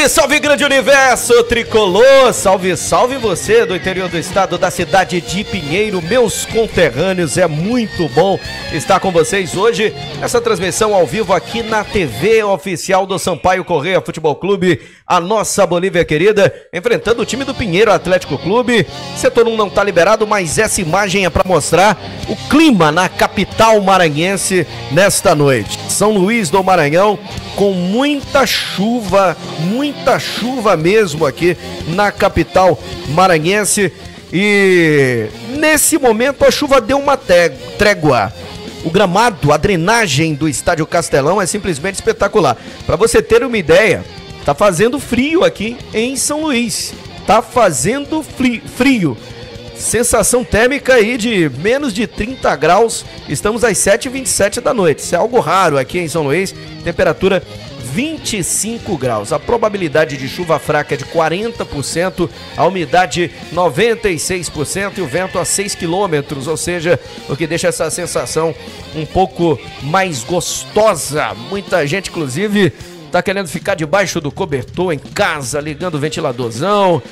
Salve, salve grande universo tricolor! Salve, salve você do interior do estado, da cidade de Pinheiro, meus conterrâneos, é muito bom estar com vocês hoje nessa transmissão ao vivo aqui na TV oficial do Sampaio Correia Futebol Clube, a nossa Bolívia querida, enfrentando o time do Pinheiro Atlético Clube. Setor 1 não está liberado, mas essa imagem é para mostrar o clima na capital maranhense nesta noite. São Luís do Maranhão com muita chuva, muita muita chuva mesmo aqui na capital maranhense. E nesse momento a chuva deu uma trégua. O gramado, a drenagem do Estádio Castelão é simplesmente espetacular. Para você ter uma ideia, tá fazendo frio aqui em São Luís. Tá fazendo frio. Sensação térmica aí de menos de 30 graus. Estamos às 7h27 da noite. Isso é algo raro aqui em São Luís. Temperatura 25 graus. A probabilidade de chuva fraca é de 40%, a umidade 96% e o vento a 6 quilômetros, ou seja, o que deixa essa sensação um pouco mais gostosa. Muita gente, inclusive, está querendo ficar debaixo do cobertor em casa, ligando o ventiladorzão.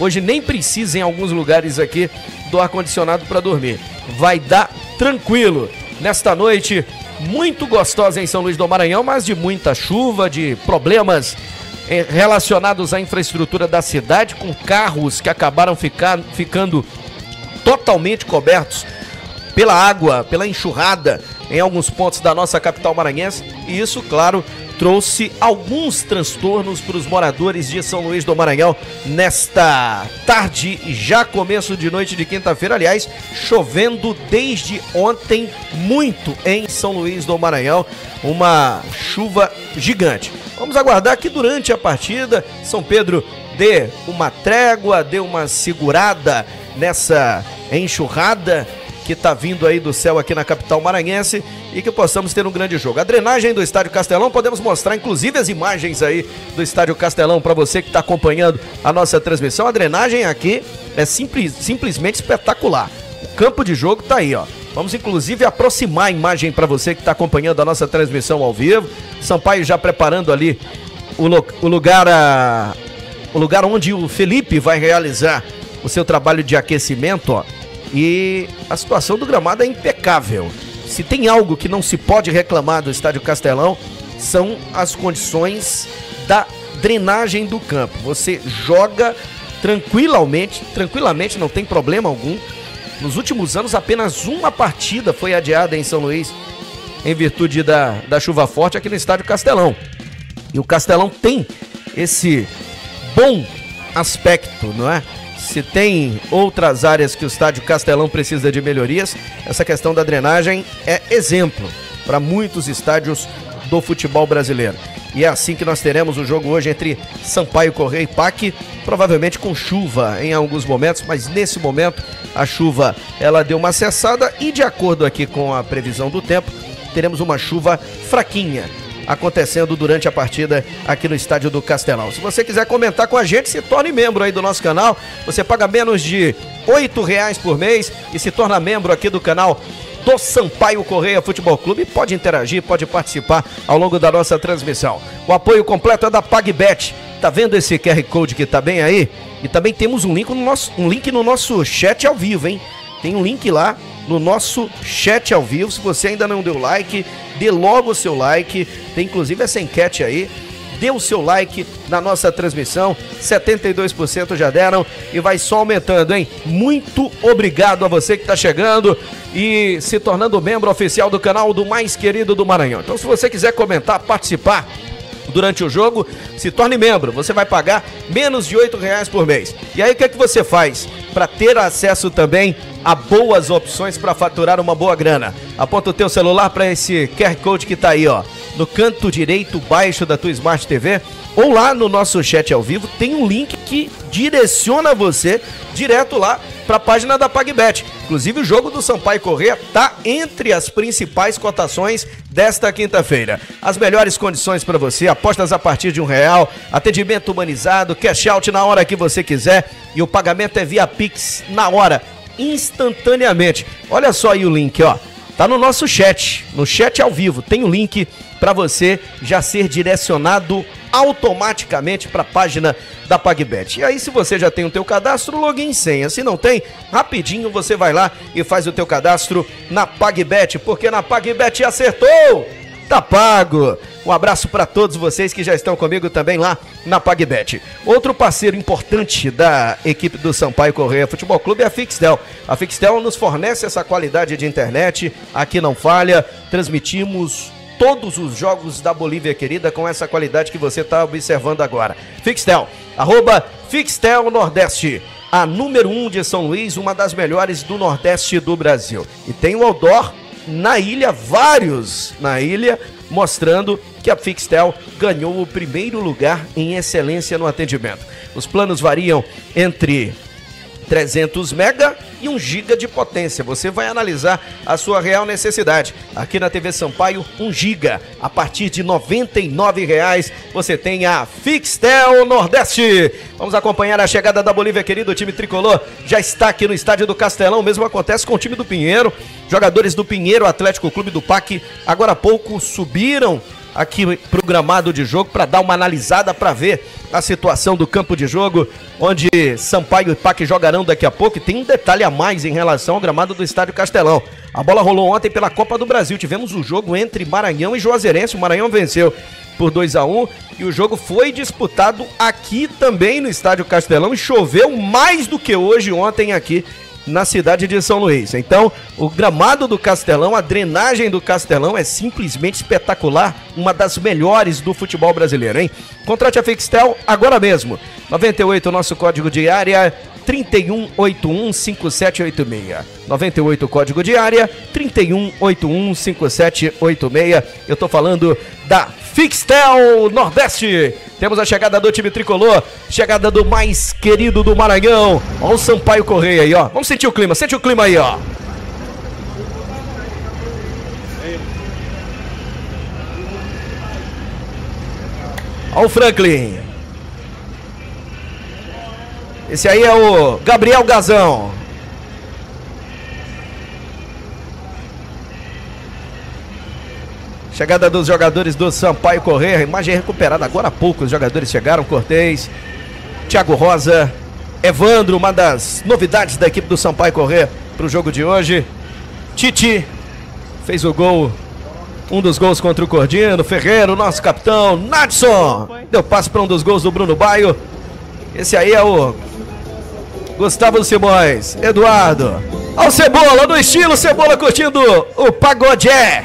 Hoje nem precisa em alguns lugares aqui do ar condicionado para dormir. Vai dar tranquilo. Nesta noite, muito gostosa em São Luís do Maranhão, mas de muita chuva, de problemas eh, relacionados à infraestrutura da cidade, com carros que acabaram ficar, ficando totalmente cobertos pela água, pela enxurrada em alguns pontos da nossa capital maranhense. E isso, claro, trouxe alguns transtornos para os moradores de São Luís do Maranhão nesta tarde, já começo de noite de quinta-feira. Aliás, chovendo desde ontem muito em São Luís do Maranhão, uma chuva gigante. Vamos aguardar que durante a partida São Pedro dê uma trégua, dê uma segurada nessa enxurrada que está vindo aí do céu aqui na capital maranhense e que possamos ter um grande jogo. A drenagem do Estádio Castelão, podemos mostrar inclusive as imagens aí do Estádio Castelão para você que está acompanhando a nossa transmissão. A drenagem aqui é simples, simplesmente espetacular. O campo de jogo está aí, ó. Vamos inclusive aproximar a imagem para você que está acompanhando a nossa transmissão ao vivo. Sampaio já preparando ali o, o lugar a, o lugar onde o Felipe vai realizar o seu trabalho de aquecimento, ó. E a situação do gramado é impecável. Se tem algo que não se pode reclamar do Estádio Castelão, são as condições da drenagem do campo. Você joga tranquilamente, tranquilamente, não tem problema algum. Nos últimos anos, apenas uma partida foi adiada em São Luís em virtude da, da chuva forte aqui no estádio Castelão. E o Castelão tem esse bom aspecto, não é? se tem outras áreas que o estádio Castelão precisa de melhorias, essa questão da drenagem é exemplo para muitos estádios do futebol brasileiro. E é assim que nós teremos o jogo hoje entre Sampaio Correia e PAC, provavelmente com chuva em alguns momentos, mas nesse momento a chuva ela deu uma cessada e de acordo aqui com a previsão do tempo, teremos uma chuva fraquinha acontecendo durante a partida aqui no estádio do Castelão. Se você quiser comentar com a gente, se torne membro aí do nosso canal. Você paga menos de oito reais por mês e se torna membro aqui do canal do Sampaio Correia Futebol Clube. Pode interagir, pode participar ao longo da nossa transmissão. O apoio completo é da PagBet. Tá vendo esse QR Code que tá bem aí? E também temos um link no nosso, um link no nosso chat ao vivo, hein? Tem um link lá no nosso chat ao vivo. Se você ainda não deu like, dê logo o seu like. Tem inclusive essa enquete aí. Dê o seu like na nossa transmissão. 72% já deram e vai só aumentando, hein? Muito obrigado a você que está chegando e se tornando membro oficial do canal do mais querido do Maranhão. Então, se você quiser comentar, participar, durante o jogo, se torne membro. Você vai pagar menos de R$ reais por mês. E aí o que é que você faz para ter acesso também há boas opções para faturar uma boa grana. Aponta o teu celular para esse QR Code que está aí, ó, no canto direito baixo da tua Smart TV, ou lá no nosso chat ao vivo, tem um link que direciona você direto lá para a página da PagBet. Inclusive, o jogo do Sampaio Correia tá entre as principais cotações desta quinta-feira. As melhores condições para você, apostas a partir de um real, atendimento humanizado, cash out na hora que você quiser e o pagamento é via Pix na hora instantaneamente. Olha só aí o link, ó. Tá no nosso chat, no chat ao vivo. Tem o um link para você já ser direcionado automaticamente para a página da PagBet. E aí, se você já tem o teu cadastro, login e senha. Se não tem, rapidinho você vai lá e faz o teu cadastro na PagBet, porque na PagBet acertou, tá pago. Um abraço para todos vocês que já estão comigo também lá na PagBet. Outro parceiro importante da equipe do Sampaio Correia Futebol Clube é a Fixtel. A Fixtel nos fornece essa qualidade de internet, aqui não falha, transmitimos todos os jogos da Bolívia querida com essa qualidade que você está observando agora. Fixtel, arroba Fixtel Nordeste, a número 1 um de São Luís, uma das melhores do Nordeste do Brasil. E tem o outdoor na ilha, vários na ilha, mostrando que a Fixtel ganhou o primeiro lugar em excelência no atendimento. Os planos variam entre 300 mega e 1 giga de potência. Você vai analisar a sua real necessidade. Aqui na TV Sampaio, 1 giga. A partir de R$ 99,00 você tem a Fixtel Nordeste. Vamos acompanhar a chegada da Bolívia, querido. O time tricolor já está aqui no estádio do Castelão. O mesmo acontece com o time do Pinheiro. Jogadores do Pinheiro Atlético Clube do PAC, agora há pouco, subiram aqui pro gramado de jogo para dar uma analisada para ver a situação do campo de jogo, onde Sampaio e Pac jogarão daqui a pouco. E tem um detalhe a mais em relação ao gramado do Estádio Castelão. A bola rolou ontem pela Copa do Brasil. Tivemos o um jogo entre Maranhão e Juazeirense. O Maranhão venceu por 2 a 1 um, e o jogo foi disputado aqui também no Estádio Castelão e choveu mais do que hoje ontem aqui na cidade de São Luís. Então, o gramado do Castelão, a drenagem do Castelão é simplesmente espetacular, uma das melhores do futebol brasileiro, hein? Contrate a Fixtel agora mesmo. 98 o nosso código de área 3181 5786. 98 código de área 3181 5786. Eu tô falando da Fixtel Nordeste. Temos a chegada do time tricolor, chegada do mais querido do Maranhão. Ó o Sampaio Correia aí, ó. Vamos sentir o clima, sente o clima aí, ó. Ó o Franklin. Esse aí é o Gabriel Gazão. Chegada dos jogadores do Sampaio Correia. Imagem recuperada agora há pouco. Os jogadores chegaram. Cortez, Thiago Rosa, Evandro, uma das novidades da equipe do Sampaio Correr para o jogo de hoje. Titi fez o gol. Um dos gols contra o Cordino, Ferreiro, nosso capitão, Nadson. Deu passe para um dos gols do Bruno Baio. Esse aí é o Gustavo Simões, Eduardo. Ao Cebola, no estilo Cebola curtindo o pagodé.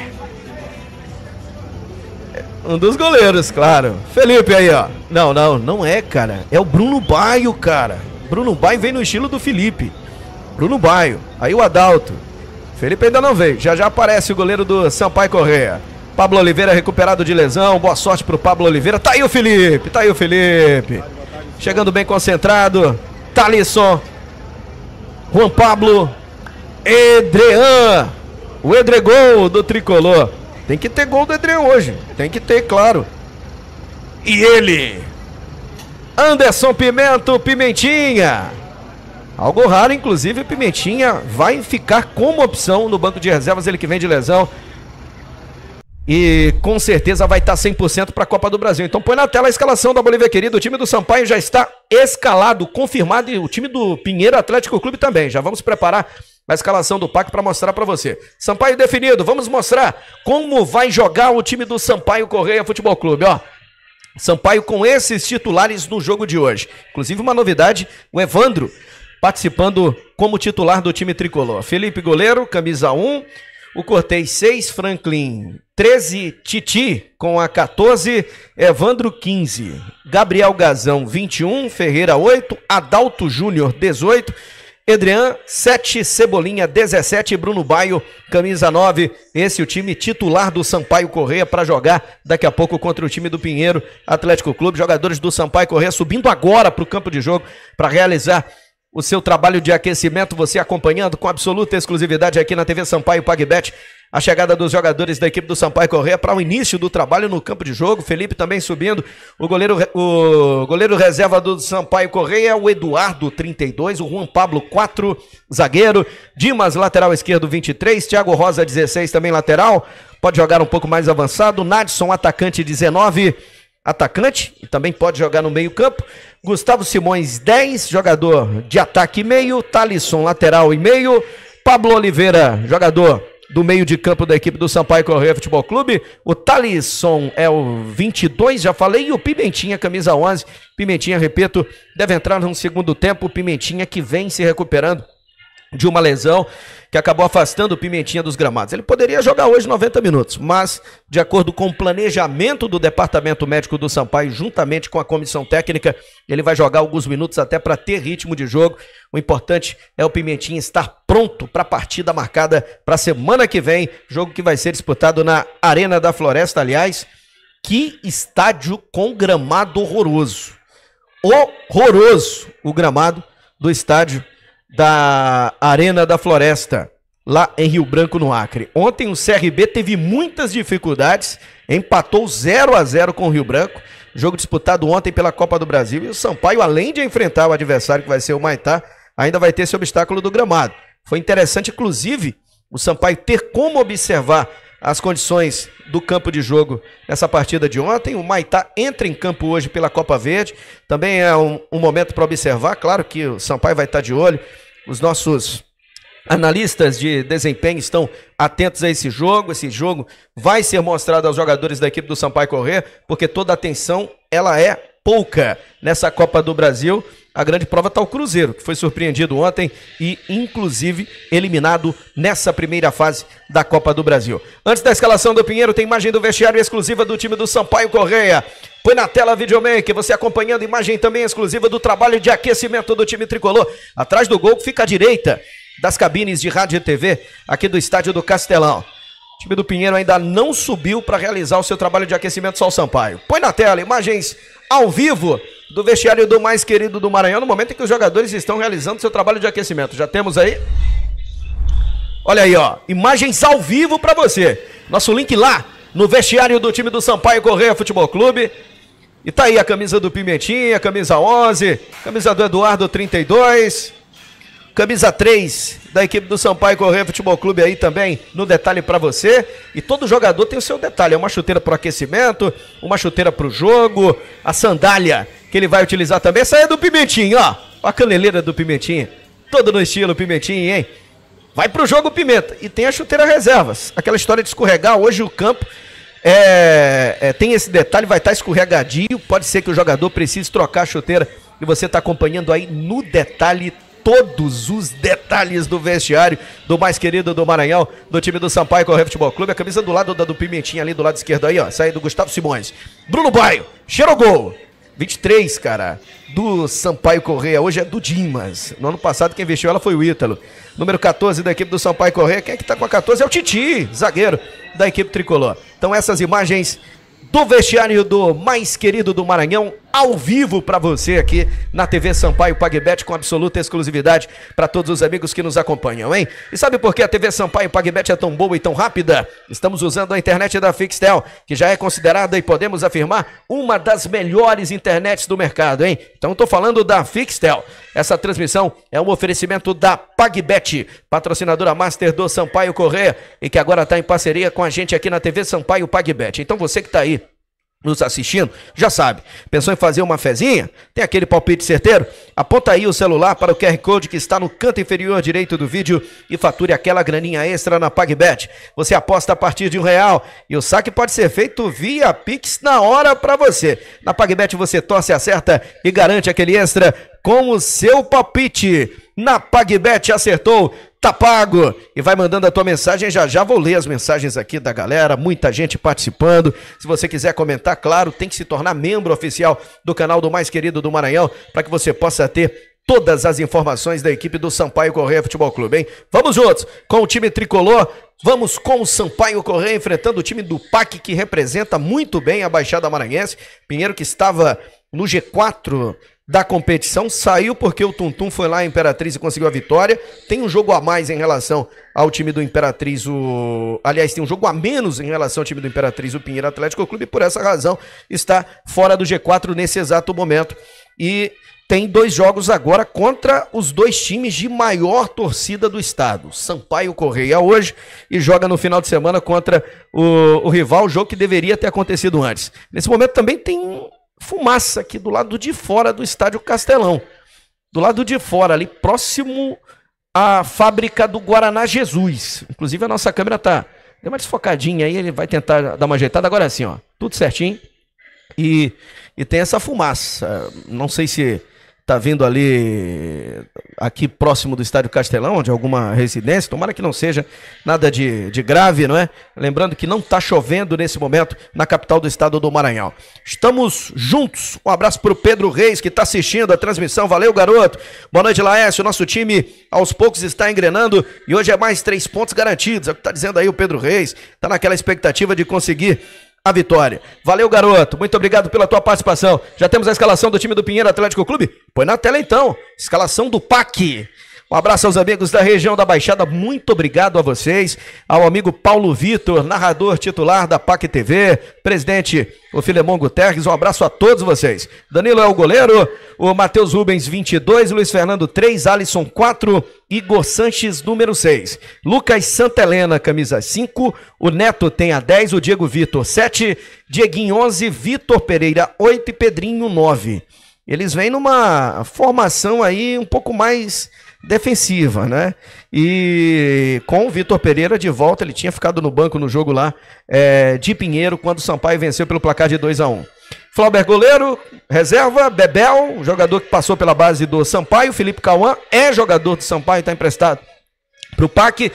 Um dos goleiros, claro. Felipe aí, ó. Não, não, não é, cara. É o Bruno Baio, cara. Bruno Baio vem no estilo do Felipe. Bruno Baio. Aí o Adalto. Felipe ainda não veio. Já já aparece o goleiro do Sampaio Correia. Pablo Oliveira recuperado de lesão. Boa sorte pro Pablo Oliveira. Tá aí o Felipe, tá aí o Felipe. Chegando bem concentrado. Thalisson, Juan Pablo, Edrean, o Edregol do Tricolor. Tem que ter gol do Edrean hoje, tem que ter, claro. E ele, Anderson Pimento, Pimentinha. Algo raro, inclusive, Pimentinha vai ficar como opção no banco de reservas, ele que vem de lesão e com certeza vai estar 100% para a Copa do Brasil. Então põe na tela a escalação da Bolívia querida. O time do Sampaio já está escalado, confirmado e o time do Pinheiro Atlético Clube também. Já vamos preparar a escalação do PAC para mostrar para você. Sampaio definido, vamos mostrar como vai jogar o time do Sampaio Correia Futebol Clube, ó. Sampaio com esses titulares no jogo de hoje. Inclusive uma novidade, o Evandro participando como titular do time tricolor. Felipe goleiro, camisa 1, o Cortei 6, Franklin 13, Titi com a 14, Evandro 15, Gabriel Gazão 21, Ferreira 8, Adalto Júnior 18, Edrian 7, Cebolinha 17, Bruno Baio camisa 9. Esse é o time titular do Sampaio Correia para jogar daqui a pouco contra o time do Pinheiro Atlético Clube. Jogadores do Sampaio Correia subindo agora para o campo de jogo para realizar o seu trabalho de aquecimento, você acompanhando com absoluta exclusividade aqui na TV Sampaio Pagbet. A chegada dos jogadores da equipe do Sampaio Correia para o início do trabalho no campo de jogo. Felipe também subindo. O goleiro, o goleiro reserva do Sampaio Correia é o Eduardo, 32. O Juan Pablo, 4. Zagueiro. Dimas, lateral esquerdo, 23. Thiago Rosa, 16. Também lateral. Pode jogar um pouco mais avançado. Nadson, atacante, 19 atacante, também pode jogar no meio-campo. Gustavo Simões, 10, jogador de ataque e meio, Talisson, lateral e meio, Pablo Oliveira, jogador do meio de campo da equipe do Sampaio Correia Futebol Clube. O Talisson é o 22, já falei, e o Pimentinha, camisa 11. Pimentinha, repito, deve entrar num segundo tempo. Pimentinha que vem se recuperando de uma lesão que acabou afastando o Pimentinha dos gramados. Ele poderia jogar hoje 90 minutos, mas, de acordo com o planejamento do Departamento Médico do Sampaio, juntamente com a comissão técnica, ele vai jogar alguns minutos até para ter ritmo de jogo. O importante é o Pimentinha estar pronto para a partida marcada para a semana que vem, jogo que vai ser disputado na Arena da Floresta, aliás. Que estádio com gramado horroroso. Horroroso o gramado do estádio da Arena da Floresta, lá em Rio Branco, no Acre. Ontem o CRB teve muitas dificuldades, empatou 0 a 0 com o Rio Branco, jogo disputado ontem pela Copa do Brasil, e o Sampaio, além de enfrentar o adversário que vai ser o Maitá, ainda vai ter esse obstáculo do gramado. Foi interessante, inclusive, o Sampaio ter como observar as condições do campo de jogo nessa partida de ontem. O Maitá entra em campo hoje pela Copa Verde. Também é um, um momento para observar. Claro que o Sampaio vai estar tá de olho. Os nossos analistas de desempenho estão atentos a esse jogo. Esse jogo vai ser mostrado aos jogadores da equipe do Sampaio Correr, porque toda a atenção ela é pouca nessa Copa do Brasil. A grande prova está o Cruzeiro, que foi surpreendido ontem e, inclusive, eliminado nessa primeira fase da Copa do Brasil. Antes da escalação do Pinheiro, tem imagem do vestiário exclusiva do time do Sampaio Correia. Põe na tela Videomaker, você acompanhando imagem também exclusiva do trabalho de aquecimento do time tricolor. Atrás do gol que fica à direita das cabines de rádio e TV aqui do estádio do Castelão. O time do Pinheiro ainda não subiu para realizar o seu trabalho de aquecimento só o Sampaio. Põe na tela imagens ao vivo do vestiário do mais querido do Maranhão, no momento em que os jogadores estão realizando seu trabalho de aquecimento. Já temos aí. Olha aí, ó, imagens ao vivo para você. Nosso link lá no vestiário do time do Sampaio Correia Futebol Clube. E tá aí a camisa do Pimentinha, camisa 11, camisa do Eduardo 32. Camisa 3 da equipe do Sampaio Correia Futebol Clube aí também, no detalhe para você. E todo jogador tem o seu detalhe: é uma chuteira para aquecimento, uma chuteira para o jogo, a sandália que ele vai utilizar também. Essa é do Pimentinho, ó. A caneleira do Pimentinho. Todo no estilo Pimentinho, hein? Vai pro jogo Pimenta. E tem a chuteira reservas. Aquela história de escorregar. Hoje o campo é, é, tem esse detalhe, vai estar tá escorregadinho Pode ser que o jogador precise trocar a chuteira. E você está acompanhando aí no detalhe todos os detalhes do vestiário do mais querido do Maranhão, do time do Sampaio Correia Futebol Clube. A camisa do lado da do Pimentinha ali do lado esquerdo aí, ó, sai do Gustavo Simões. Bruno Baio, cheiro gol. 23, cara, do Sampaio Correia. Hoje é do Dimas. No ano passado quem vestiu ela foi o Ítalo. Número 14 da equipe do Sampaio Correia. Quem é que tá com a 14 é o Titi, zagueiro da equipe tricolor. Então essas imagens do vestiário do mais querido do Maranhão, ao vivo para você aqui na TV Sampaio PagBet, com absoluta exclusividade para todos os amigos que nos acompanham, hein? E sabe por que a TV Sampaio PagBet é tão boa e tão rápida? Estamos usando a internet da Fixtel, que já é considerada e podemos afirmar uma das melhores internets do mercado, hein? Então estou falando da Fixtel. Essa transmissão é um oferecimento da PagBet, patrocinadora master do Sampaio Correia e que agora está em parceria com a gente aqui na TV Sampaio PagBet. Então você que está aí nos assistindo, já sabe, pensou em fazer uma fezinha? Tem aquele palpite certeiro? Aponta aí o celular para o QR Code que está no canto inferior direito do vídeo e fature aquela graninha extra na PagBet. Você aposta a partir de um real e o saque pode ser feito via Pix na hora para você. Na PagBet você torce, acerta e garante aquele extra com o seu palpite. Na PagBet acertou, tá pago. E vai mandando a tua mensagem, já já vou ler as mensagens aqui da galera, muita gente participando. Se você quiser comentar, claro, tem que se tornar membro oficial do canal do mais querido do Maranhão, para que você possa ter todas as informações da equipe do Sampaio Correia Futebol Clube, hein? Vamos juntos com o time tricolor. Vamos com o Sampaio Correia enfrentando o time do PAC que representa muito bem a Baixada Maranhense. Pinheiro que estava no G4 da competição, saiu porque o Tuntum foi lá a Imperatriz e conseguiu a vitória. Tem um jogo a mais em relação ao time do Imperatriz, o... aliás, tem um jogo a menos em relação ao time do Imperatriz, o Pinheiro Atlético Clube, e por essa razão está fora do G4 nesse exato momento. E tem dois jogos agora contra os dois times de maior torcida do estado. Sampaio Correia hoje e joga no final de semana contra o, o rival, o jogo que deveria ter acontecido antes. Nesse momento também tem fumaça aqui do lado de fora do estádio Castelão. Do lado de fora, ali próximo à fábrica do Guaraná Jesus. Inclusive a nossa câmera tá deu uma desfocadinha aí, ele vai tentar dar uma ajeitada agora assim, ó. Tudo certinho. E, e tem essa fumaça. Não sei se tá vindo ali aqui próximo do estádio Castelão, de alguma residência, tomara que não seja nada de, de grave, não é? Lembrando que não está chovendo nesse momento na capital do estado do Maranhão. Estamos juntos. Um abraço para o Pedro Reis que está assistindo a transmissão. Valeu, garoto. Boa noite, Laércio. Nosso time aos poucos está engrenando e hoje é mais três pontos garantidos. É o que está dizendo aí o Pedro Reis. Está naquela expectativa de conseguir a vitória. Valeu, garoto. Muito obrigado pela tua participação. Já temos a escalação do time do Pinheiro Atlético Clube? Põe na tela então. Escalação do PAC. Um abraço aos amigos da região da Baixada, muito obrigado a vocês. Ao amigo Paulo Vitor, narrador titular da PAC TV, presidente o Filemon Guterres, um abraço a todos vocês. Danilo é o goleiro, o Matheus Rubens, 22, Luiz Fernando, 3, Alisson, 4, Igor Sanches, número 6. Lucas Santa Helena, camisa 5, o Neto tem a 10, o Diego Vitor, 7, Dieguinho, 11, Vitor Pereira, 8 e Pedrinho, 9. Eles vêm numa formação aí um pouco mais defensiva, né? E com o Vitor Pereira de volta, ele tinha ficado no banco no jogo lá é, de Pinheiro, quando o Sampaio venceu pelo placar de 2 a 1 um. Flauber goleiro, reserva, Bebel, jogador que passou pela base do Sampaio, Felipe Cauã é jogador do Sampaio, está emprestado para o PAC.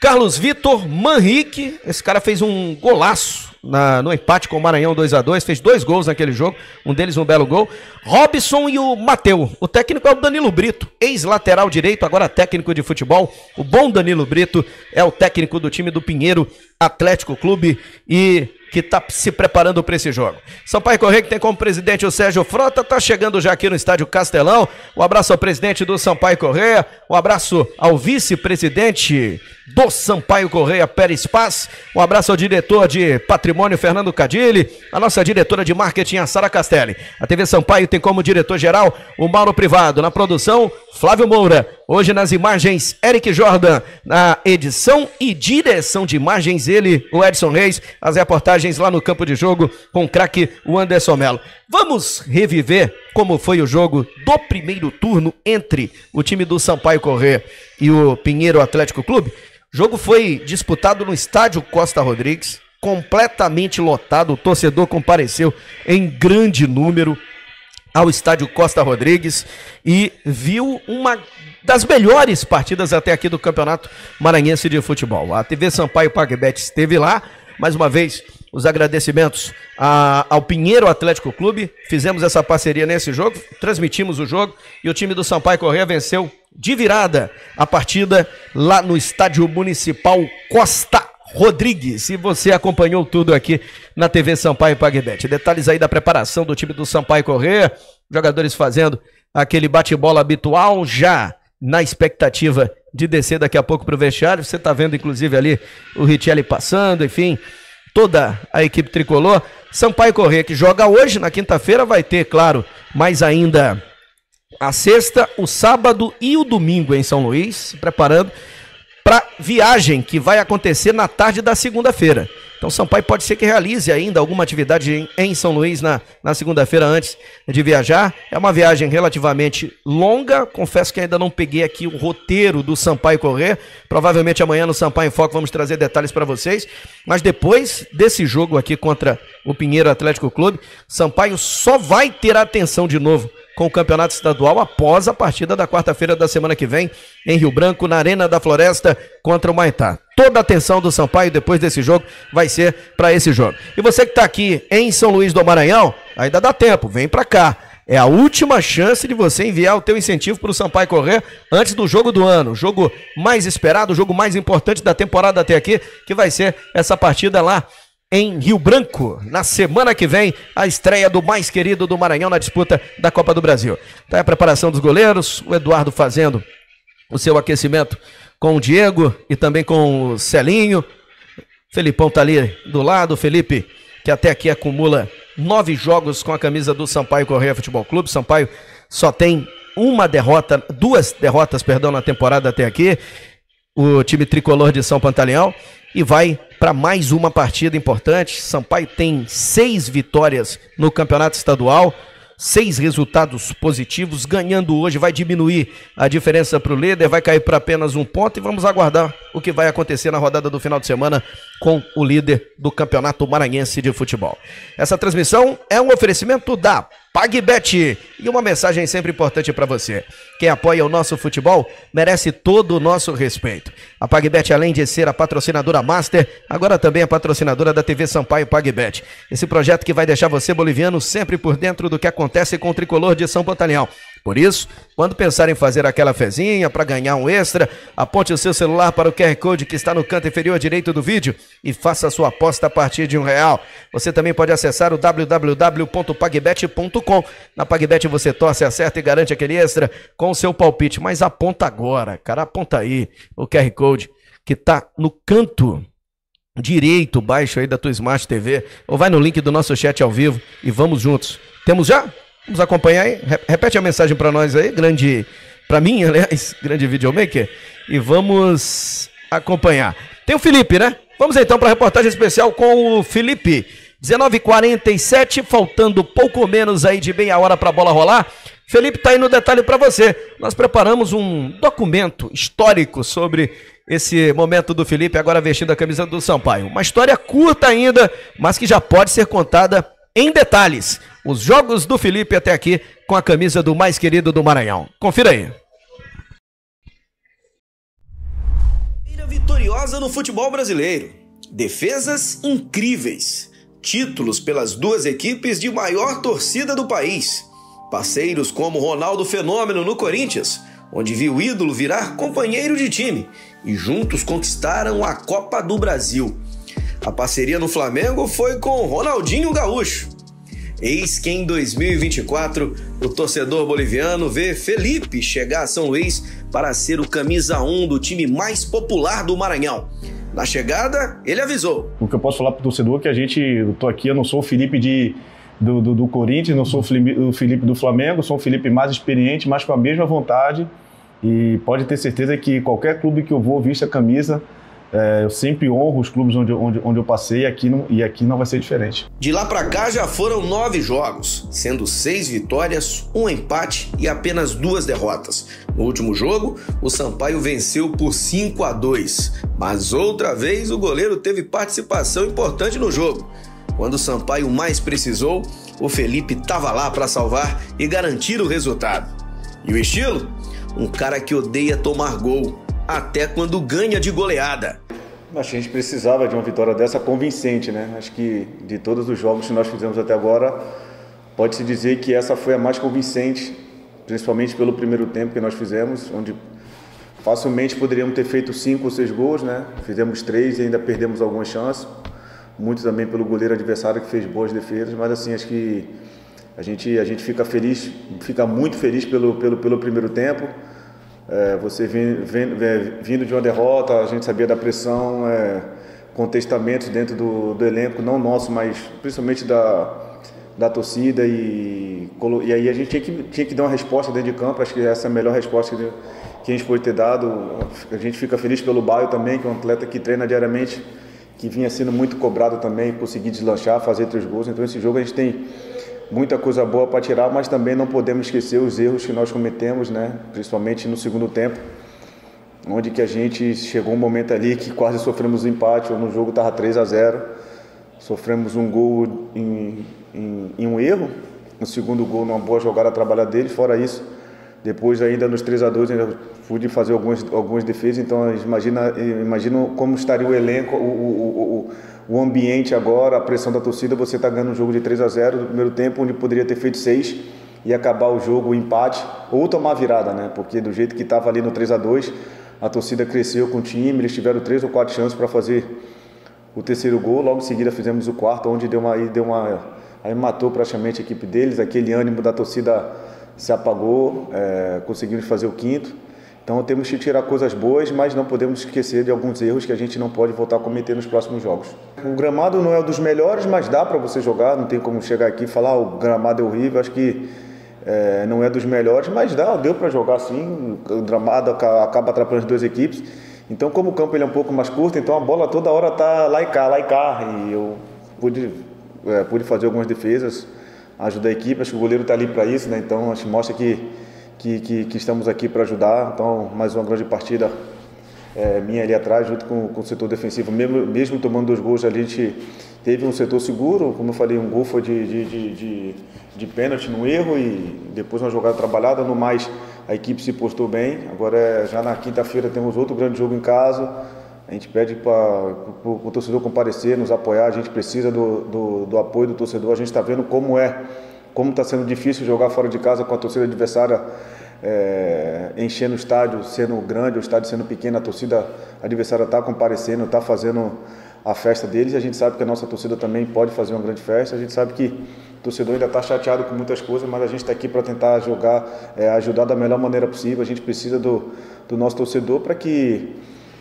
Carlos Vitor Manrique, esse cara fez um golaço na, no empate com o Maranhão 2 a 2 fez dois gols naquele jogo, um deles um belo gol. Robson e o Mateu. O técnico é o Danilo Brito, ex-lateral direito, agora técnico de futebol. O bom Danilo Brito é o técnico do time do Pinheiro Atlético Clube e que está se preparando para esse jogo. Sampaio Correia, que tem como presidente o Sérgio Frota, está chegando já aqui no estádio Castelão. Um abraço ao presidente do Sampaio Correia, um abraço ao vice-presidente do Sampaio Correia Pérez Paz. Um abraço ao diretor de patrimônio, Fernando Cadilli, a nossa diretora de marketing, a Sara Castelli. A TV Sampaio tem como diretor-geral o Mauro Privado. Na produção, Flávio Moura. Hoje nas imagens, Eric Jordan. Na edição e direção de imagens, ele, o Edson Reis. As reportagens lá no campo de jogo com o craque Anderson Melo. Vamos reviver como foi o jogo do primeiro turno entre o time do Sampaio Correia e o Pinheiro Atlético Clube? Jogo foi disputado no estádio Costa Rodrigues, completamente lotado. O torcedor compareceu em grande número ao estádio Costa Rodrigues e viu uma das melhores partidas até aqui do Campeonato Maranhense de Futebol. A TV Sampaio PagBet esteve lá, mais uma vez os agradecimentos a, ao Pinheiro Atlético Clube. Fizemos essa parceria nesse jogo, transmitimos o jogo e o time do Sampaio Correia venceu de virada a partida lá no Estádio Municipal Costa Rodrigues. E você acompanhou tudo aqui na TV Sampaio Pagbet. Detalhes aí da preparação do time do Sampaio Correia, jogadores fazendo aquele bate-bola habitual já na expectativa de descer daqui a pouco para o vestiário. Você está vendo, inclusive, ali o Richelli passando, enfim, toda a equipe tricolor. Sampaio Corrêa, que joga hoje, na quinta-feira, vai ter, claro, mais ainda a sexta, o sábado e o domingo em São Luís, se preparando para viagem que vai acontecer na tarde da segunda-feira. Então Sampaio pode ser que realize ainda alguma atividade em São Luís na, na segunda-feira antes de viajar. É uma viagem relativamente longa. Confesso que ainda não peguei aqui o roteiro do Sampaio correr. Provavelmente amanhã no Sampaio em Foco vamos trazer detalhes para vocês. Mas depois desse jogo aqui contra o Pinheiro Atlético Clube, Sampaio só vai ter atenção de novo com o Campeonato Estadual após a partida da quarta-feira da semana que vem em Rio Branco, na Arena da Floresta, contra o Maitá. Toda a atenção do Sampaio depois desse jogo vai ser para esse jogo. E você que está aqui em São Luís do Maranhão, ainda dá tempo, vem para cá. É a última chance de você enviar o teu incentivo para o Sampaio correr antes do jogo do ano. O jogo mais esperado, o jogo mais importante da temporada até aqui, que vai ser essa partida lá em Rio Branco, na semana que vem, a estreia do mais querido do Maranhão na disputa da Copa do Brasil. Tá a preparação dos goleiros, o Eduardo fazendo o seu aquecimento com o Diego e também com o Celinho. Felipão tá ali do lado, Felipe, que até aqui acumula nove jogos com a camisa do Sampaio Correia Futebol Clube. Sampaio só tem uma derrota, duas derrotas, perdão, na temporada até aqui. O time tricolor de São Pantaleão e vai para mais uma partida importante. Sampaio tem seis vitórias no campeonato estadual, seis resultados positivos. Ganhando hoje, vai diminuir a diferença para o líder, vai cair para apenas um ponto. E vamos aguardar o que vai acontecer na rodada do final de semana com o líder do Campeonato Maranhense de Futebol. Essa transmissão é um oferecimento da PagBet. E uma mensagem sempre importante para você. Quem apoia o nosso futebol merece todo o nosso respeito. A PagBet, além de ser a patrocinadora master, agora também é patrocinadora da TV Sampaio PagBet. Esse projeto que vai deixar você, boliviano, sempre por dentro do que acontece com o tricolor de São Pantaleão. Por isso, quando pensar em fazer aquela fezinha para ganhar um extra, aponte o seu celular para o QR Code que está no canto inferior direito do vídeo e faça sua aposta a partir de um real. Você também pode acessar o www.pagbet.com. Na Pagbet você torce, acerta e garante aquele extra com o seu palpite. Mas aponta agora, cara, aponta aí o QR Code que está no canto direito baixo aí da tua Smart TV ou vai no link do nosso chat ao vivo e vamos juntos. Temos já? Vamos acompanhar, aí. Repete a mensagem para nós aí, grande. Para mim, aliás, grande videomaker. E vamos acompanhar. Tem o Felipe, né? Vamos então para a reportagem especial com o Felipe. 19:47, faltando pouco menos aí de meia hora para a bola rolar. Felipe tá aí no detalhe para você. Nós preparamos um documento histórico sobre esse momento do Felipe agora vestindo a camisa do Sampaio. Uma história curta ainda, mas que já pode ser contada em detalhes os jogos do Felipe até aqui com a camisa do mais querido do Maranhão. Confira aí. Vitoriosa no futebol brasileiro. Defesas incríveis. Títulos pelas duas equipes de maior torcida do país. Parceiros como Ronaldo Fenômeno no Corinthians, onde viu o ídolo virar companheiro de time e juntos conquistaram a Copa do Brasil. A parceria no Flamengo foi com Ronaldinho Gaúcho, Eis que em 2024 o torcedor boliviano vê Felipe chegar a São Luís para ser o camisa 1 do time mais popular do Maranhão. Na chegada, ele avisou. O que eu posso falar para o torcedor é que a gente, eu tô aqui, eu não sou o Felipe de, do, do, do Corinthians, não sou o Felipe do Flamengo, sou o Felipe mais experiente, mas com a mesma vontade. E pode ter certeza que qualquer clube que eu vou, vista a camisa, é, eu sempre honro os clubes onde, onde, onde eu passei e aqui, não, e aqui não vai ser diferente. De lá para cá já foram nove jogos, sendo seis vitórias, um empate e apenas duas derrotas. No último jogo, o Sampaio venceu por 5 a 2, mas outra vez o goleiro teve participação importante no jogo. Quando o Sampaio mais precisou, o Felipe estava lá para salvar e garantir o resultado. E o estilo? Um cara que odeia tomar gol até quando ganha de goleada. Acho que a gente precisava de uma vitória dessa convincente, né? Acho que de todos os jogos que nós fizemos até agora, pode-se dizer que essa foi a mais convincente, principalmente pelo primeiro tempo que nós fizemos, onde facilmente poderíamos ter feito cinco ou seis gols, né? Fizemos três e ainda perdemos algumas chances. Muito também pelo goleiro adversário que fez boas defesas, mas assim, acho que a gente, a gente fica feliz, fica muito feliz pelo, pelo, pelo primeiro tempo. É, você vindo, vindo de uma derrota, a gente sabia da pressão, é, contestamentos dentro do, do, elenco, não nosso, mas principalmente da, da torcida. E, e aí a gente tinha que, tinha que dar uma resposta dentro de campo, acho que essa é a melhor resposta que, que a gente pode ter dado. A gente fica feliz pelo Baio também, que é um atleta que treina diariamente, que vinha sendo muito cobrado também, conseguir deslanchar, fazer três gols. Então esse jogo a gente tem muita coisa boa para tirar, mas também não podemos esquecer os erros que nós cometemos, né? principalmente no segundo tempo, onde que a gente chegou um momento ali que quase sofremos um empate, ou no jogo estava 3 a 0 sofremos um gol em, em, em um erro, no segundo gol numa boa jogada trabalhada dele, fora isso depois ainda nos 3 a 2 ainda pude fazer algumas, algumas defesas, então imagina, imagina como estaria o elenco, o, o, o, o ambiente agora, a pressão da torcida, você está ganhando um jogo de 3 a 0 no primeiro tempo, onde poderia ter feito 6 e acabar o jogo, o empate, ou tomar virada, né? Porque do jeito que estava ali no 3 a 2 a torcida cresceu com o time, eles tiveram três ou quatro chances para fazer o terceiro gol, logo em seguida fizemos o quarto, onde deu uma. Aí, deu uma aí matou praticamente a equipe deles, aquele ânimo da torcida se apagou, é, conseguimos fazer o quinto. Então temos que tirar coisas boas, mas não podemos esquecer de alguns erros que a gente não pode voltar a cometer nos próximos jogos. O gramado não é um dos melhores, mas dá para você jogar, não tem como chegar aqui e falar ah, o gramado é horrível, acho que é, não é dos melhores, mas dá, deu para jogar sim, o gramado acaba atrapalhando as duas equipes. Então como o campo ele é um pouco mais curto, então a bola toda hora tá lá e cá, lá e cá, e eu pude, é, pude fazer algumas defesas, ajudar a equipe. Acho que o goleiro está ali para isso, né? Então acho que mostra que, que, que, que estamos aqui para ajudar. Então, mais uma grande partida é, minha ali atrás, junto com, com o setor defensivo. Mesmo, mesmo tomando dois gols, a gente teve um setor seguro. Como eu falei, um gol foi de, de, de, de, de pênalti no erro e depois uma jogada trabalhada. No mais, a equipe se postou bem. Agora, é, já na quinta-feira, temos outro grande jogo em casa a gente pede para o torcedor comparecer, nos apoiar, a gente precisa do, do, do apoio do torcedor, a gente está vendo como é, como está sendo difícil jogar fora de casa com a torcida adversária é, enchendo o estádio, sendo grande, o estádio sendo pequeno, a torcida adversária está comparecendo, está fazendo a festa deles. A gente sabe que a nossa torcida também pode fazer uma grande festa. A gente sabe que o torcedor ainda está chateado com muitas coisas, mas a gente está aqui para tentar jogar, é, ajudar da melhor maneira possível. A gente precisa do, do nosso torcedor para que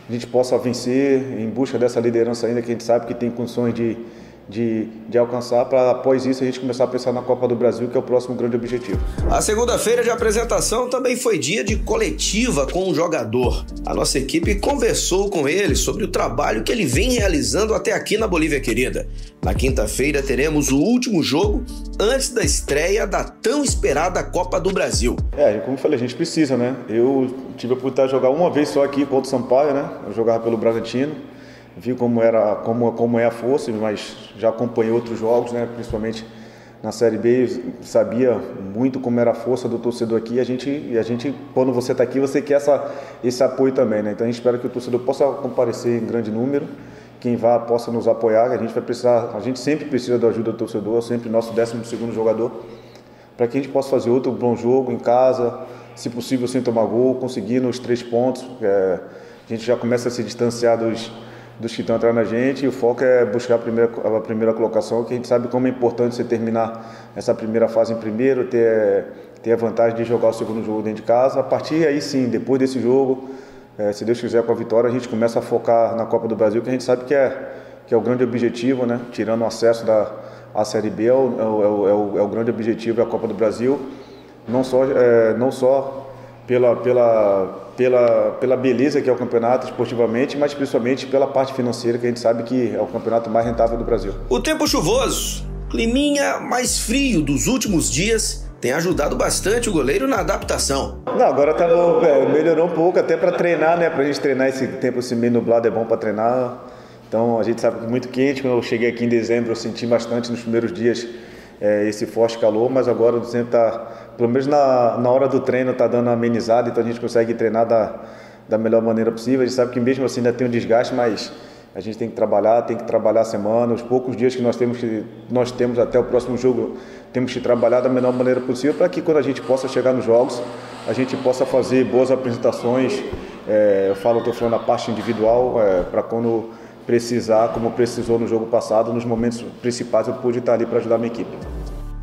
a gente possa vencer em busca dessa liderança ainda que a gente sabe que tem condições de de, de alcançar para após isso a gente começar a pensar na Copa do Brasil, que é o próximo grande objetivo. A segunda-feira de apresentação também foi dia de coletiva com o jogador. A nossa equipe conversou com ele sobre o trabalho que ele vem realizando até aqui na Bolívia Querida. Na quinta-feira teremos o último jogo antes da estreia da tão esperada Copa do Brasil. É, como eu falei, a gente precisa, né? Eu tive a oportunidade de jogar uma vez só aqui contra o Sampaio, né? Eu jogava pelo Bragantino viu como, era, como, como é a força, mas já acompanhei outros jogos, né, principalmente na Série B, sabia muito como era a força do torcedor aqui. E a gente, e a gente quando você está aqui, você quer essa, esse apoio também. Né? Então a gente espera que o torcedor possa comparecer em grande número. Quem vá possa nos apoiar. A gente vai precisar, a gente sempre precisa da ajuda do torcedor, sempre nosso 12 segundo jogador, para que a gente possa fazer outro bom jogo em casa, se possível sem tomar gol, conseguir nos três pontos. É, a gente já começa a se distanciar dos dos que estão atrás da gente e o foco é buscar a primeira, a primeira colocação, que a gente sabe como é importante você terminar essa primeira fase em primeiro, ter, ter a vantagem de jogar o segundo jogo dentro de casa. A partir aí sim, depois desse jogo, é, se Deus quiser com a vitória, a gente começa a focar na Copa do Brasil, que a gente sabe que é, que é o grande objetivo, né? tirando o acesso da a Série B, é o, é o, é o, é o grande objetivo é a Copa do Brasil. Não só, é, não só pela, pela, pela, pela beleza que é o campeonato esportivamente, mas principalmente pela parte financeira, que a gente sabe que é o campeonato mais rentável do Brasil. O tempo chuvoso, climinha mais frio dos últimos dias, tem ajudado bastante o goleiro na adaptação. Não, agora tá é, melhorou um pouco, até para treinar, né? Para a gente treinar esse tempo assim, meio nublado é bom para treinar. Então a gente sabe que é muito quente. Quando eu cheguei aqui em dezembro, eu senti bastante nos primeiros dias é, esse forte calor, mas agora o centro está, pelo menos na, na hora do treino, está dando amenizada, então a gente consegue treinar da, da melhor maneira possível. A gente sabe que mesmo assim ainda tem um desgaste, mas a gente tem que trabalhar, tem que trabalhar a semana, os poucos dias que nós temos que nós temos até o próximo jogo, temos que trabalhar da melhor maneira possível para que quando a gente possa chegar nos jogos, a gente possa fazer boas apresentações. É, eu falo, estou falando a parte individual, é, para quando precisar, como precisou no jogo passado, nos momentos principais eu pude estar ali para ajudar a minha equipe.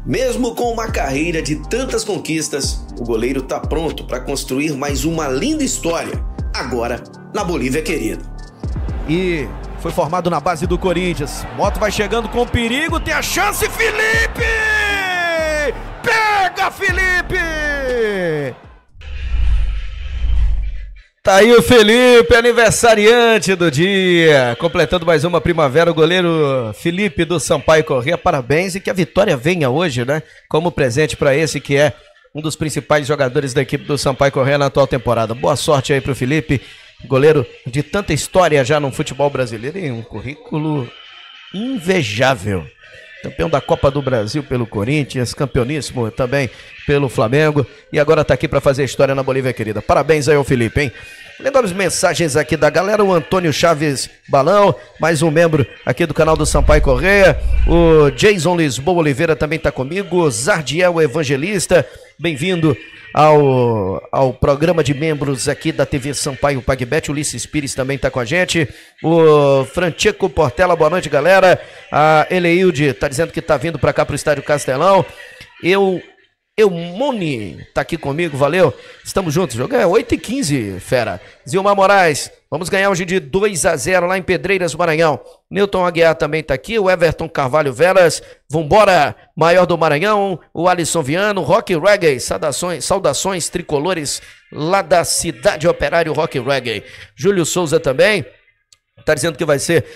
Mesmo com uma carreira de tantas conquistas, o goleiro está pronto para construir mais uma linda história, agora na Bolívia querida. E foi formado na base do Corinthians. Moto vai chegando com perigo, tem a chance, Felipe! Pega, Felipe! Tá aí o Felipe, aniversariante do dia. Completando mais uma primavera, o goleiro Felipe do Sampaio Corrêa. Parabéns e que a vitória venha hoje, né? Como presente para esse que é um dos principais jogadores da equipe do Sampaio Corrêa na atual temporada. Boa sorte aí pro Felipe, goleiro de tanta história já no futebol brasileiro e um currículo invejável campeão da Copa do Brasil pelo Corinthians, campeoníssimo também pelo Flamengo e agora está aqui para fazer história na Bolívia, querida. Parabéns aí ao Felipe, hein? Negócios mensagens aqui da galera, o Antônio Chaves Balão, mais um membro aqui do canal do Sampaio Correia, o Jason Lisboa Oliveira também está comigo, Zardiel Evangelista, bem-vindo ao, ao programa de membros aqui da TV Sampaio Pagbet. Ulisses Pires também está com a gente. O Francisco Portela, boa noite, galera. A Eleilde está dizendo que está vindo para cá para o Estádio Castelão. Eu Eumoni tá aqui comigo, valeu. Estamos juntos, jogo é 8 e 15 fera. Zilmar Moraes, vamos ganhar hoje de 2 a 0 lá em Pedreiras, Maranhão. Newton Aguiar também tá aqui, o Everton Carvalho Velas, vambora, maior do Maranhão, o Alisson Viano, Rock Reggae, saudações, saudações tricolores lá da Cidade Operário Rock Reggae. Júlio Souza também, tá dizendo que vai ser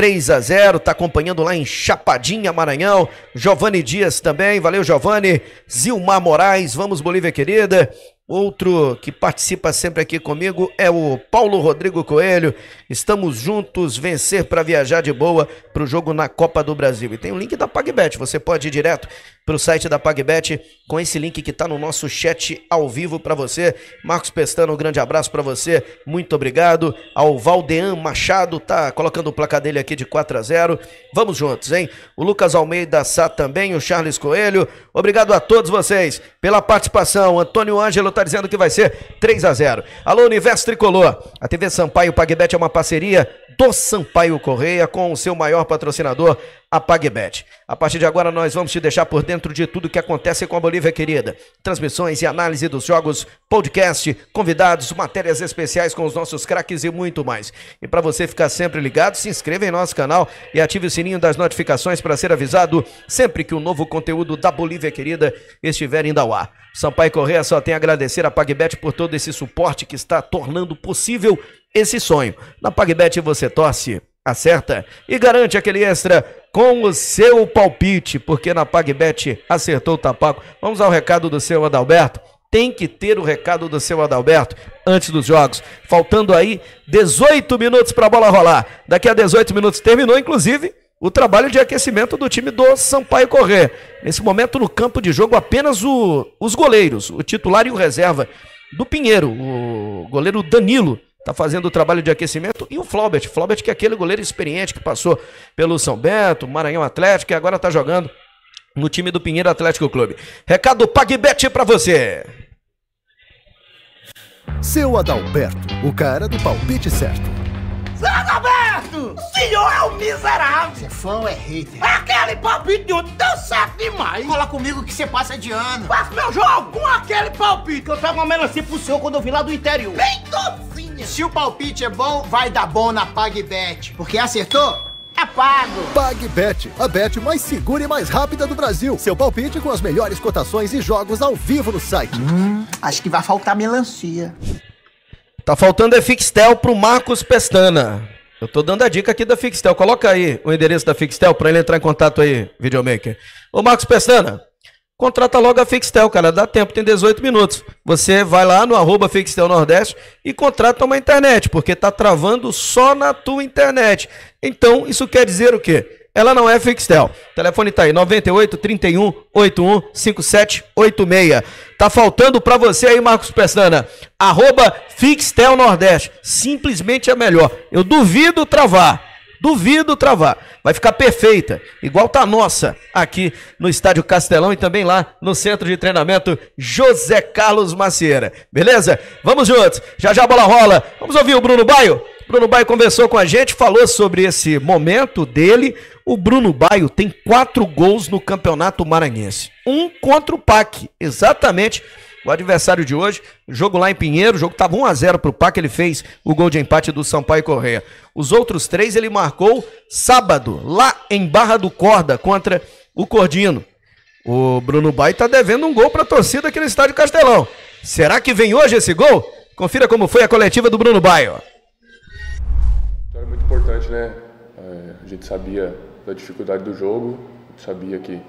3 a 0, tá acompanhando lá em Chapadinha, Maranhão. Giovanni Dias também, valeu Giovanni. Zilmar Moraes, vamos Bolívia querida. Outro que participa sempre aqui comigo é o Paulo Rodrigo Coelho. Estamos juntos, vencer para viajar de boa para o jogo na Copa do Brasil. E tem o um link da PagBet, você pode ir direto para o site da PagBet com esse link que está no nosso chat ao vivo para você. Marcos Pestano, um grande abraço para você, muito obrigado. Ao Valdean Machado, tá colocando o placar dele aqui de 4 a 0 Vamos juntos, hein? O Lucas Almeida Sá também, o Charles Coelho. Obrigado a todos vocês pela participação. Antônio Ângelo tá dizendo que vai ser 3 a 0 Alô, Universo Tricolor. A TV Sampaio Pagbet é uma parceria Doutor Sampaio Correia com o seu maior patrocinador, a PagBet. A partir de agora, nós vamos te deixar por dentro de tudo que acontece com a Bolívia querida. Transmissões e análise dos jogos, podcast, convidados, matérias especiais com os nossos craques e muito mais. E para você ficar sempre ligado, se inscreva em nosso canal e ative o sininho das notificações para ser avisado sempre que o um novo conteúdo da Bolívia querida estiver indo ao ar. Sampaio Correia só tem a agradecer a PagBet por todo esse suporte que está tornando possível esse sonho. Na PagBet você torce, acerta e garante aquele extra com o seu palpite, porque na PagBet acertou o tapaco. Vamos ao recado do seu Adalberto. Tem que ter o recado do seu Adalberto antes dos jogos. Faltando aí 18 minutos para a bola rolar. Daqui a 18 minutos terminou, inclusive, o trabalho de aquecimento do time do Sampaio Correr. Nesse momento, no campo de jogo, apenas o, os goleiros, o titular e o reserva do Pinheiro, o goleiro Danilo Tá fazendo o trabalho de aquecimento. E o Flaubert. Flaubert, que é aquele goleiro experiente que passou pelo São Bento, Maranhão Atlético e agora tá jogando no time do Pinheiro Atlético Clube. Recado PagBet para você. Seu Adalberto, o cara do palpite certo. Adalberto! O senhor é um miserável! Você é fã ou é hater? É aquele palpite de outro deu certo demais! Fala comigo que você passa de ano! Passa meu jogo com aquele palpite! Que eu trago uma melancia pro senhor quando eu vim lá do interior! Bem docinha! Se o palpite é bom, vai dar bom na PagBet. Porque acertou? é pago. PagBet, a bet mais segura e mais rápida do Brasil. Seu palpite com as melhores cotações e jogos ao vivo no site. Hum, acho que vai faltar melancia. Tá faltando é Fixtel pro Marcos Pestana. Eu tô dando a dica aqui da Fixtel. Coloca aí o endereço da Fixtel para ele entrar em contato aí, videomaker. Ô Marcos Pestana, contrata logo a Fixtel, cara. Dá tempo, tem 18 minutos. Você vai lá no arroba Fixtel Nordeste e contrata uma internet, porque tá travando só na tua internet. Então, isso quer dizer o quê? ela não é Fixtel. O telefone tá aí, 98 31 81 5786. Tá faltando para você aí, Marcos Pestana, arroba Fixtel Nordeste. Simplesmente é melhor. Eu duvido travar. Duvido travar. Vai ficar perfeita, igual tá a nossa aqui no Estádio Castelão e também lá no Centro de Treinamento José Carlos Macieira. Beleza? Vamos juntos. Já já a bola rola. Vamos ouvir o Bruno Baio? Bruno Baio conversou com a gente, falou sobre esse momento dele. O Bruno Baio tem quatro gols no Campeonato Maranhense. Um contra o PAC, exatamente o adversário de hoje. Jogo lá em Pinheiro, o jogo estava 1 a 0 para o PAC, ele fez o gol de empate do Sampaio Correia. Os outros três ele marcou sábado, lá em Barra do Corda, contra o Cordino. O Bruno Baio está devendo um gol para a torcida aqui no estádio Castelão. Será que vem hoje esse gol? Confira como foi a coletiva do Bruno Baio muito importante, né? É, a gente sabia da dificuldade do jogo, sabia que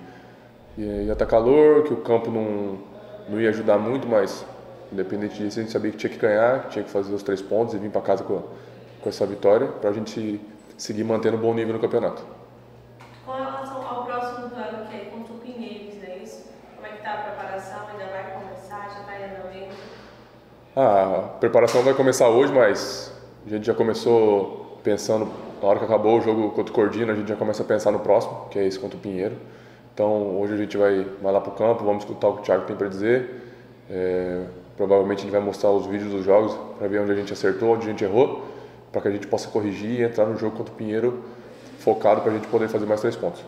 ia estar tá calor, que o campo não, não ia ajudar muito, mas independente disso, a gente sabia que tinha que ganhar, tinha que fazer os três pontos e vir para casa com, com essa vitória para a gente seguir mantendo um bom nível no campeonato. relação ao próximo que é o é Como é que está a preparação? Ainda vai começar? Já está Ah, a preparação vai começar hoje, mas a gente já começou pensando, na hora que acabou o jogo contra o Cordino, a gente já começa a pensar no próximo, que é esse contra o Pinheiro. Então hoje a gente vai, vai lá para o campo, vamos escutar o que o Thiago tem para dizer. É, provavelmente ele vai mostrar os vídeos dos jogos para ver onde a gente acertou, onde a gente errou, para que a gente possa corrigir e entrar no jogo contra o Pinheiro focado para a gente poder fazer mais três pontos.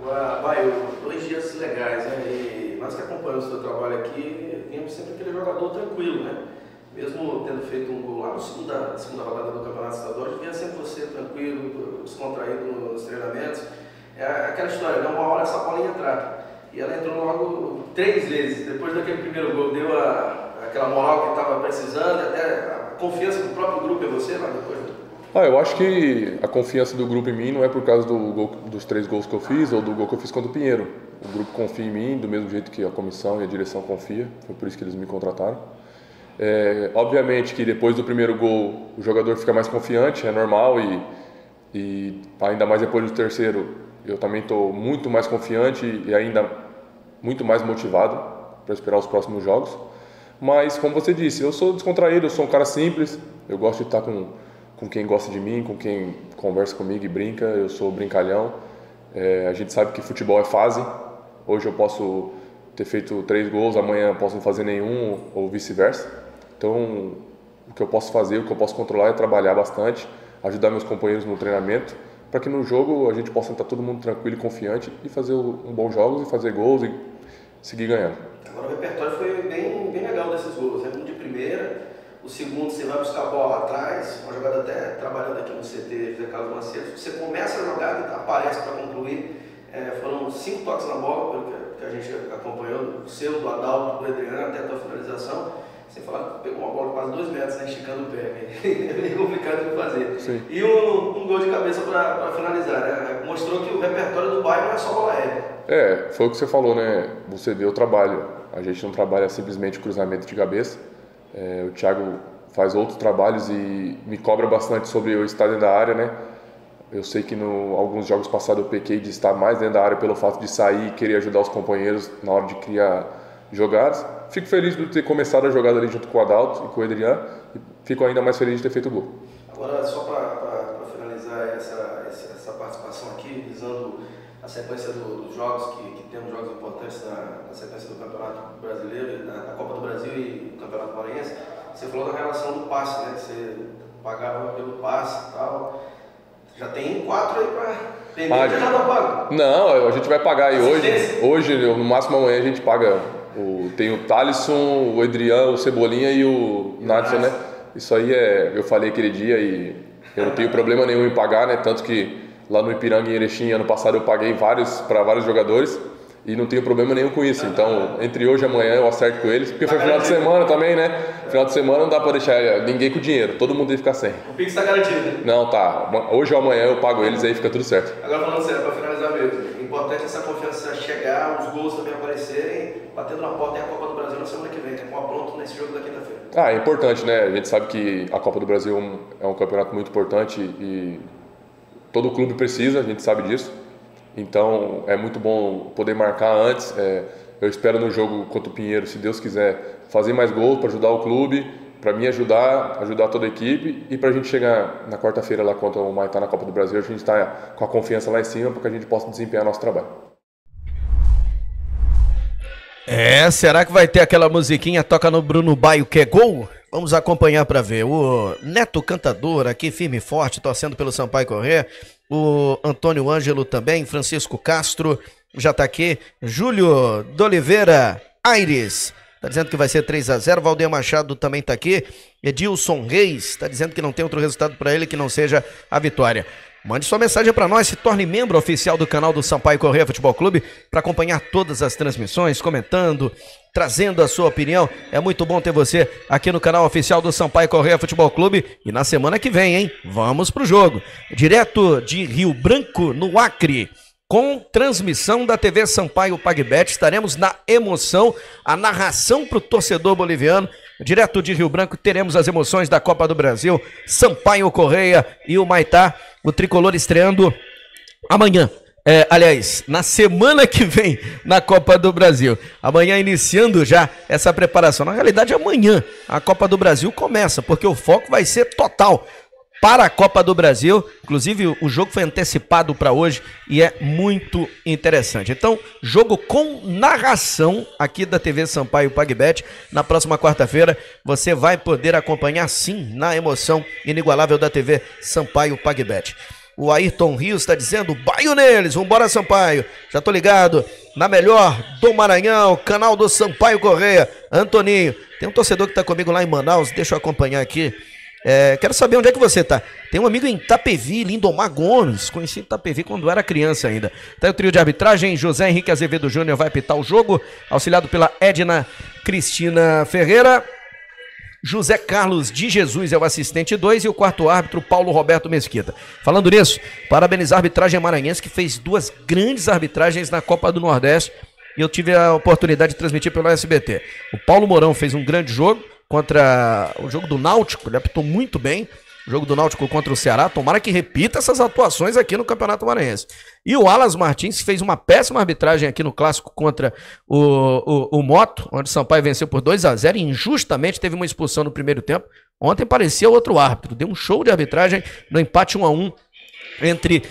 Agora, dois dias legais, né? E nós que acompanhamos o seu trabalho aqui, temos sempre aquele jogador tranquilo, né? mesmo tendo feito um gol lá no segunda, segunda rodada do Campeonato Estadual, devia sempre você tranquilo, descontraído nos treinamentos. É aquela história, né? uma hora essa bola ia entrar. E ela entrou logo três vezes, depois daquele primeiro gol, deu a, aquela moral que estava precisando, até a confiança do próprio grupo em você lá depois. Ah, eu acho que a confiança do grupo em mim não é por causa do gol, dos três gols que eu fiz ou do gol que eu fiz contra o Pinheiro. O grupo confia em mim do mesmo jeito que a comissão e a direção confia. Foi por isso que eles me contrataram. É, obviamente que depois do primeiro gol o jogador fica mais confiante, é normal, e, e ainda mais depois do terceiro eu também estou muito mais confiante e ainda muito mais motivado para esperar os próximos jogos. Mas, como você disse, eu sou descontraído, eu sou um cara simples, eu gosto de estar com, com quem gosta de mim, com quem conversa comigo e brinca, eu sou brincalhão. É, a gente sabe que futebol é fase, hoje eu posso ter feito três gols, amanhã posso não fazer nenhum ou vice-versa. Então, o que eu posso fazer, o que eu posso controlar é trabalhar bastante, ajudar meus companheiros no treinamento, para que no jogo a gente possa estar todo mundo tranquilo e confiante e fazer um bons jogos e fazer gols e seguir ganhando. Agora o repertório foi bem, bem legal desses gols, É Um de primeira, o segundo você vai buscar a bola lá atrás, uma jogada até trabalhando aqui no CT José Carlos Macedo, você começa a jogada, aparece para concluir, é, foram cinco toques na bola, pelo que, que a gente acompanhou, o seu, do Adalto, do Adriano, até a tua finalização você fala, pegou uma bola quase dois metros, né, esticando o pé. Né? é meio complicado de fazer. Sim. E um, um, gol de cabeça para finalizar, né? Mostrou que o repertório do bairro não é só bola aérea. É, foi o que você falou, né? Você o trabalho. A gente não trabalha simplesmente cruzamento de cabeça. É, o Thiago faz outros trabalhos e me cobra bastante sobre eu estar dentro da área, né? Eu sei que no alguns jogos passados eu pequei de estar mais dentro da área pelo fato de sair e querer ajudar os companheiros na hora de criar jogadas. Fico feliz de ter começado a jogada ali junto com o Adalto e com o Adriano. E fico ainda mais feliz de ter feito o gol. Agora, só para finalizar essa, essa participação aqui, visando a sequência do, dos jogos, que, que, temos jogos importantes na, na, sequência do Campeonato Brasileiro, na, na Copa do Brasil e do Campeonato Paraense, você falou da relação do passe, né? você pagava pelo passe e tal. Já tem quatro aí para. Tem ah, já não tá paga. Não, a gente vai pagar aí hoje. Hoje, no máximo amanhã, a gente paga o, tem o Talisson, o Adriano, o Cebolinha e o Nathan, né? Isso aí é. Eu falei aquele dia e eu não tenho problema nenhum em pagar, né? Tanto que lá no Ipiranga em Erechim, ano passado, eu paguei vários para vários jogadores e não tenho problema nenhum com isso. Então, entre hoje e amanhã eu acerto com eles, porque tá foi garantido. final de tá semana também, né? Final de semana não dá para deixar ninguém com dinheiro, todo mundo tem que ficar sem. O Pix tá garantido, né? Não, tá. Hoje ou amanhã eu pago eles aí fica tudo certo. Agora falando sério, para finalizar mesmo, é importante essa confiança chegar, os gols também aparecerem batendo na porta é a Copa do Brasil na semana que vem, né? com a Bronto nesse jogo da quinta-feira. Ah, é importante, né? A gente sabe que a Copa do Brasil é, é um campeonato muito importante e todo clube precisa, a gente sabe disso. Então é muito bom poder marcar antes. É, eu espero no jogo contra o Pinheiro, se Deus quiser, fazer mais gols para ajudar o clube, para me ajudar, ajudar toda a equipe e para a gente chegar na quarta-feira lá contra o Maitá na Copa do Brasil, a gente está com a confiança lá em cima para que a gente possa desempenhar nosso trabalho. É, será que vai ter aquela musiquinha toca no Bruno Baio que é gol? Vamos acompanhar para ver. O Neto Cantador aqui firme e forte, torcendo pelo Sampaio Correr. O Antônio Ângelo também, Francisco Castro já tá aqui. Júlio Doliveira Oliveira Aires tá dizendo que vai ser 3 a 0. Valdeir Machado também tá aqui. Edilson Reis tá dizendo que não tem outro resultado para ele que não seja a vitória. Mande sua mensagem para nós, se torne membro oficial do canal do Sampaio Correia Futebol Clube para acompanhar todas as transmissões, comentando, trazendo a sua opinião. É muito bom ter você aqui no canal oficial do Sampaio Correia Futebol Clube. E na semana que vem, hein? Vamos pro jogo. Direto de Rio Branco, no Acre com transmissão da TV Sampaio Pagbet. Estaremos na emoção, a narração para o torcedor boliviano. Direto de Rio Branco, teremos as emoções da Copa do Brasil, Sampaio Correia e o Maitá, o tricolor estreando amanhã. É, aliás, na semana que vem, na Copa do Brasil. Amanhã, iniciando já essa preparação. Na realidade, amanhã a Copa do Brasil começa, porque o foco vai ser total para a Copa do Brasil. Inclusive, o jogo foi antecipado para hoje e é muito interessante. Então, jogo com narração aqui da TV Sampaio Pagbet. Na próxima quarta-feira, você vai poder acompanhar, sim, na emoção inigualável da TV Sampaio Pagbet. O Ayrton Rios está dizendo, baio neles, vambora Sampaio. Já tô ligado, na melhor do Maranhão, canal do Sampaio Correia. Antoninho, tem um torcedor que está comigo lá em Manaus, deixa eu acompanhar aqui. É, quero saber onde é que você tá. Tem um amigo em Itapevi, Lindomar Gomes. Conheci Itapevi quando era criança ainda. Tá o trio de arbitragem. José Henrique Azevedo Júnior vai apitar o jogo, auxiliado pela Edna Cristina Ferreira. José Carlos de Jesus é o assistente 2 e o quarto árbitro Paulo Roberto Mesquita. Falando nisso, parabenizar a arbitragem maranhense que fez duas grandes arbitragens na Copa do Nordeste e eu tive a oportunidade de transmitir pelo SBT. O Paulo Mourão fez um grande jogo, contra o jogo do Náutico, ele apitou muito bem. O jogo do Náutico contra o Ceará, tomara que repita essas atuações aqui no Campeonato Maranhense. E o Alas Martins fez uma péssima arbitragem aqui no clássico contra o, o, o Moto, onde o Sampaio venceu por 2 a 0 e injustamente teve uma expulsão no primeiro tempo. Ontem parecia outro árbitro, deu um show de arbitragem no empate 1 a 1 entre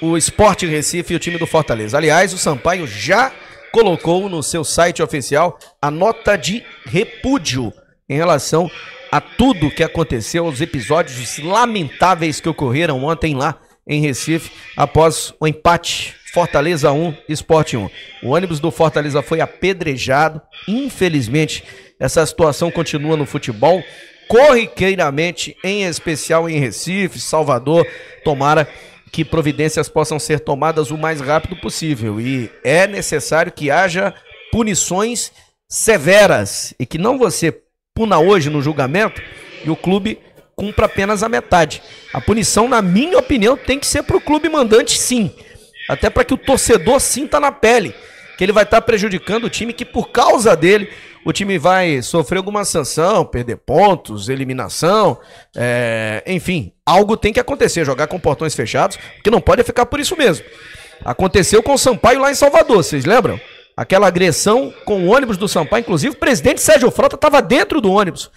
o Esporte Recife e o time do Fortaleza. Aliás, o Sampaio já colocou no seu site oficial a nota de repúdio em relação a tudo que aconteceu, aos episódios lamentáveis que ocorreram ontem lá em Recife, após o empate Fortaleza 1, Esporte 1. O ônibus do Fortaleza foi apedrejado. Infelizmente, essa situação continua no futebol corriqueiramente, em especial em Recife, Salvador. Tomara que providências possam ser tomadas o mais rápido possível. E é necessário que haja punições severas e que não você puna hoje no julgamento e o clube cumpra apenas a metade. A punição, na minha opinião, tem que ser para o clube mandante, sim. Até para que o torcedor sinta na pele que ele vai estar tá prejudicando o time, que por causa dele o time vai sofrer alguma sanção, perder pontos, eliminação, é... enfim, algo tem que acontecer. Jogar com portões fechados, porque não pode ficar por isso mesmo. Aconteceu com o Sampaio lá em Salvador, vocês lembram? Aquela agressão com o ônibus do Sampaio, inclusive o presidente Sérgio Frota estava dentro do ônibus.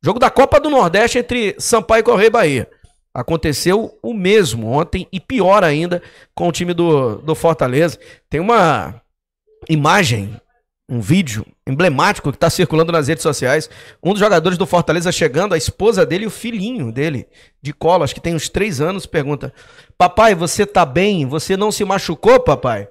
Jogo da Copa do Nordeste entre Sampaio e Correia Bahia. Aconteceu o mesmo ontem e pior ainda com o time do, do Fortaleza. Tem uma imagem, um vídeo emblemático que está circulando nas redes sociais. Um dos jogadores do Fortaleza chegando, a esposa dele e o filhinho dele, de colo, acho que tem uns três anos, pergunta: Papai, você tá bem? Você não se machucou, papai?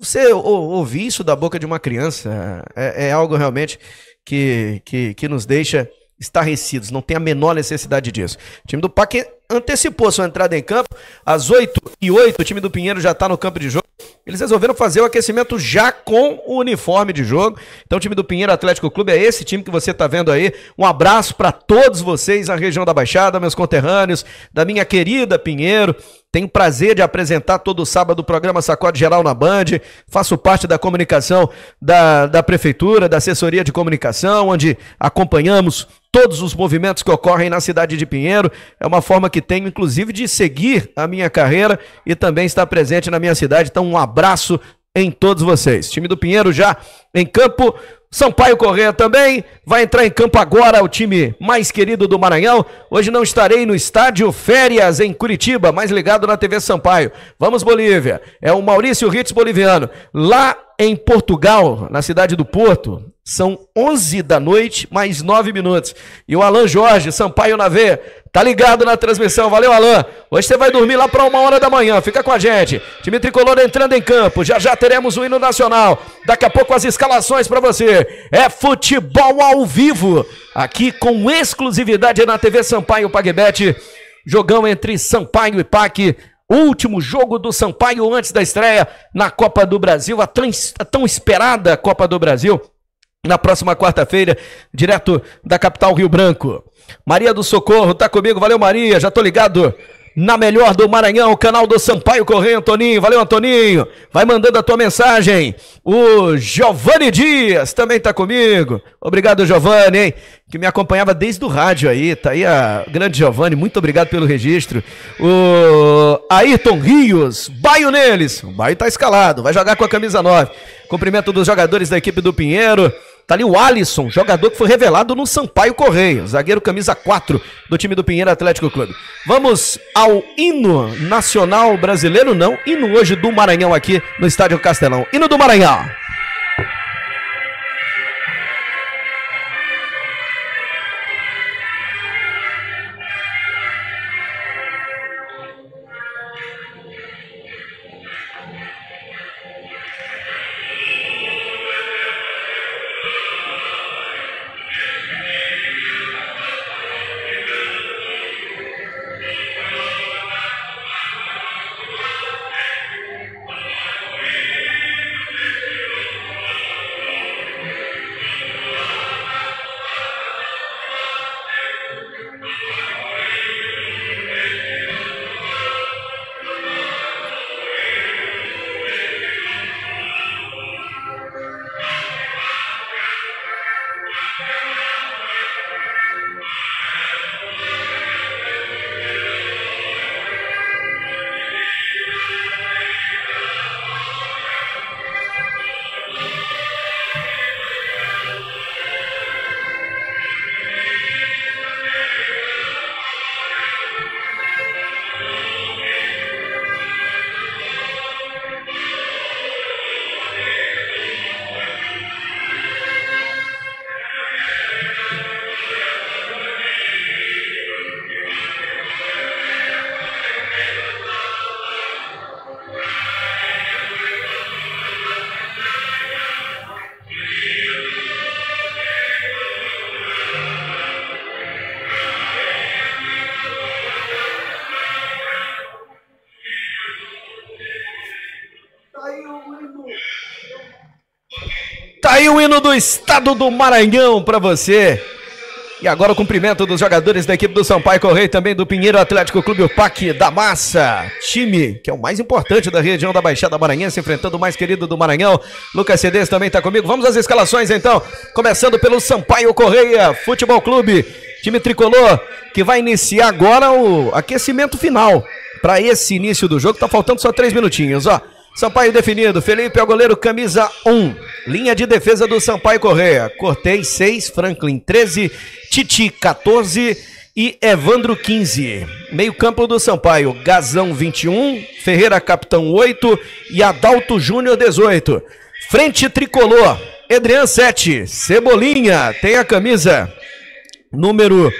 Você ouvir isso da boca de uma criança é, é algo realmente que, que, que nos deixa estarrecidos, não tem a menor necessidade disso. O time do Paque antecipou sua entrada em campo, às 8 e 8 o time do Pinheiro já está no campo de jogo, eles resolveram fazer o aquecimento já com o uniforme de jogo. Então, o time do Pinheiro Atlético Clube é esse time que você está vendo aí. Um abraço para todos vocês na região da Baixada, meus conterrâneos, da minha querida Pinheiro. Tenho prazer de apresentar todo sábado o programa Sacode Geral na Band. Faço parte da comunicação da, da Prefeitura, da assessoria de comunicação, onde acompanhamos todos os movimentos que ocorrem na cidade de Pinheiro. É uma forma que tenho, inclusive, de seguir a minha carreira e também estar presente na minha cidade. Então, um abraço abraço em todos vocês. Time do Pinheiro já em campo. Sampaio Correia também vai entrar em campo agora, o time mais querido do Maranhão. Hoje não estarei no estádio Férias em Curitiba, mas ligado na TV Sampaio. Vamos Bolívia. É o Maurício Ritz boliviano, lá em Portugal, na cidade do Porto, são 11 da noite, mais 9 minutos. E o Alan Jorge, Sampaio Navê, tá ligado na transmissão. Valeu, Alan. Hoje você vai dormir lá para uma hora da manhã. Fica com a gente. Time Tricolor entrando em campo. Já já teremos o hino nacional. Daqui a pouco as escalações para você. É futebol ao vivo. Aqui com exclusividade na TV Sampaio Pagbet. Jogão entre Sampaio e Pac. Último jogo do Sampaio antes da estreia na Copa do Brasil, a tão, a tão esperada Copa do Brasil na próxima quarta-feira, direto da capital Rio Branco. Maria do Socorro, tá comigo? Valeu, Maria, já tô ligado. Na melhor do Maranhão, canal do Sampaio correndo. Antoninho. Valeu, Antoninho. Vai mandando a tua mensagem. O Giovanni Dias também tá comigo. Obrigado, Giovanni, hein? Que me acompanhava desde o rádio aí. Tá aí a grande Giovanni. Muito obrigado pelo registro. O Ayrton Rios. Baio neles. O Baio tá escalado. Vai jogar com a camisa 9. Cumprimento dos jogadores da equipe do Pinheiro. Tá ali o Alisson, jogador que foi revelado no Sampaio Correia, zagueiro camisa 4 do time do Pinheiro Atlético Clube. Vamos ao hino nacional brasileiro, não, hino hoje do Maranhão aqui no Estádio Castelão. Hino do Maranhão. hino do estado do Maranhão para você. E agora o cumprimento dos jogadores da equipe do Sampaio Correia, também do Pinheiro Atlético Clube Pac da Massa. Time que é o mais importante da região da Baixada Maranhense, enfrentando o mais querido do Maranhão. Lucas Cedes também está comigo. Vamos às escalações então. Começando pelo Sampaio Correia Futebol Clube, time tricolor que vai iniciar agora o aquecimento final. Para esse início do jogo, tá faltando só três minutinhos, ó. Sampaio definido, Felipe é o goleiro, camisa 1. Linha de defesa do Sampaio Correia. Cortei 6, Franklin 13, Titi 14 e Evandro 15. Meio-campo do Sampaio, Gazão 21, Ferreira Capitão 8 e Adalto Júnior 18. Frente tricolor, Edrian 7, Cebolinha tem a camisa número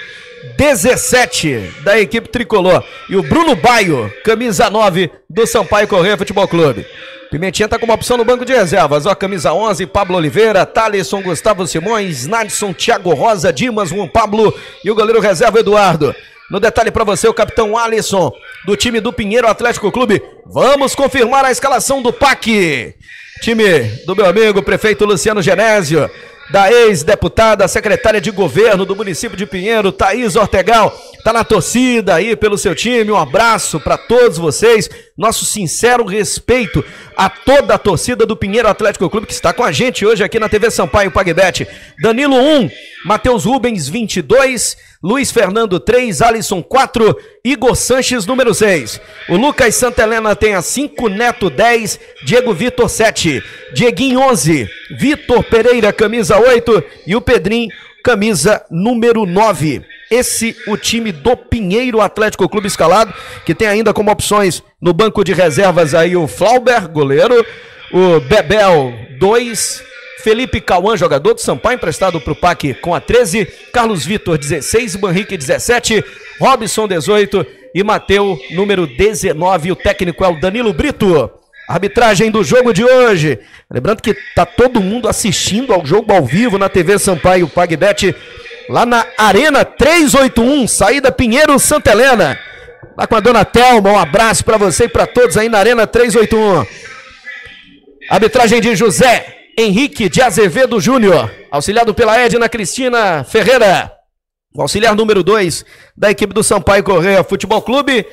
17 da equipe tricolor. E o Bruno Baio, camisa 9 do Sampaio Correia Futebol Clube. Pimentinha tá com uma opção no banco de reservas. Ó, camisa 11, Pablo Oliveira, Thaleson, Gustavo Simões, Nadson, Thiago Rosa, Dimas, Juan Pablo e o goleiro reserva Eduardo. No detalhe para você, o capitão Alisson, do time do Pinheiro Atlético Clube. Vamos confirmar a escalação do PAC. Time do meu amigo, prefeito Luciano Genésio da ex-deputada, secretária de governo do município de Pinheiro, Thaís Ortegal, tá na torcida aí pelo seu time. Um abraço para todos vocês. Nosso sincero respeito a toda a torcida do Pinheiro Atlético Clube que está com a gente hoje aqui na TV Sampaio Pagbete. Danilo 1, Matheus Rubens 22, Luiz Fernando 3, Alisson 4, Igor Sanches número 6. O Lucas Santa Helena tem a 5, Neto 10, Diego Vitor 7, Dieguinho 11, Vitor Pereira camisa 8 e o Pedrinho camisa número 9. Esse o time do Pinheiro Atlético Clube escalado, que tem ainda como opções no banco de reservas aí o Flauber, goleiro, o Bebel, 2, Felipe Cauã, jogador do Sampaio, emprestado para o PAC com a 13, Carlos Vitor, 16, Manrique, 17, Robson, 18 e Mateu, número 19. O técnico é o Danilo Brito. Arbitragem do jogo de hoje. Lembrando que tá todo mundo assistindo ao jogo ao vivo na TV Sampaio PagBet lá na Arena 381, saída Pinheiro Santa Helena. Lá com a dona Thelma, um abraço para você e para todos aí na Arena 381. Arbitragem de José Henrique de Azevedo Júnior, auxiliado pela Edna Cristina Ferreira. O auxiliar número 2 da equipe do Sampaio Correia Futebol Clube.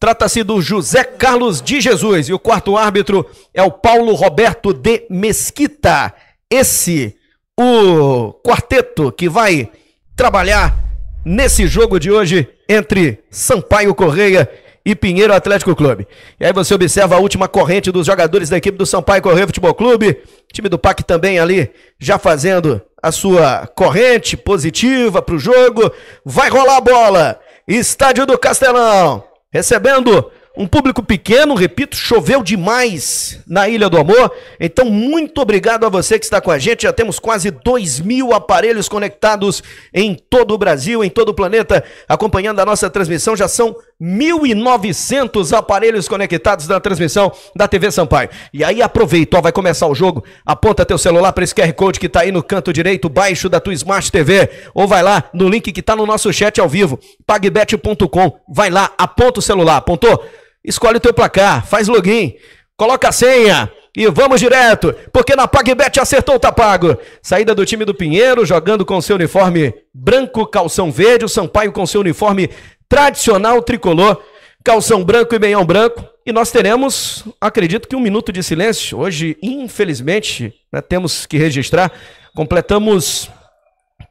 Trata-se do José Carlos de Jesus. E o quarto árbitro é o Paulo Roberto de Mesquita. Esse, o quarteto que vai trabalhar nesse jogo de hoje entre Sampaio Correia e Pinheiro Atlético Clube. E aí você observa a última corrente dos jogadores da equipe do Sampaio Correia Futebol Clube, time do PAC também ali já fazendo a sua corrente positiva para o jogo. Vai rolar a bola. Estádio do Castelão recebendo um público pequeno, repito, choveu demais na Ilha do Amor. Então, muito obrigado a você que está com a gente. Já temos quase 2 mil aparelhos conectados em todo o Brasil, em todo o planeta, acompanhando a nossa transmissão. Já são 1.900 aparelhos conectados na transmissão da TV Sampaio. E aí, aproveita, ó, vai começar o jogo. Aponta teu celular para esse QR Code que está aí no canto direito, baixo da tua Smart TV. Ou vai lá no link que está no nosso chat ao vivo, pagbet.com. Vai lá, aponta o celular, apontou? Escolhe o teu placar, faz login, coloca a senha e vamos direto, porque na PagBet acertou, tá pago. Saída do time do Pinheiro, jogando com seu uniforme branco, calção verde, o Sampaio com seu uniforme tradicional tricolor, calção branco e meião branco. E nós teremos, acredito que um minuto de silêncio. Hoje, infelizmente, né, temos que registrar, completamos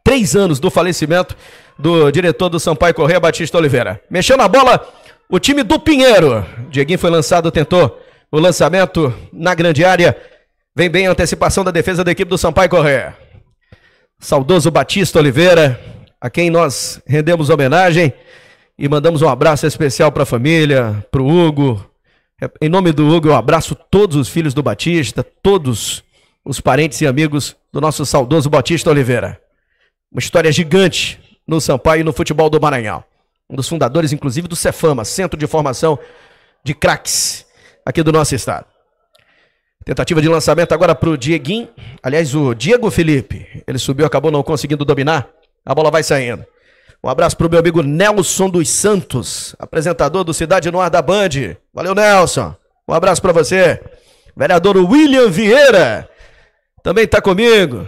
três anos do falecimento do diretor do Sampaio Correia, Batista Oliveira. Mexendo a bola o time do Pinheiro. Dieguinho foi lançado, tentou o lançamento na grande área. Vem bem a antecipação da defesa da equipe do Sampaio Correr. Saudoso Batista Oliveira, a quem nós rendemos homenagem e mandamos um abraço especial para a família, para o Hugo. Em nome do Hugo, eu abraço todos os filhos do Batista, todos os parentes e amigos do nosso saudoso Batista Oliveira. Uma história gigante no Sampaio e no futebol do Maranhão um dos fundadores, inclusive, do Cefama, Centro de Formação de Craques, aqui do nosso estado. Tentativa de lançamento agora para o Dieguinho. Aliás, o Diego Felipe. Ele subiu, acabou não conseguindo dominar. A bola vai saindo. Um abraço para o meu amigo Nelson dos Santos, apresentador do Cidade no Ar da Band. Valeu, Nelson. Um abraço para você. Vereador William Vieira também está comigo.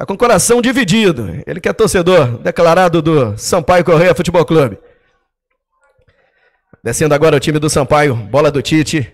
Tá com o coração dividido. Ele que é torcedor declarado do Sampaio Correia Futebol Clube. Descendo agora o time do Sampaio, bola do Tite.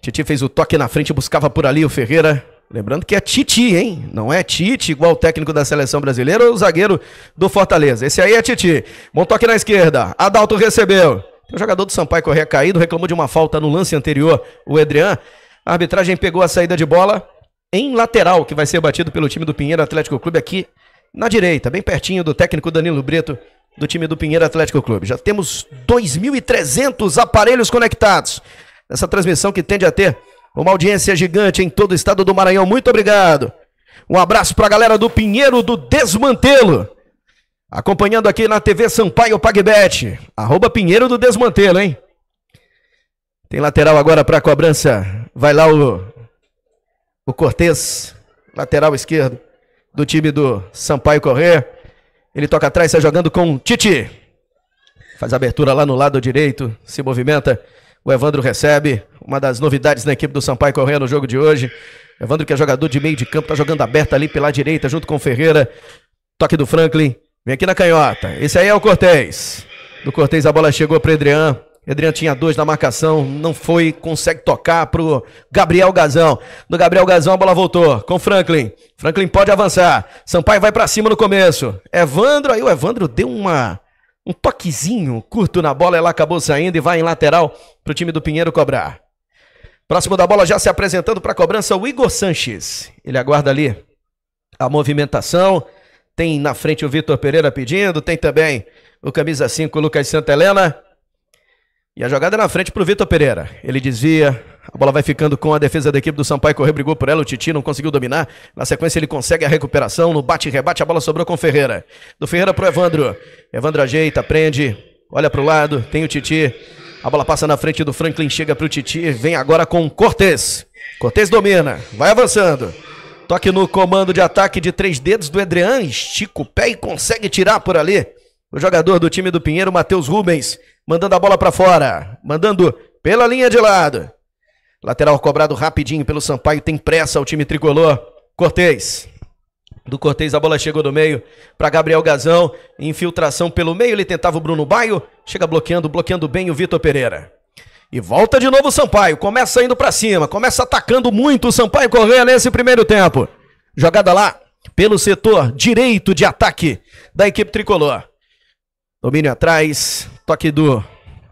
Titi fez o toque na frente, buscava por ali o Ferreira. Lembrando que é Titi, hein? Não é Tite, igual o técnico da seleção brasileira ou o zagueiro do Fortaleza. Esse aí é Titi. Bom toque na esquerda. Adalto recebeu. O jogador do Sampaio Correia caído reclamou de uma falta no lance anterior, o Edrian. A arbitragem pegou a saída de bola em lateral, que vai ser batido pelo time do Pinheiro Atlético Clube aqui na direita, bem pertinho do técnico Danilo Brito do time do Pinheiro Atlético Clube. Já temos 2.300 aparelhos conectados nessa transmissão que tende a ter uma audiência gigante em todo o estado do Maranhão. Muito obrigado. Um abraço para a galera do Pinheiro do Desmantelo. Acompanhando aqui na TV Sampaio Pagbet. Arroba Pinheiro do Desmantelo, hein? Tem lateral agora para cobrança. Vai lá o o Cortez, lateral esquerdo do time do Sampaio Corrêa. Ele toca atrás, sai jogando com o Titi. Faz abertura lá no lado direito, se movimenta. O Evandro recebe uma das novidades na equipe do Sampaio Corrêa no jogo de hoje. Evandro, que é jogador de meio de campo, está jogando aberto ali pela direita, junto com o Ferreira. Toque do Franklin. Vem aqui na canhota. Esse aí é o Cortez. Do Cortez a bola chegou para Adrian. Adriano tinha dois na marcação, não foi, consegue tocar pro Gabriel Gazão. Do Gabriel Gazão a bola voltou com Franklin. Franklin pode avançar. Sampaio vai para cima no começo. Evandro, aí o Evandro deu uma um toquezinho curto na bola, ela acabou saindo e vai em lateral pro time do Pinheiro cobrar. Próximo da bola já se apresentando para cobrança o Igor Sanches. Ele aguarda ali a movimentação. Tem na frente o Vitor Pereira pedindo, tem também o camisa 5 Lucas Santa Helena. E a jogada na frente para o Vitor Pereira. Ele dizia, a bola vai ficando com a defesa da equipe do Sampaio Correr, brigou por ela, o Titi não conseguiu dominar. Na sequência ele consegue a recuperação, no bate-rebate a bola sobrou com o Ferreira. Do Ferreira para o Evandro. Evandro ajeita, prende, olha para o lado, tem o Titi. A bola passa na frente do Franklin, chega para o Titi, vem agora com o Cortez. Cortez domina, vai avançando. Toque no comando de ataque de três dedos do Edrean, estica o pé e consegue tirar por ali. O jogador do time do Pinheiro, Matheus Rubens, mandando a bola para fora, mandando pela linha de lado. Lateral cobrado rapidinho pelo Sampaio, tem pressa o time tricolor. Cortez. Do Cortez a bola chegou do meio para Gabriel Gazão, infiltração pelo meio, ele tentava o Bruno Baio, chega bloqueando, bloqueando bem o Vitor Pereira. E volta de novo o Sampaio, começa indo para cima, começa atacando muito o Sampaio Correia nesse primeiro tempo. Jogada lá pelo setor direito de ataque da equipe tricolor. Domínio atrás, toque do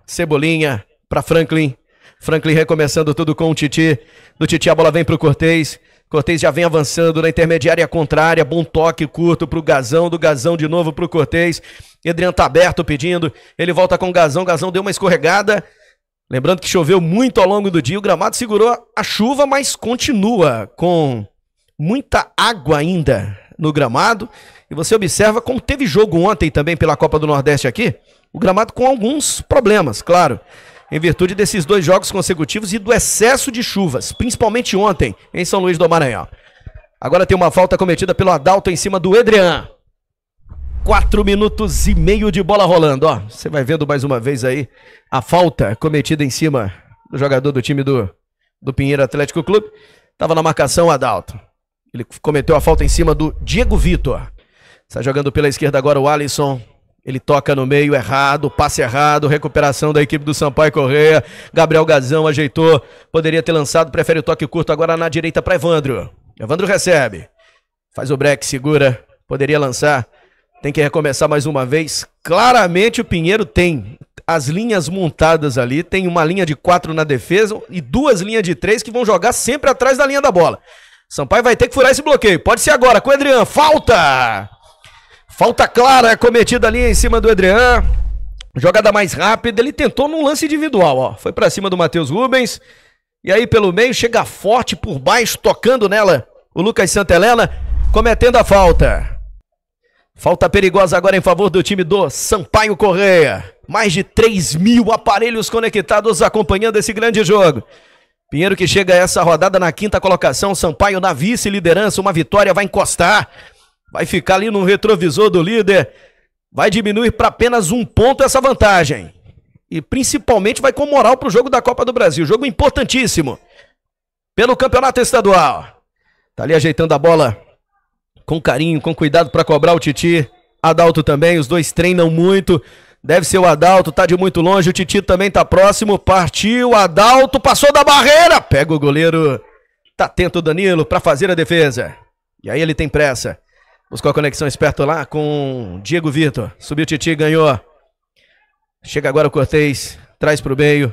Cebolinha para Franklin. Franklin recomeçando tudo com o Titi. Do Titi a bola vem para o Cortez. Cortez já vem avançando na intermediária contrária. Bom toque curto para o Gazão. Do Gazão de novo para o Cortez. Adriano tá aberto pedindo. Ele volta com o Gazão. Gazão deu uma escorregada. Lembrando que choveu muito ao longo do dia. O gramado segurou a chuva, mas continua com muita água ainda no gramado. E você observa como teve jogo ontem também pela Copa do Nordeste aqui, o gramado com alguns problemas, claro, em virtude desses dois jogos consecutivos e do excesso de chuvas, principalmente ontem em São Luís do Maranhão. Agora tem uma falta cometida pelo Adalto em cima do Edrian. Quatro minutos e meio de bola rolando, ó. Você vai vendo mais uma vez aí a falta cometida em cima do jogador do time do, do Pinheiro Atlético Clube. Tava na marcação o Adalto. Ele cometeu a falta em cima do Diego Vitor. Está jogando pela esquerda agora o Alisson. Ele toca no meio, errado, passe errado, recuperação da equipe do Sampaio Correia. Gabriel Gazão ajeitou, poderia ter lançado, prefere o toque curto agora na direita para Evandro. Evandro recebe, faz o break, segura, poderia lançar, tem que recomeçar mais uma vez. Claramente o Pinheiro tem as linhas montadas ali, tem uma linha de quatro na defesa e duas linhas de três que vão jogar sempre atrás da linha da bola. Sampaio vai ter que furar esse bloqueio, pode ser agora com o Adrian, falta! Falta clara é cometida ali em cima do Edrian. Jogada mais rápida, ele tentou num lance individual, ó. Foi para cima do Matheus Rubens. E aí pelo meio chega forte por baixo, tocando nela o Lucas Santelena, cometendo a falta. Falta perigosa agora em favor do time do Sampaio Correia. Mais de 3 mil aparelhos conectados acompanhando esse grande jogo. Pinheiro que chega a essa rodada na quinta colocação, Sampaio na vice-liderança, uma vitória vai encostar Vai ficar ali no retrovisor do líder. Vai diminuir para apenas um ponto essa vantagem. E principalmente vai com moral para o jogo da Copa do Brasil. Jogo importantíssimo pelo campeonato estadual. Tá ali ajeitando a bola com carinho, com cuidado para cobrar o Titi. Adalto também, os dois treinam muito. Deve ser o Adalto, tá de muito longe. O Titi também tá próximo. Partiu, Adalto, passou da barreira. Pega o goleiro. Tá atento o Danilo para fazer a defesa. E aí ele tem pressa. Buscou a conexão esperto lá com Diego Vitor. Subiu o Titi, ganhou. Chega agora o Cortez, traz para o meio.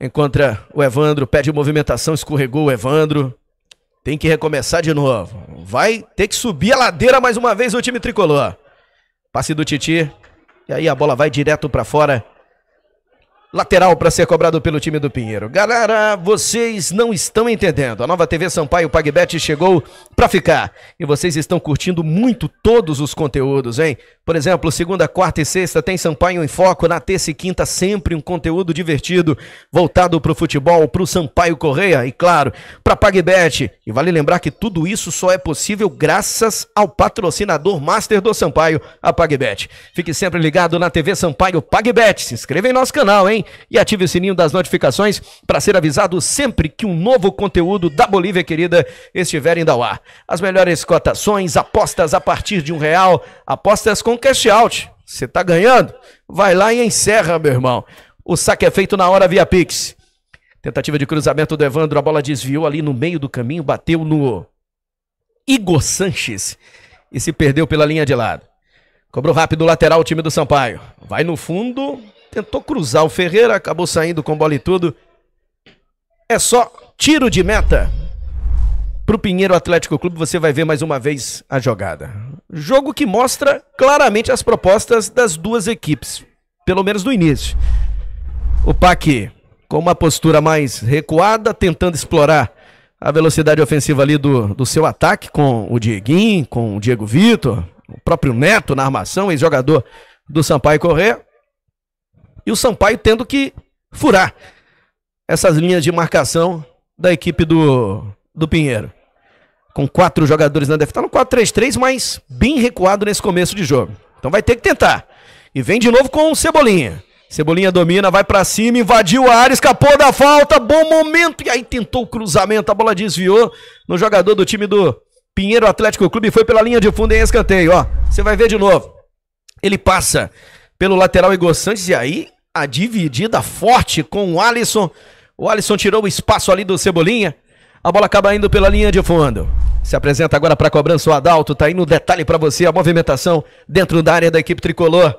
Encontra o Evandro, pede movimentação, escorregou o Evandro. Tem que recomeçar de novo. Vai ter que subir a ladeira mais uma vez o time tricolor. Passe do Titi. E aí a bola vai direto para fora Lateral para ser cobrado pelo time do Pinheiro. Galera, vocês não estão entendendo. A nova TV Sampaio Pagbet chegou para ficar. E vocês estão curtindo muito todos os conteúdos, hein? Por exemplo, segunda, quarta e sexta tem Sampaio em Foco. Na terça e quinta, sempre um conteúdo divertido voltado para o futebol, para o Sampaio Correia e, claro, para Pagbet. E vale lembrar que tudo isso só é possível graças ao patrocinador master do Sampaio, a Pagbet. Fique sempre ligado na TV Sampaio Pagbet. Se inscreva em nosso canal, hein? e ative o sininho das notificações para ser avisado sempre que um novo conteúdo da Bolívia querida estiver indo ao ar. As melhores cotações, apostas a partir de um real, apostas com cash out. Você está ganhando? Vai lá e encerra, meu irmão. O saque é feito na hora via Pix. Tentativa de cruzamento do Evandro, a bola desviou ali no meio do caminho, bateu no Igor Sanches e se perdeu pela linha de lado. Cobrou rápido o lateral, o time do Sampaio. Vai no fundo, Tentou cruzar o Ferreira, acabou saindo com bola e tudo. É só tiro de meta. Para o Pinheiro Atlético Clube, você vai ver mais uma vez a jogada. Jogo que mostra claramente as propostas das duas equipes, pelo menos no início. O Pac com uma postura mais recuada, tentando explorar a velocidade ofensiva ali do, do seu ataque com o Dieguinho, com o Diego Vitor, o próprio Neto na armação, ex-jogador do Sampaio Corrêa e o Sampaio tendo que furar essas linhas de marcação da equipe do, do Pinheiro. Com quatro jogadores na defesa. Tá no 4-3-3, mas bem recuado nesse começo de jogo. Então vai ter que tentar. E vem de novo com o Cebolinha. Cebolinha domina, vai para cima, invadiu a área, escapou da falta, bom momento. E aí tentou o cruzamento, a bola desviou no jogador do time do Pinheiro Atlético Clube. Foi pela linha de fundo em escanteio, ó. Você vai ver de novo. Ele passa pelo lateral Igor Santos. E aí, a dividida forte com o Alisson. O Alisson tirou o espaço ali do Cebolinha. A bola acaba indo pela linha de fundo. Se apresenta agora para a cobrança o Adalto. Tá aí no detalhe para você a movimentação dentro da área da equipe tricolor.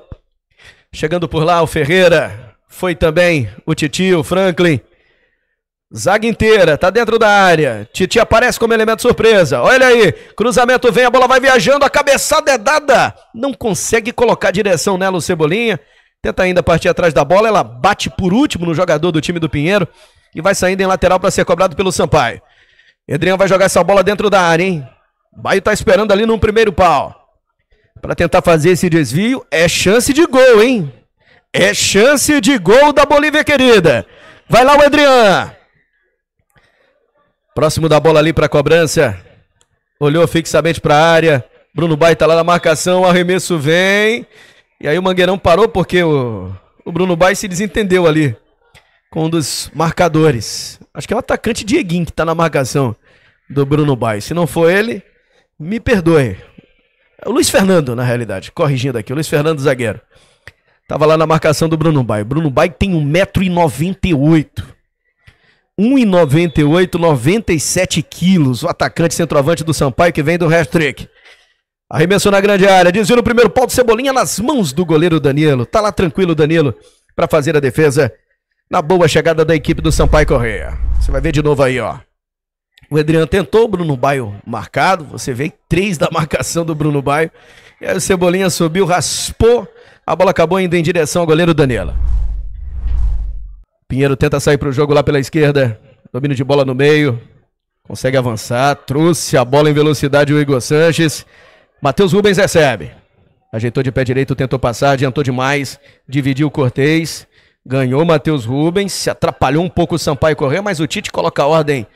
Chegando por lá o Ferreira. Foi também o Titio, o Franklin. Zaga inteira, tá dentro da área. Titi aparece como elemento surpresa. Olha aí, cruzamento vem, a bola vai viajando, a cabeçada é dada. Não consegue colocar direção nela o Cebolinha. Tenta ainda partir atrás da bola, ela bate por último no jogador do time do Pinheiro e vai saindo em lateral para ser cobrado pelo Sampaio. Adriano vai jogar essa bola dentro da área, hein? Baio tá esperando ali no primeiro pau. Para tentar fazer esse desvio, é chance de gol, hein? É chance de gol da Bolívia querida. Vai lá o Adriano. Próximo da bola ali para cobrança. Olhou fixamente para a área. Bruno está lá na marcação. O arremesso vem. E aí o Mangueirão parou porque o, o Bruno Baia se desentendeu ali com um dos marcadores. Acho que é o atacante Dieguinho que está na marcação do Bruno Baia. Se não for ele, me perdoe. É o Luiz Fernando, na realidade. Corrigindo aqui. O Luiz Fernando, zagueiro. estava lá na marcação do Bruno Baio. Bruno Baia tem 1,98m. 1,98, 97 quilos. O atacante centroavante do Sampaio que vem do hat-trick. Arremessou na grande área, desviou no primeiro pau de Cebolinha nas mãos do goleiro Danilo. Tá lá tranquilo Danilo para fazer a defesa na boa chegada da equipe do Sampaio Correia. Você vai ver de novo aí, ó. O Adriano tentou, Bruno Baio marcado. Você vê três da marcação do Bruno Baio. E aí o Cebolinha subiu, raspou. A bola acabou indo em direção ao goleiro Danilo. Pinheiro tenta sair para o jogo lá pela esquerda. Domínio de bola no meio. Consegue avançar. Trouxe a bola em velocidade o Igor Sanches. Matheus Rubens recebe. Ajeitou de pé direito, tentou passar, adiantou demais. Dividiu o Cortez. Ganhou Matheus Rubens. Se atrapalhou um pouco o Sampaio correr, mas o Tite coloca ordem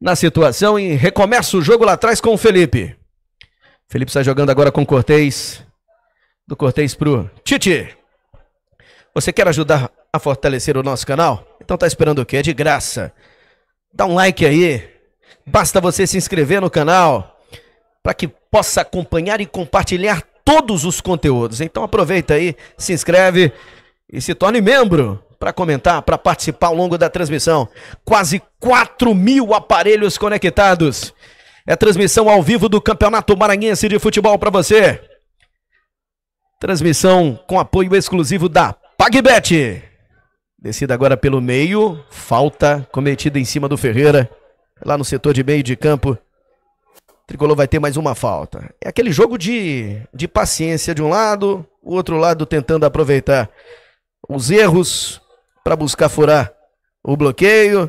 na situação e recomeça o jogo lá atrás com o Felipe. Felipe está jogando agora com o Cortez. Do Cortez pro Tite. Você quer ajudar a fortalecer o nosso canal? Então tá esperando o quê? É de graça. Dá um like aí. Basta você se inscrever no canal para que possa acompanhar e compartilhar todos os conteúdos. Então aproveita aí, se inscreve e se torne membro para comentar, para participar ao longo da transmissão. Quase 4 mil aparelhos conectados. É transmissão ao vivo do Campeonato Maranhense de Futebol para você. Transmissão com apoio exclusivo da PagBet. Descida agora pelo meio. Falta cometida em cima do Ferreira. Lá no setor de meio de campo. Tricolor vai ter mais uma falta. É aquele jogo de, de paciência de um lado, o outro lado tentando aproveitar os erros para buscar furar o bloqueio.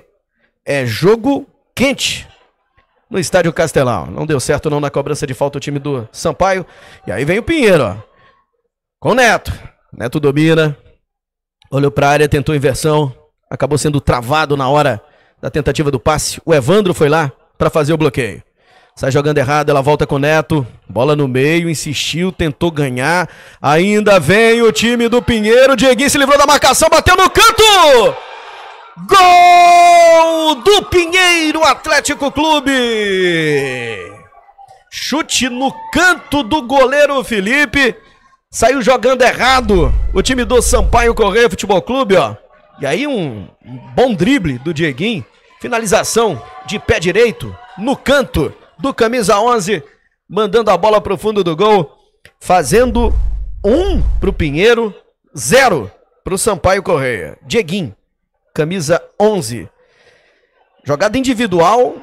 É jogo quente no estádio Castelão. Não deu certo não na cobrança de falta o time do Sampaio. E aí vem o Pinheiro, ó. Com o Neto. Neto domina, Olhou para a área, tentou inversão, acabou sendo travado na hora da tentativa do passe. O Evandro foi lá para fazer o bloqueio. Sai jogando errado, ela volta com o Neto. Bola no meio, insistiu, tentou ganhar. Ainda vem o time do Pinheiro. Dieguinho se livrou da marcação, bateu no canto! Gol do Pinheiro Atlético Clube! Chute no canto do goleiro Felipe. Saiu jogando errado o time do Sampaio Correia Futebol Clube, ó. E aí um bom drible do Dieguinho. Finalização de pé direito no canto do camisa 11, mandando a bola pro fundo do gol, fazendo um pro Pinheiro, zero pro Sampaio Correia. Dieguinho, camisa 11. Jogada individual,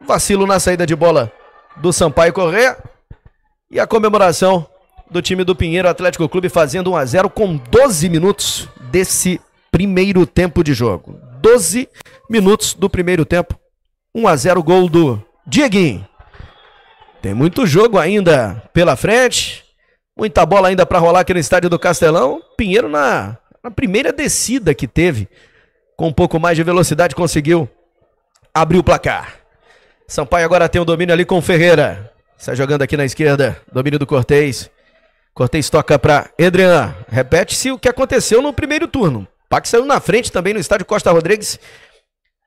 vacilo na saída de bola do Sampaio Correia e a comemoração do time do Pinheiro Atlético Clube fazendo 1 a 0 com 12 minutos desse primeiro tempo de jogo. 12 minutos do primeiro tempo. 1 a 0 gol do Dieguinho. Tem muito jogo ainda pela frente. Muita bola ainda para rolar aqui no estádio do Castelão. Pinheiro na, na primeira descida que teve, com um pouco mais de velocidade conseguiu abrir o placar. Sampaio agora tem o domínio ali com Ferreira. Sai jogando aqui na esquerda, domínio do Cortez. Cortez toca para Edrian. Repete-se o que aconteceu no primeiro turno. Pac saiu na frente também no estádio Costa Rodrigues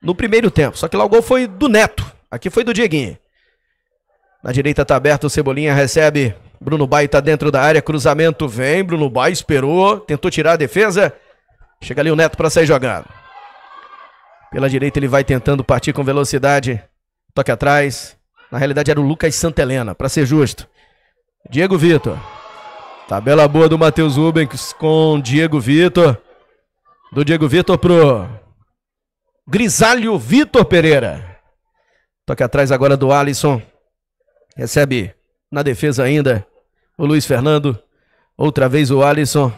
no primeiro tempo. Só que lá o gol foi do Neto. Aqui foi do Dieguinho. Na direita tá aberto, o Cebolinha recebe. Bruno Baio tá dentro da área, cruzamento vem. Bruno Baio esperou, tentou tirar a defesa. Chega ali o Neto para sair jogado. Pela direita ele vai tentando partir com velocidade. Toque atrás. Na realidade era o Lucas Santelena, para ser justo. Diego Vitor. Tabela boa do Matheus Rubens com Diego Vitor. Do Diego Vitor pro Grisalho Vitor Pereira. Toque atrás agora do Alisson. Recebe na defesa ainda o Luiz Fernando. Outra vez o Alisson.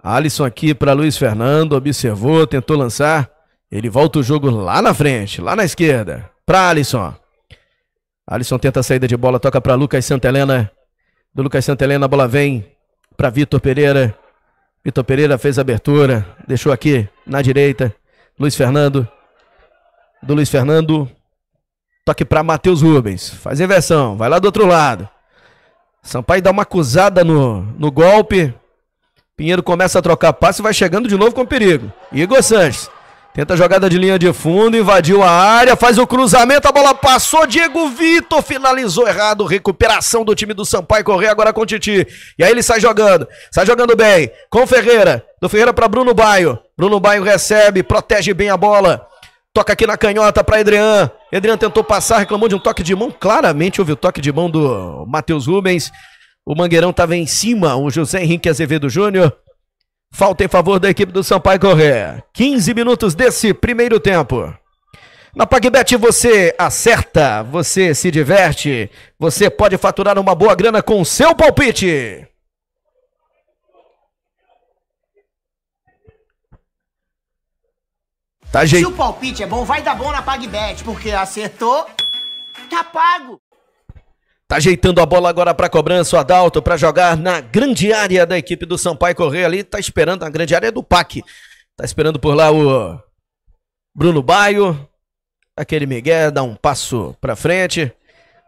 Alisson aqui para Luiz Fernando. Observou, tentou lançar. Ele volta o jogo lá na frente, lá na esquerda. Para Alisson. Alisson tenta a saída de bola, toca para Lucas Santelena do Lucas Santelena. A bola vem para Vitor Pereira. Vitor Pereira fez a abertura, deixou aqui na direita. Luiz Fernando. Do Luiz Fernando. Toque para Matheus Rubens. Faz inversão, vai lá do outro lado. Sampaio dá uma acusada no, no golpe. Pinheiro começa a trocar passe e vai chegando de novo com perigo. Igor Sanches. Tenta a jogada de linha de fundo, invadiu a área, faz o cruzamento, a bola passou, Diego Vitor finalizou errado, recuperação do time do Sampaio correr agora com o Titi. E aí ele sai jogando, sai jogando bem, com Ferreira, do Ferreira para Bruno Baio. Bruno Baio recebe, protege bem a bola. Toca aqui na canhota para Adrian. Adrian tentou passar, reclamou de um toque de mão. Claramente houve o toque de mão do Matheus Rubens. O Mangueirão estava em cima, o José Henrique Azevedo Júnior. Falta em favor da equipe do Sampaio correr. 15 minutos desse primeiro tempo. Na PagBet você acerta, você se diverte, você pode faturar uma boa grana com seu palpite. Tá, gente? Se o palpite é bom, vai dar bom na PagBet, porque acertou, tá pago. Tá ajeitando a bola agora para cobrança, o Adalto, para jogar na grande área da equipe do Sampaio Correr ali. Tá esperando na grande área do PAC. Tá esperando por lá o Bruno Baio. Aquele Miguel dá um passo para frente.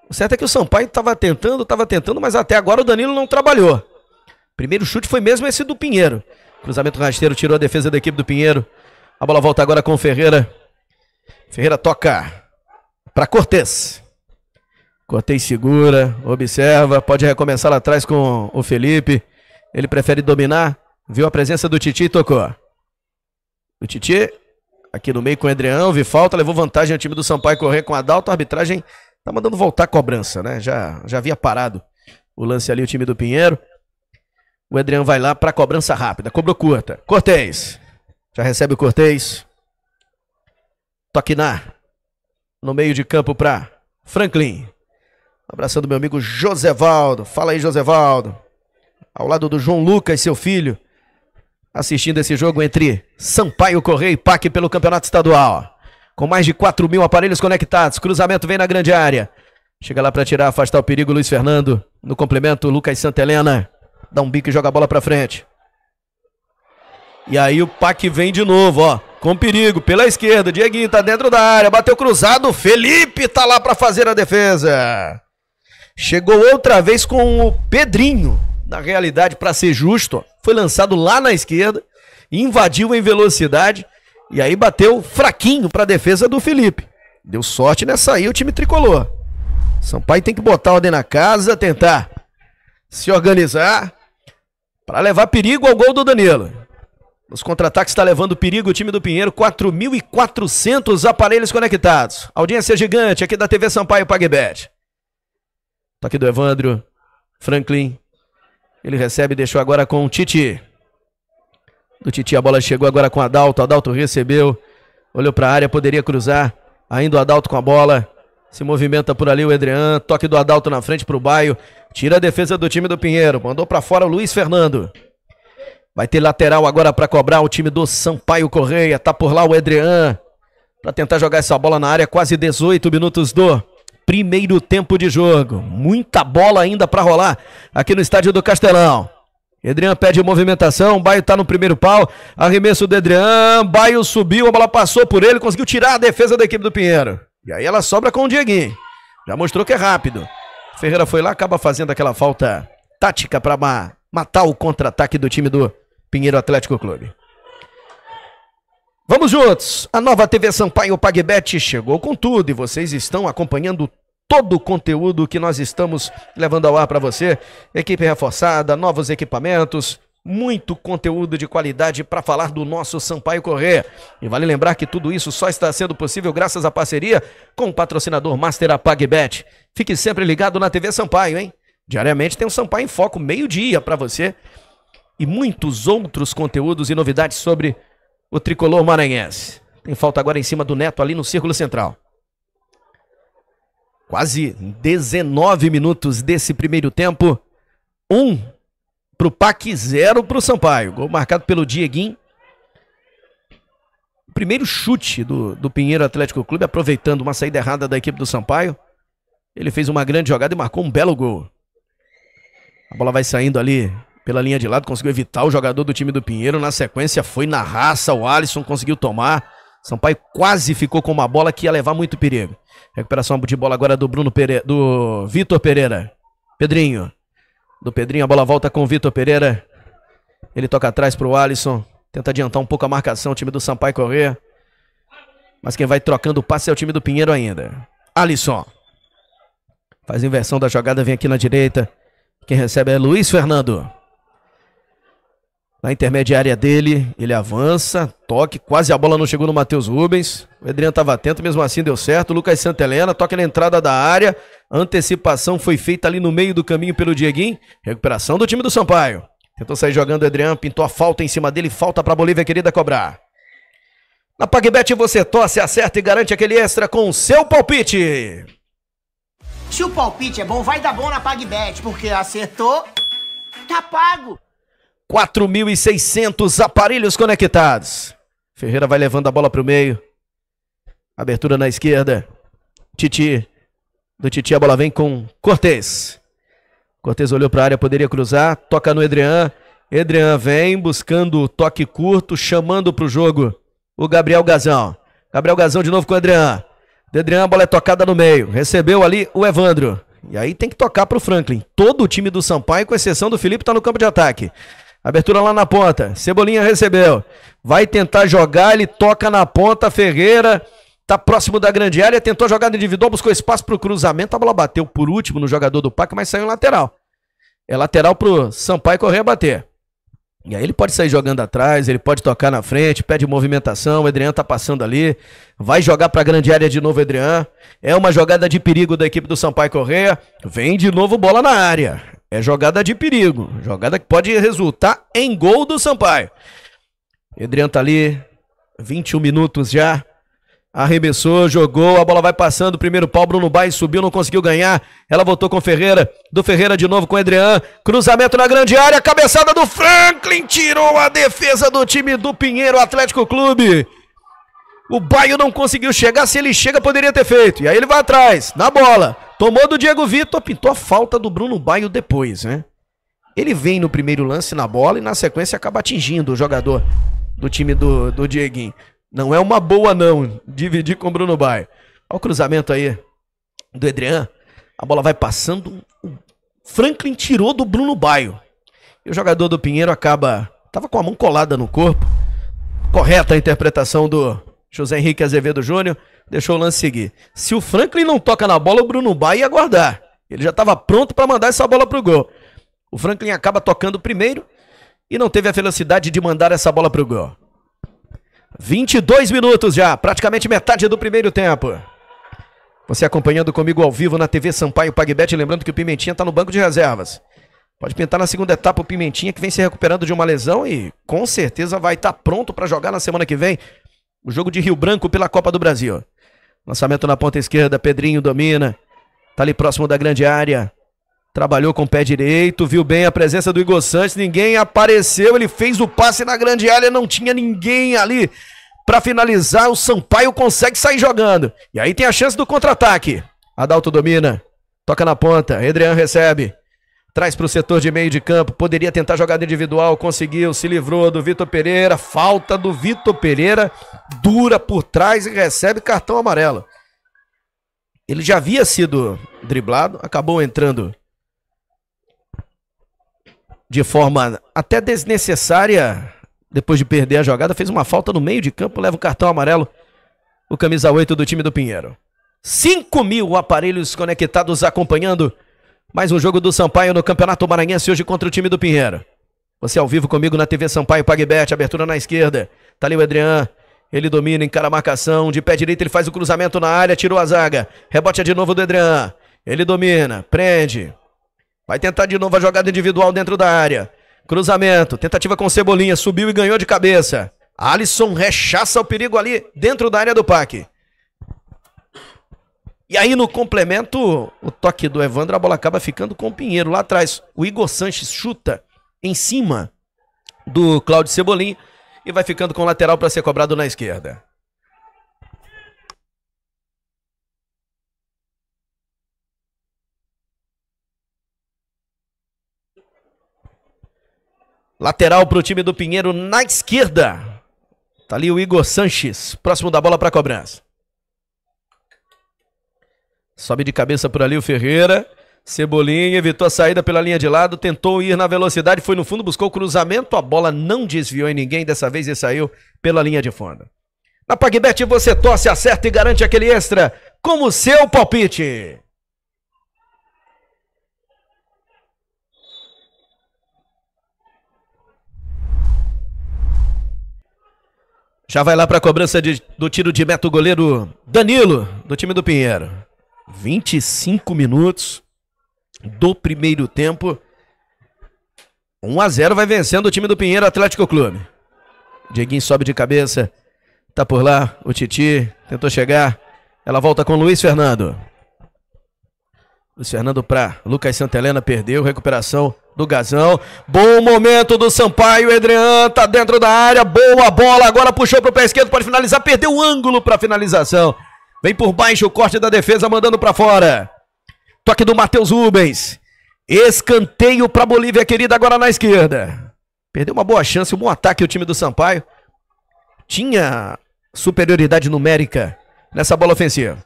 O certo é que o Sampaio estava tentando, estava tentando, mas até agora o Danilo não trabalhou. Primeiro chute foi mesmo esse do Pinheiro. Cruzamento rasteiro tirou a defesa da equipe do Pinheiro. A bola volta agora com o Ferreira. Ferreira toca para Cortez. Cortei segura, observa, pode recomeçar lá atrás com o Felipe. Ele prefere dominar, viu a presença do Titi e tocou. O Titi aqui no meio com o Adrião, vi falta, levou vantagem ao time do Sampaio correr com a Dalto, a arbitragem tá mandando voltar a cobrança, né? Já, já havia parado o lance ali, o time do Pinheiro. O Adrião vai lá para cobrança rápida, cobrou curta. Cortez, já recebe o Cortez. Toquinar, no meio de campo para Franklin. Abraçando meu amigo Valdo. Fala aí, Valdo. Ao lado do João Lucas, seu filho, assistindo esse jogo entre Sampaio Correia e Pac pelo Campeonato Estadual. Com mais de 4 mil aparelhos conectados, cruzamento vem na grande área. Chega lá para tirar, afastar o perigo, Luiz Fernando. No complemento, Lucas Santelena. Dá um bico e joga a bola para frente. E aí o Pac vem de novo, ó. Com perigo, pela esquerda. Dieguinho tá dentro da área, bateu cruzado. Felipe tá lá para fazer a defesa. Chegou outra vez com o Pedrinho. Na realidade, para ser justo, foi lançado lá na esquerda, invadiu em velocidade e aí bateu fraquinho para a defesa do Felipe. Deu sorte nessa aí o time tricolor. Sampaio tem que botar ordem na casa, tentar se organizar para levar perigo ao gol do Danilo. Nos contra-ataques está levando perigo o time do Pinheiro, 4.400 aparelhos conectados. Audiência gigante aqui da TV Sampaio PagBet. Tá aqui do Evandro. Franklin. Ele recebe deixou agora com o Titi. Do Titi a bola chegou agora com o Adalto. Adalto recebeu. Olhou para a área, poderia cruzar. Ainda o Adalto com a bola. Se movimenta por ali o Edrian. Toque do Adalto na frente para o Baio. Tira a defesa do time do Pinheiro. Mandou para fora o Luiz Fernando. Vai ter lateral agora para cobrar o time do Sampaio Correia. Tá por lá o Edrian. Para tentar jogar essa bola na área. Quase 18 minutos do primeiro tempo de jogo. Muita bola ainda para rolar aqui no estádio do Castelão. Edrian pede movimentação, o Baio tá no primeiro pau, arremesso do Edrian, Baio subiu, a bola passou por ele, conseguiu tirar a defesa da equipe do Pinheiro. E aí ela sobra com o Dieguinho. Já mostrou que é rápido. Ferreira foi lá, acaba fazendo aquela falta tática para matar o contra-ataque do time do Pinheiro Atlético Clube. Vamos juntos! A nova TV Sampaio PagBet chegou com tudo e vocês estão acompanhando todo o conteúdo que nós estamos levando ao ar para você. Equipe reforçada, novos equipamentos, muito conteúdo de qualidade para falar do nosso Sampaio Correr. E vale lembrar que tudo isso só está sendo possível graças à parceria com o patrocinador Master ApagBet. Fique sempre ligado na TV Sampaio, hein? Diariamente tem o um Sampaio em Foco, meio-dia para você. E muitos outros conteúdos e novidades sobre o tricolor maranhense. Tem falta agora em cima do Neto, ali no Círculo Central. Quase 19 minutos desse primeiro tempo. Um para o PAC, zero para o Sampaio. Gol marcado pelo Dieguinho. Primeiro chute do, do Pinheiro Atlético Clube, aproveitando uma saída errada da equipe do Sampaio. Ele fez uma grande jogada e marcou um belo gol. A bola vai saindo ali pela linha de lado, conseguiu evitar o jogador do time do Pinheiro. Na sequência, foi na raça. O Alisson conseguiu tomar. Sampaio quase ficou com uma bola que ia levar muito perigo. Recuperação de bola agora do Bruno Pere do Vitor Pereira. Pedrinho. Do Pedrinho, a bola volta com o Vitor Pereira. Ele toca atrás para o Alisson. Tenta adiantar um pouco a marcação, o time do Sampaio correr. Mas quem vai trocando o passe é o time do Pinheiro ainda. Alisson. Faz inversão da jogada, vem aqui na direita. Quem recebe é Luiz Fernando. Na intermediária dele, ele avança, toque, quase a bola não chegou no Matheus Rubens. O Adriano estava atento, mesmo assim deu certo. Lucas Santelena, toque na entrada da área. antecipação foi feita ali no meio do caminho pelo Dieguinho. Recuperação do time do Sampaio. Tentou sair jogando o Adriano, pintou a falta em cima dele, falta para a Bolívia querida cobrar. Na PagBet você torce, acerta e garante aquele extra com o seu palpite. Se o palpite é bom, vai dar bom na PagBet, porque acertou, tá pago. 4.600 aparelhos conectados. Ferreira vai levando a bola para o meio. Abertura na esquerda. Titi. Do Titi a bola vem com Cortez. Cortez olhou para a área, poderia cruzar. Toca no Edrian. Edrian vem buscando o toque curto, chamando para o jogo o Gabriel Gazão. Gabriel Gazão de novo com o Edrian. De Adrian, a bola é tocada no meio. Recebeu ali o Evandro. E aí tem que tocar para o Franklin. Todo o time do Sampaio, com exceção do Felipe, está no campo de ataque. Abertura lá na ponta. Cebolinha recebeu. Vai tentar jogar, ele toca na ponta. Ferreira tá próximo da grande área, tentou jogada individual, buscou espaço para o cruzamento. A bola bateu por último no jogador do Pac, mas saiu em lateral. É lateral pro Sampaio correr a bater. E aí ele pode sair jogando atrás, ele pode tocar na frente, pede movimentação, o Edrian tá passando ali, vai jogar pra grande área de novo, Edrian, É uma jogada de perigo da equipe do Sampaio Correia. Vem de novo bola na área. É jogada de perigo. Jogada que pode resultar em gol do Sampaio. Adriano tá ali, 21 minutos já. Arremessou, jogou, a bola vai passando. Primeiro pau, Bruno Baes subiu, não conseguiu ganhar. Ela voltou com Ferreira. Do Ferreira de novo com Adriano. Cruzamento na grande área, cabeçada do Franklin. Tirou a defesa do time do Pinheiro Atlético Clube. O Baio não conseguiu chegar. Se ele chega, poderia ter feito. E aí ele vai atrás, na bola. Tomou do Diego Vitor, pintou a falta do Bruno Baio depois, né? Ele vem no primeiro lance na bola e na sequência acaba atingindo o jogador do time do, do Dieguinho. Não é uma boa, não, dividir com o Bruno Baio. Olha o cruzamento aí do Edrian. A bola vai passando. O Franklin tirou do Bruno Baio. E o jogador do Pinheiro acaba. Tava com a mão colada no corpo. Correta a interpretação do José Henrique Azevedo Júnior deixou o lance seguir. Se o Franklin não toca na bola, o Bruno vai ia guardar. Ele já estava pronto para mandar essa bola para o gol. O Franklin acaba tocando primeiro e não teve a velocidade de mandar essa bola para o gol. 22 minutos já, praticamente metade do primeiro tempo. Você acompanhando comigo ao vivo na TV Sampaio Pagbet, lembrando que o Pimentinha está no banco de reservas. Pode pintar na segunda etapa o Pimentinha, que vem se recuperando de uma lesão e com certeza vai estar tá pronto para jogar na semana que vem o jogo de Rio Branco pela Copa do Brasil. Lançamento na ponta esquerda, Pedrinho domina. Tá ali próximo da grande área. Trabalhou com o pé direito, viu bem a presença do Igor Santos, ninguém apareceu, ele fez o passe na grande área, não tinha ninguém ali para finalizar. O Sampaio consegue sair jogando. E aí tem a chance do contra-ataque. Adalto domina, toca na ponta, Edrian recebe traz para o setor de meio de campo, poderia tentar jogada individual, conseguiu, se livrou do Vitor Pereira, falta do Vitor Pereira, dura por trás e recebe cartão amarelo. Ele já havia sido driblado, acabou entrando de forma até desnecessária, depois de perder a jogada, fez uma falta no meio de campo, leva o cartão amarelo, o camisa 8 do time do Pinheiro. 5 mil aparelhos conectados acompanhando mais um jogo do Sampaio no Campeonato Maranhense hoje contra o time do Pinheiro. Você ao vivo comigo na TV Sampaio Pagbet, abertura na esquerda. Tá ali o Adrian. Ele domina, encara a marcação. De pé direito ele faz o cruzamento na área, tirou a zaga. Rebote é de novo do Adrian. Ele domina, prende. Vai tentar de novo a jogada individual dentro da área. Cruzamento, tentativa com Cebolinha, subiu e ganhou de cabeça. Alisson rechaça o perigo ali dentro da área do Pac. E aí, no complemento, o toque do Evandro, a bola acaba ficando com o Pinheiro. Lá atrás, o Igor Sanches chuta em cima do Cláudio Cebolim e vai ficando com o lateral para ser cobrado na esquerda. Lateral para o time do Pinheiro na esquerda. Tá ali o Igor Sanches, próximo da bola para cobrança. Sobe de cabeça por ali o Ferreira. Cebolinha evitou a saída pela linha de lado, tentou ir na velocidade, foi no fundo, buscou o cruzamento, a bola não desviou em ninguém dessa vez e saiu pela linha de fundo. Na PagBet você torce, acerta e garante aquele extra como seu palpite. Já vai lá para a cobrança de, do tiro de meta o goleiro Danilo, do time do Pinheiro. 25 minutos do primeiro tempo. 1 a 0 vai vencendo o time do Pinheiro Atlético Clube. Dieguinho sobe de cabeça. Tá por lá o Titi. Tentou chegar. Ela volta com Luiz Fernando. Luiz Fernando pra Lucas Santelena perdeu. Recuperação do Gazão. Bom momento do Sampaio. Edrian tá dentro da área. Boa bola. Agora puxou pro pé esquerdo. Pode finalizar. Perdeu o ângulo pra finalização. Vem por baixo o corte da defesa, mandando para fora. Toque do Matheus Rubens. Escanteio para Bolívia querida, agora na esquerda. Perdeu uma boa chance, um bom ataque o time do Sampaio. Tinha superioridade numérica nessa bola ofensiva.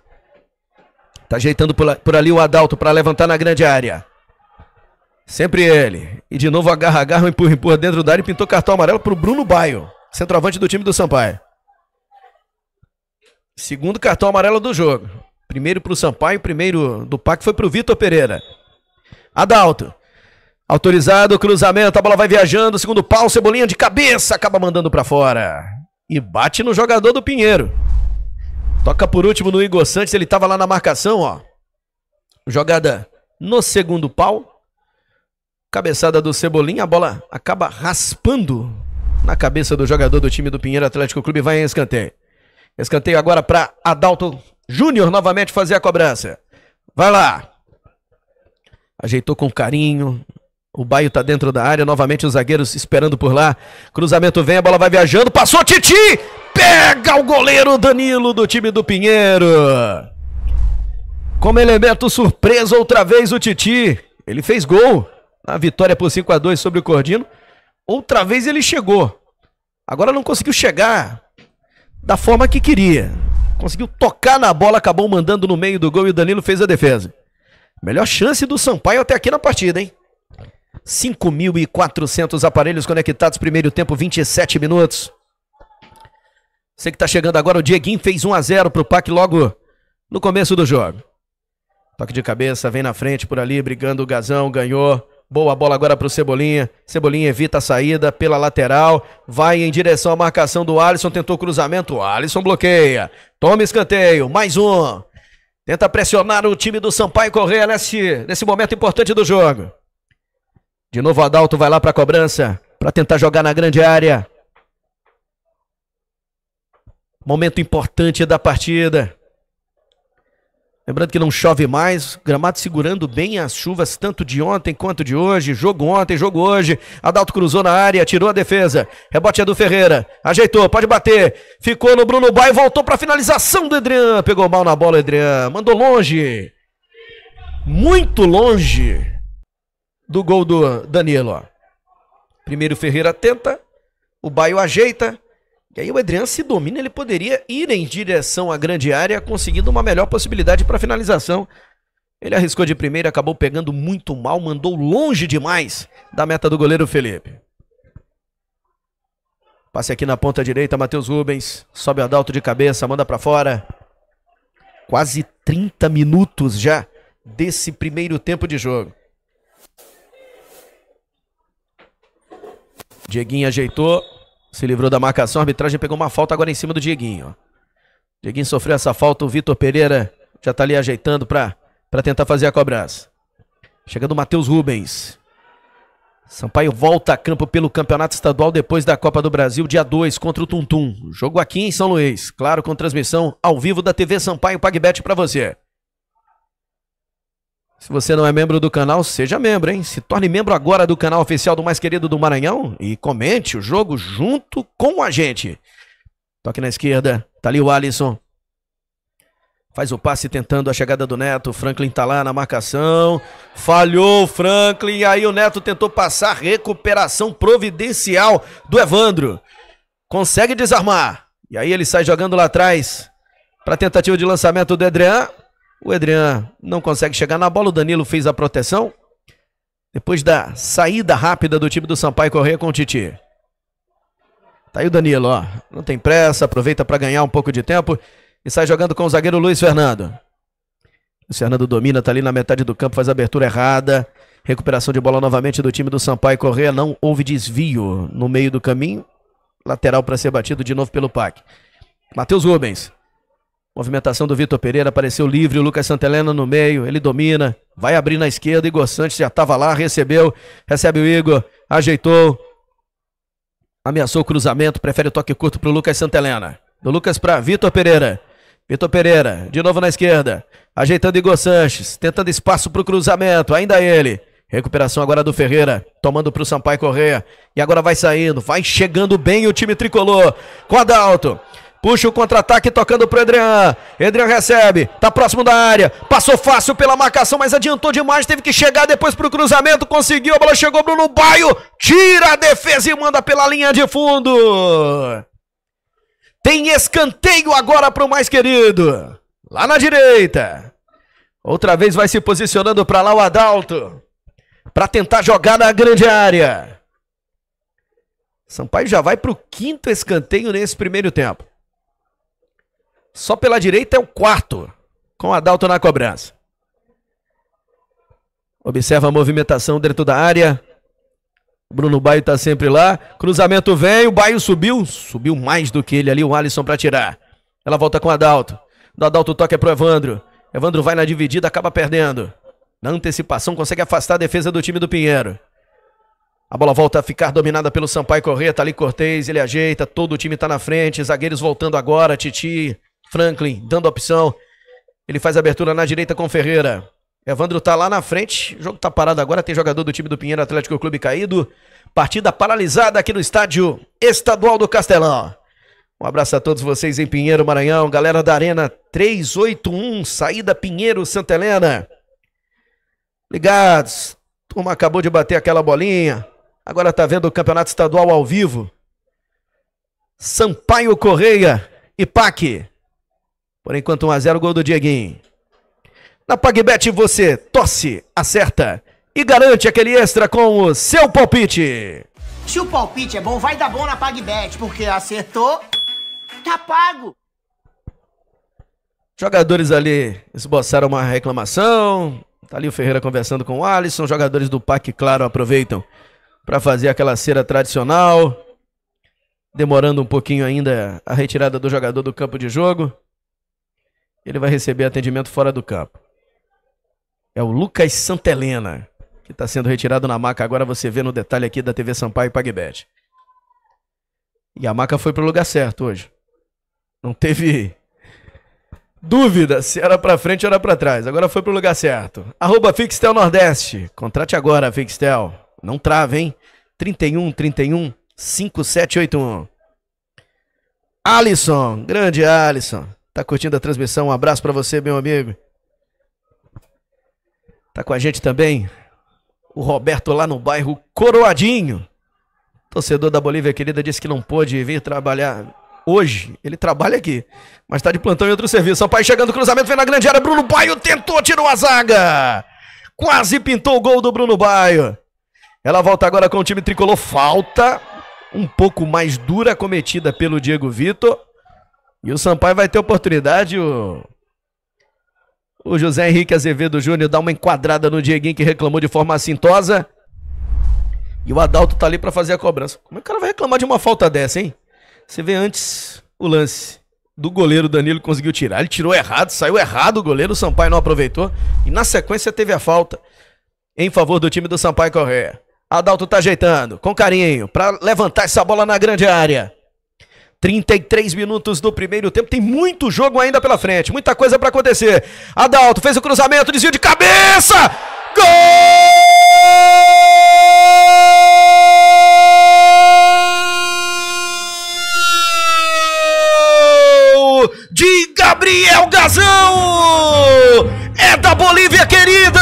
Tá ajeitando por, ali o Adalto para levantar na grande área. Sempre ele. E de novo agarra, agarra, empurra, empurra dentro da área e pintou cartão amarelo para o Bruno Baio, centroavante do time do Sampaio. Segundo cartão amarelo do jogo. Primeiro para o Sampaio, primeiro do Pac foi para o Vitor Pereira. Adalto. Autorizado o cruzamento, a bola vai viajando, segundo pau, Cebolinha de cabeça, acaba mandando para fora. E bate no jogador do Pinheiro. Toca por último no Igor Santos, ele estava lá na marcação, ó. Jogada no segundo pau. Cabeçada do Cebolinha, a bola acaba raspando na cabeça do jogador do time do Pinheiro Atlético Clube, vai em escanteio. Escanteio agora para Adalto Júnior novamente fazer a cobrança. Vai lá. Ajeitou com carinho. O Baio está dentro da área, novamente os zagueiros esperando por lá. Cruzamento vem, a bola vai viajando, passou Titi! Pega o goleiro Danilo do time do Pinheiro. Como elemento surpresa outra vez o Titi. Ele fez gol na vitória por 5 a 2 sobre o Cordino. Outra vez ele chegou. Agora não conseguiu chegar da forma que queria. Conseguiu tocar na bola, acabou mandando no meio do gol e o Danilo fez a defesa. Melhor chance do Sampaio até aqui na partida, hein? 5.400 aparelhos conectados, primeiro tempo, 27 minutos. Você que tá chegando agora, o Dieguinho fez 1 a 0 pro PAC logo no começo do jogo. Toque de cabeça, vem na frente por ali, brigando o Gazão, ganhou. Boa bola agora para o Cebolinha. Cebolinha evita a saída pela lateral. Vai em direção à marcação do Alisson. Tentou cruzamento. Alisson bloqueia. Toma escanteio. Mais um. Tenta pressionar o time do Sampaio Correia nesse, nesse momento importante do jogo. De novo, Adalto vai lá para a cobrança. Para tentar jogar na grande área. Momento importante da partida. Lembrando que não chove mais, gramado segurando bem as chuvas, tanto de ontem quanto de hoje. Jogo ontem, jogo hoje. Adalto cruzou na área, tirou a defesa. Rebote é do Ferreira. Ajeitou, pode bater. Ficou no Bruno Bai, voltou para finalização do Adriano. Pegou mal na bola, Adriano. Mandou longe. Muito longe do gol do Danilo. Primeiro Ferreira tenta, o Baio ajeita, e aí o Adriano se domina, ele poderia ir em direção à grande área, conseguindo uma melhor possibilidade para finalização. Ele arriscou de primeira, acabou pegando muito mal, mandou longe demais da meta do goleiro Felipe. Passe aqui na ponta direita, Matheus Rubens. Sobe o Adalto de cabeça, manda para fora. Quase 30 minutos já desse primeiro tempo de jogo. Dieguinho ajeitou. Se livrou da marcação, a arbitragem pegou uma falta agora em cima do Dieguinho. Dieguinho sofreu essa falta, o Vitor Pereira já tá ali ajeitando para tentar fazer a cobrança. Chegando o Matheus Rubens. Sampaio volta a campo pelo Campeonato Estadual depois da Copa do Brasil, dia 2, contra o Tuntum. Jogo aqui em São Luís, claro, com transmissão ao vivo da TV Sampaio Pagbet para você. Se você não é membro do canal, seja membro, hein? Se torne membro agora do canal oficial do Mais Querido do Maranhão e comente o jogo junto com a gente. Toque na esquerda, tá ali o Alisson. Faz o passe tentando a chegada do Neto. Franklin tá lá na marcação. Falhou o Franklin. Aí o Neto tentou passar. Recuperação providencial do Evandro. Consegue desarmar. E aí ele sai jogando lá atrás. Para tentativa de lançamento do Edrean. O Adriano não consegue chegar na bola, o Danilo fez a proteção. Depois da saída rápida do time do Sampaio Correia com o Titi. Tá aí o Danilo, ó. Não tem pressa, aproveita para ganhar um pouco de tempo e sai jogando com o zagueiro Luiz Fernando. O Fernando domina, tá ali na metade do campo, faz a abertura errada. Recuperação de bola novamente do time do Sampaio Correia. Não houve desvio no meio do caminho. Lateral para ser batido de novo pelo PAC. Matheus Rubens. Movimentação do Vitor Pereira, apareceu livre, o Lucas Santelena no meio, ele domina, vai abrir na esquerda, Igor Santos já estava lá, recebeu, recebe o Igor, ajeitou, ameaçou o cruzamento, prefere o toque curto para o Lucas Santelena. Do Lucas para Vitor Pereira. Vitor Pereira, de novo na esquerda, ajeitando Igor Sanches, tentando espaço para o cruzamento, ainda ele. Recuperação agora do Ferreira, tomando para o Sampaio Correia. E agora vai saindo, vai chegando bem o time tricolor. Codalto, Puxa o contra-ataque tocando pro Adrian. Adrian recebe, tá próximo da área. Passou fácil pela marcação, mas adiantou demais. Teve que chegar depois pro cruzamento. Conseguiu, a bola chegou Bruno Baio. Tira a defesa e manda pela linha de fundo. Tem escanteio agora pro mais querido. Lá na direita. Outra vez vai se posicionando para lá o Adalto. Para tentar jogar na grande área. Sampaio já vai pro quinto escanteio nesse primeiro tempo. Só pela direita é o quarto, com o Adalto na cobrança. Observa a movimentação dentro da área. Bruno Baio está sempre lá. Cruzamento vem, o Baio subiu. Subiu mais do que ele ali, o Alisson para tirar. Ela volta com o Adalto. Do Adalto toca é o Evandro. Evandro vai na dividida, acaba perdendo. Na antecipação, consegue afastar a defesa do time do Pinheiro. A bola volta a ficar dominada pelo Sampaio Corrêa. Tá ali Cortez, ele ajeita. Todo o time está na frente. Zagueiros voltando agora. Titi Franklin dando opção. Ele faz abertura na direita com Ferreira. Evandro tá lá na frente. O jogo tá parado agora. Tem jogador do time do Pinheiro Atlético Clube caído. Partida paralisada aqui no estádio estadual do Castelão. Um abraço a todos vocês em Pinheiro, Maranhão. Galera da Arena 381, saída Pinheiro, Santa Helena. Ligados. Turma acabou de bater aquela bolinha. Agora tá vendo o Campeonato Estadual ao vivo. Sampaio Correia e Pac. Por enquanto, 1x0, gol do Dieguinho. Na PagBet você torce, acerta e garante aquele extra com o seu palpite. Se o palpite é bom, vai dar bom na PagBet, porque acertou, tá pago. Jogadores ali esboçaram uma reclamação. Tá ali o Ferreira conversando com o Alisson. Jogadores do PAC, claro, aproveitam para fazer aquela cera tradicional. Demorando um pouquinho ainda a retirada do jogador do campo de jogo ele vai receber atendimento fora do campo. É o Lucas Santelena, que está sendo retirado na maca. Agora você vê no detalhe aqui da TV Sampaio e PagBet. E a maca foi para o lugar certo hoje. Não teve dúvida se era para frente ou era para trás. Agora foi para o lugar certo. Arroba Fixtel Nordeste. Contrate agora, Fixtel. Não trava, hein? 31 31 5781. Alisson, grande Alisson. Tá curtindo a transmissão? Um abraço para você, meu amigo. Tá com a gente também o Roberto lá no bairro Coroadinho. Torcedor da Bolívia querida disse que não pôde vir trabalhar hoje. Ele trabalha aqui, mas tá de plantão em outro serviço. O pai chegando, cruzamento, vem na grande área. Bruno Baio tentou, tirou a zaga. Quase pintou o gol do Bruno Baio. Ela volta agora com o time tricolor. Falta um pouco mais dura cometida pelo Diego Vitor. E o Sampaio vai ter oportunidade. O, o José Henrique Azevedo Júnior dá uma enquadrada no Dieguinho que reclamou de forma assintosa. E o Adalto tá ali para fazer a cobrança. Como é que o cara vai reclamar de uma falta dessa, hein? Você vê antes o lance do goleiro Danilo conseguiu tirar. Ele tirou errado, saiu errado o goleiro, o Sampaio não aproveitou. E na sequência teve a falta em favor do time do Sampaio Correa Adalto tá ajeitando, com carinho, para levantar essa bola na grande área. 33 minutos do primeiro tempo. Tem muito jogo ainda pela frente, muita coisa para acontecer. Adalto fez o cruzamento, desvio de cabeça! Gol! De Gabriel Gazão! É da Bolívia querida!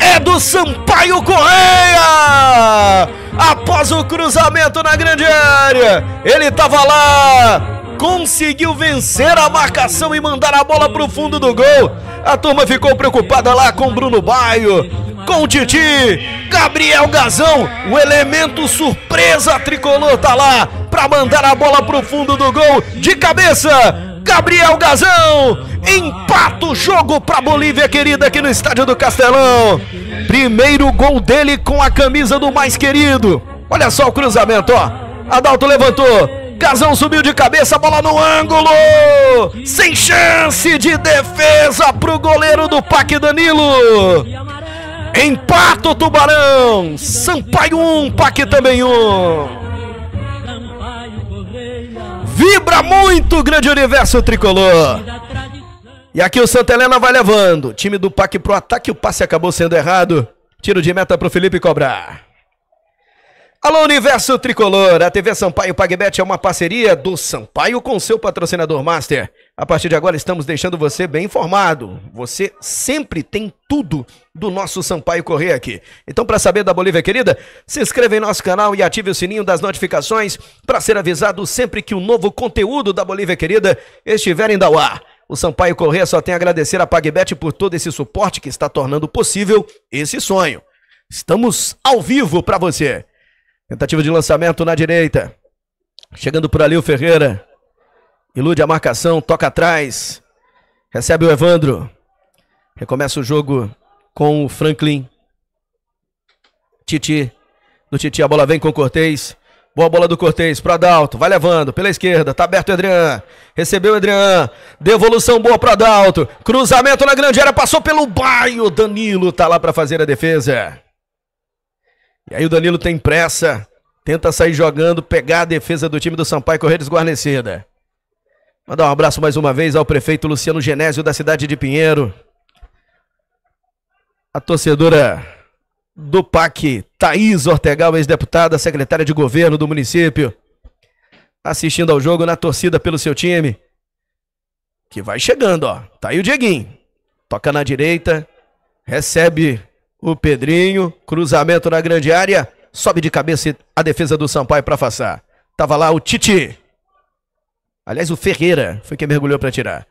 É do Sampaio Correia! após o cruzamento na grande área. Ele estava lá, conseguiu vencer a marcação e mandar a bola para o fundo do gol. A turma ficou preocupada lá com Bruno Baio, com o Titi, Gabriel Gazão, o elemento surpresa tricolor tá lá para mandar a bola para o fundo do gol de cabeça. Gabriel Gazão empata o jogo para Bolívia querida aqui no estádio do Castelão. Primeiro gol dele com a camisa do mais querido. Olha só o cruzamento, ó. Adalto levantou. Gazão subiu de cabeça, bola no ângulo. Sem chance de defesa pro goleiro do Pac Danilo. Empata o Tubarão. Sampaio 1, um, Pac também 1. Um. Vibra muito, grande universo tricolor. E aqui o Santa Helena vai levando. Time do PAC pro ataque, o passe acabou sendo errado. Tiro de meta pro Felipe cobrar. Alô, Universo Tricolor! A TV Sampaio PagBet é uma parceria do Sampaio com seu patrocinador Master. A partir de agora estamos deixando você bem informado. Você sempre tem tudo do nosso Sampaio Correr aqui. Então, para saber da Bolívia querida, se inscreva em nosso canal e ative o sininho das notificações para ser avisado sempre que o um novo conteúdo da Bolívia querida estiver em ao ar. O Sampaio Correr só tem a agradecer a PagBet por todo esse suporte que está tornando possível esse sonho. Estamos ao vivo para você. Tentativa de lançamento na direita. Chegando por ali o Ferreira. Ilude a marcação, toca atrás. Recebe o Evandro. Recomeça o jogo com o Franklin. Titi. Do Titi, a bola vem com o Cortez. Boa bola do Cortez para Adalto. Vai levando pela esquerda. Tá aberto o Adrian. Recebeu o Adrian. Devolução boa para Adalto. Cruzamento na grande área. Passou pelo bairro. Danilo tá lá para fazer a defesa. E aí o Danilo tem pressa, tenta sair jogando, pegar a defesa do time do Sampaio Correia desguarnecida. Mandar um abraço mais uma vez ao prefeito Luciano Genésio da cidade de Pinheiro. A torcedora do PAC, Thaís Ortegal, ex-deputada, secretária de governo do município, assistindo ao jogo na torcida pelo seu time. Que vai chegando, ó. Tá aí o Dieguinho. Toca na direita, recebe o Pedrinho, cruzamento na grande área, sobe de cabeça a defesa do Sampaio para passar. Tava lá o Titi. Aliás, o Ferreira foi quem mergulhou para tirar.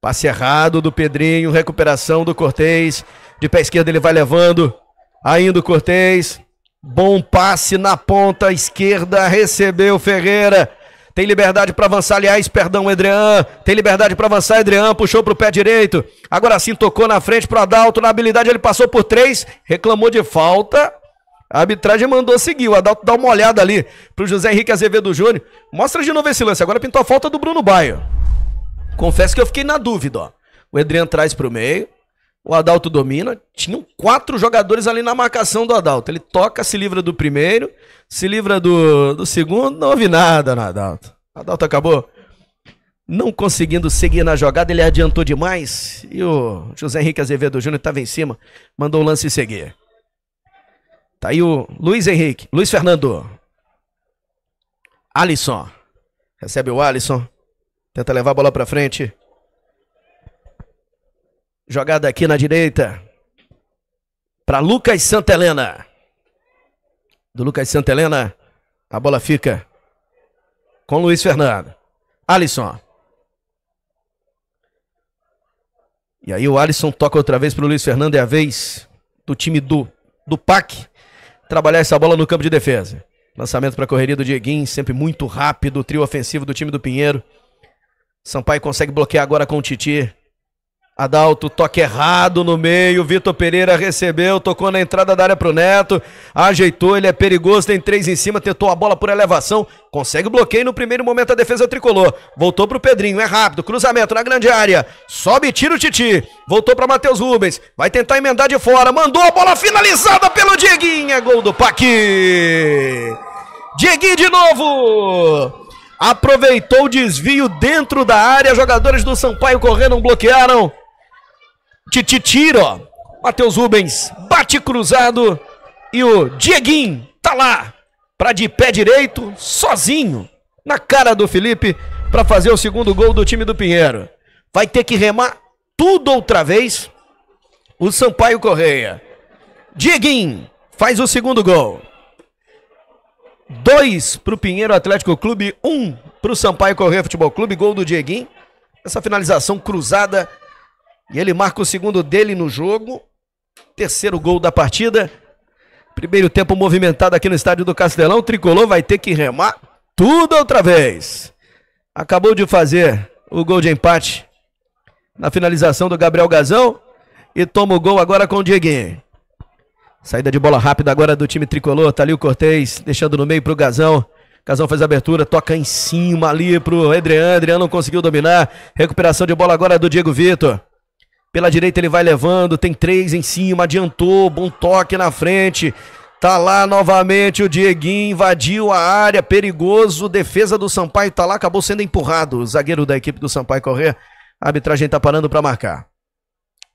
Passe errado do Pedrinho, recuperação do Cortez. De pé esquerdo ele vai levando. Ainda o Cortez. Bom passe na ponta esquerda, recebeu Ferreira. Tem liberdade para avançar, aliás, perdão, Edrean. Tem liberdade para avançar, Edrean. Puxou para o pé direito. Agora sim tocou na frente para Adalto. Na habilidade ele passou por três. Reclamou de falta. A arbitragem mandou seguir. O Adalto dá uma olhada ali pro José Henrique Azevedo Júnior. Mostra de novo esse lance. Agora pintou a falta do Bruno Baio. Confesso que eu fiquei na dúvida, ó. O Edrean traz pro meio. O Adalto domina. Tinham quatro jogadores ali na marcação do Adalto. Ele toca, se livra do primeiro. Se livra do, do segundo, não houve nada no Adalto. Adalto acabou não conseguindo seguir na jogada, ele adiantou demais e o José Henrique Azevedo Júnior estava em cima, mandou o lance seguir. Tá aí o Luiz Henrique, Luiz Fernando. Alisson. Recebe o Alisson. Tenta levar a bola para frente. Jogada aqui na direita. Para Lucas Santelena do Lucas Santa Helena. A bola fica com Luiz Fernando. Alisson. E aí o Alisson toca outra vez para o Luiz Fernando. É a vez do time do, do PAC trabalhar essa bola no campo de defesa. Lançamento para a correria do Dieguinho, sempre muito rápido. O trio ofensivo do time do Pinheiro. Sampaio consegue bloquear agora com o Titi. Adalto, toque errado no meio, Vitor Pereira recebeu, tocou na entrada da área pro Neto, ajeitou, ele é perigoso, tem três em cima, tentou a bola por elevação, consegue o bloqueio no primeiro momento a defesa tricolor, voltou pro Pedrinho, é rápido, cruzamento na grande área, sobe, tira o Titi, voltou para Matheus Rubens, vai tentar emendar de fora, mandou a bola finalizada pelo Dieguinha, gol do Paqui! Dieguinho de novo! Aproveitou o desvio dentro da área, jogadores do Sampaio correndo, bloquearam, Titi tiro. Matheus Rubens bate cruzado. E o Dieguinho tá lá. Pra de pé direito, sozinho. Na cara do Felipe. Pra fazer o segundo gol do time do Pinheiro. Vai ter que remar tudo outra vez. O Sampaio Correia. Dieguinho faz o segundo gol. Dois para o Pinheiro Atlético Clube, um para o Sampaio Correia Futebol Clube, gol do Dieguinho. Essa finalização cruzada e ele marca o segundo dele no jogo. Terceiro gol da partida. Primeiro tempo movimentado aqui no estádio do Castelão. O tricolor vai ter que remar tudo outra vez. Acabou de fazer o gol de empate na finalização do Gabriel Gazão. E toma o gol agora com o Dieguinho. Saída de bola rápida agora do time tricolor. Tá ali o Cortez, deixando no meio pro Gazão. Casão faz a abertura, toca em cima ali pro Adriano. Adriano não conseguiu dominar. Recuperação de bola agora do Diego Vitor. Pela direita ele vai levando, tem três em cima, adiantou, bom toque na frente. Tá lá novamente o Dieguinho, invadiu a área, perigoso, defesa do Sampaio tá lá, acabou sendo empurrado. O zagueiro da equipe do Sampaio correr, a arbitragem tá parando para marcar.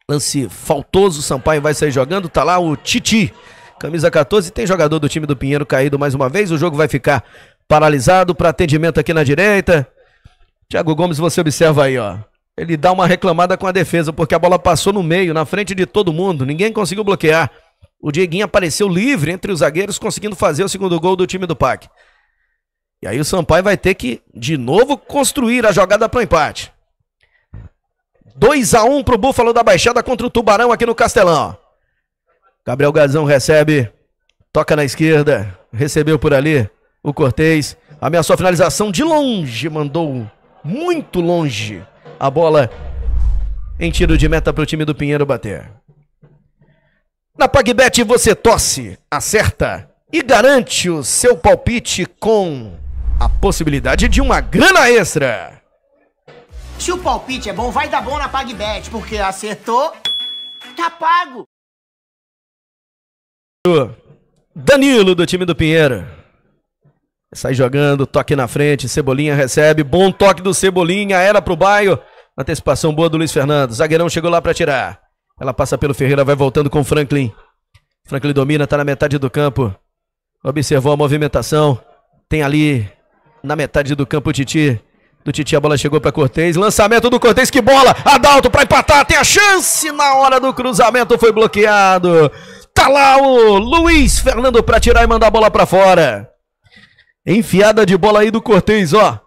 Lance faltoso, Sampaio vai sair jogando, tá lá o Titi, camisa 14, tem jogador do time do Pinheiro caído mais uma vez, o jogo vai ficar paralisado para atendimento aqui na direita. Thiago Gomes, você observa aí, ó. Ele dá uma reclamada com a defesa, porque a bola passou no meio, na frente de todo mundo. Ninguém conseguiu bloquear. O Dieguinho apareceu livre entre os zagueiros, conseguindo fazer o segundo gol do time do PAC. E aí o Sampaio vai ter que, de novo, construir a jogada para o empate. 2 a 1 para o Búfalo da Baixada contra o Tubarão aqui no Castelão. Gabriel Gazão recebe, toca na esquerda, recebeu por ali o Cortez. Ameaçou a finalização de longe, mandou muito longe a bola em tiro de meta para o time do Pinheiro bater. Na PagBet você tosse, acerta e garante o seu palpite com a possibilidade de uma grana extra. Se o palpite é bom, vai dar bom na PagBet, porque acertou, tá pago. Danilo do time do Pinheiro. Sai jogando, toque na frente, Cebolinha recebe, bom toque do Cebolinha, era pro Baio. Antecipação boa do Luiz Fernando. Zagueirão chegou lá para tirar. Ela passa pelo Ferreira, vai voltando com o Franklin. Franklin domina, tá na metade do campo. Observou a movimentação. Tem ali na metade do campo o Titi. Do Titi a bola chegou para Cortez. Lançamento do Cortez, que bola! Adalto para empatar, tem a chance na hora do cruzamento, foi bloqueado. Tá lá o Luiz Fernando para tirar e mandar a bola para fora. Enfiada de bola aí do Cortez, ó.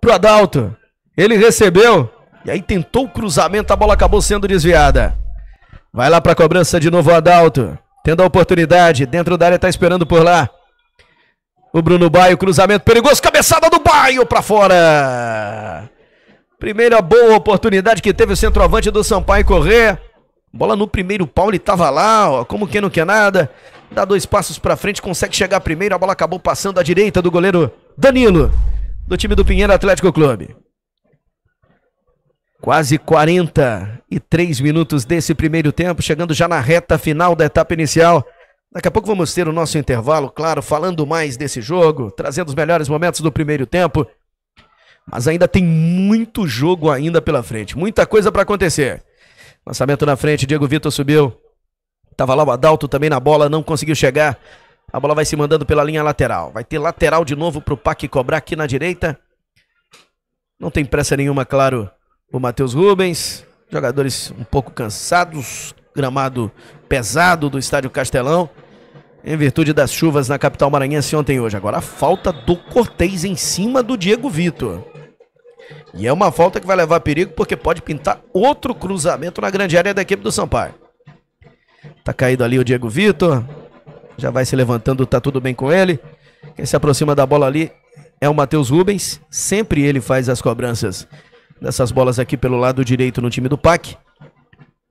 Pro Adalto. Ele recebeu. E aí tentou o cruzamento, a bola acabou sendo desviada. Vai lá para a cobrança de novo o Adalto. Tendo a oportunidade, dentro da área está esperando por lá. O Bruno Baio, cruzamento perigoso, cabeçada do Baio para fora. Primeira boa oportunidade que teve o centroavante do Sampaio correr. Bola no primeiro pau, ele estava lá, ó, como quem não quer nada. Dá dois passos para frente, consegue chegar primeiro, a bola acabou passando à direita do goleiro Danilo, do time do Pinheiro Atlético Clube. Quase 43 minutos desse primeiro tempo, chegando já na reta final da etapa inicial. Daqui a pouco vamos ter o nosso intervalo, claro, falando mais desse jogo, trazendo os melhores momentos do primeiro tempo. Mas ainda tem muito jogo ainda pela frente, muita coisa para acontecer. Lançamento na frente, Diego Vitor subiu. Tava lá o Adalto também na bola, não conseguiu chegar. A bola vai se mandando pela linha lateral. Vai ter lateral de novo para o Pac cobrar aqui na direita. Não tem pressa nenhuma, claro o Matheus Rubens, jogadores um pouco cansados, gramado pesado do estádio Castelão, em virtude das chuvas na capital maranhense ontem e hoje. Agora a falta do Cortez em cima do Diego Vitor. E é uma falta que vai levar perigo porque pode pintar outro cruzamento na grande área da equipe do Sampaio. Tá caído ali o Diego Vitor. Já vai se levantando, tá tudo bem com ele. Quem se aproxima da bola ali é o Matheus Rubens. Sempre ele faz as cobranças dessas bolas aqui pelo lado direito no time do PAC.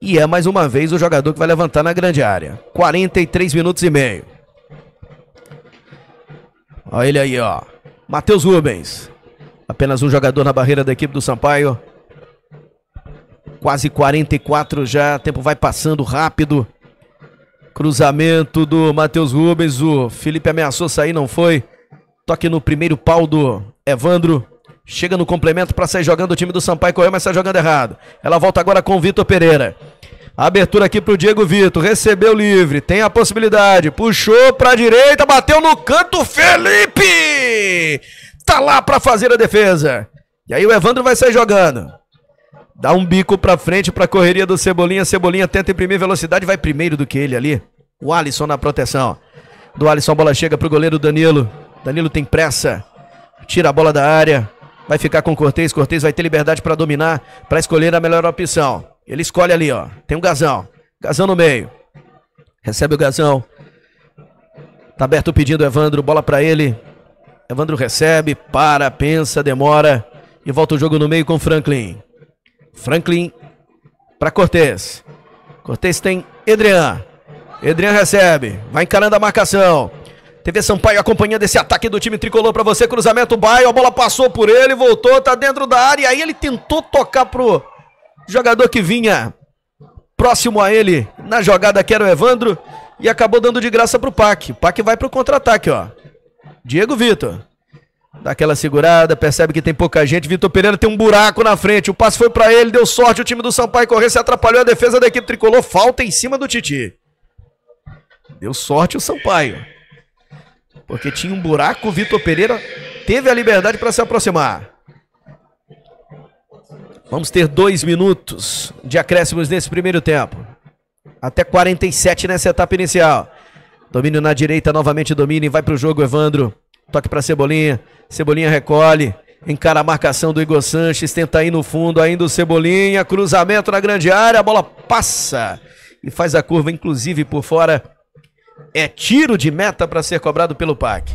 E é mais uma vez o jogador que vai levantar na grande área. 43 minutos e meio. Olha ele aí, ó. Matheus Rubens. Apenas um jogador na barreira da equipe do Sampaio. Quase 44 já, tempo vai passando rápido. Cruzamento do Matheus Rubens, o Felipe ameaçou sair, não foi. Toque no primeiro pau do Evandro. Chega no complemento para sair jogando o time do Sampaio Correia, mas sai jogando errado. Ela volta agora com o Vitor Pereira. Abertura aqui para o Diego Vitor. Recebeu livre. Tem a possibilidade. Puxou para a direita. Bateu no canto. Felipe! Tá lá para fazer a defesa. E aí o Evandro vai sair jogando. Dá um bico para frente para a correria do Cebolinha. Cebolinha tenta imprimir velocidade. Vai primeiro do que ele ali. O Alisson na proteção. Do Alisson, a bola chega para o goleiro Danilo. Danilo tem pressa. Tira a bola da área vai ficar com Cortez. Cortez vai ter liberdade para dominar, para escolher a melhor opção. Ele escolhe ali, ó. Tem um Gazão. Gazão no meio. Recebe o Gazão. Tá aberto pedindo Evandro, bola para ele. Evandro recebe, para, pensa, demora e volta o jogo no meio com Franklin. Franklin para Cortez. Cortez tem Edrian. Edrian recebe, vai encarando a marcação. TV Sampaio acompanhando esse ataque do time tricolor para você. Cruzamento baio, a bola passou por ele, voltou, tá dentro da área. Aí ele tentou tocar pro jogador que vinha próximo a ele na jogada, que era o Evandro, e acabou dando de graça pro Pac. O Pac vai pro contra-ataque, ó. Diego Vitor. Dá aquela segurada, percebe que tem pouca gente. Vitor Pereira tem um buraco na frente. O passe foi para ele, deu sorte. O time do Sampaio correr se atrapalhou. A defesa da equipe tricolor falta em cima do Titi. Deu sorte o Sampaio. Porque tinha um buraco, o Vitor Pereira teve a liberdade para se aproximar. Vamos ter dois minutos de acréscimos nesse primeiro tempo. Até 47 nessa etapa inicial. Domínio na direita, novamente domínio. Vai para o jogo, Evandro. Toque para Cebolinha. Cebolinha recolhe. Encara a marcação do Igor Sanches. Tenta ir no fundo ainda o Cebolinha. Cruzamento na grande área. A bola passa e faz a curva, inclusive por fora é tiro de meta para ser cobrado pelo PAC.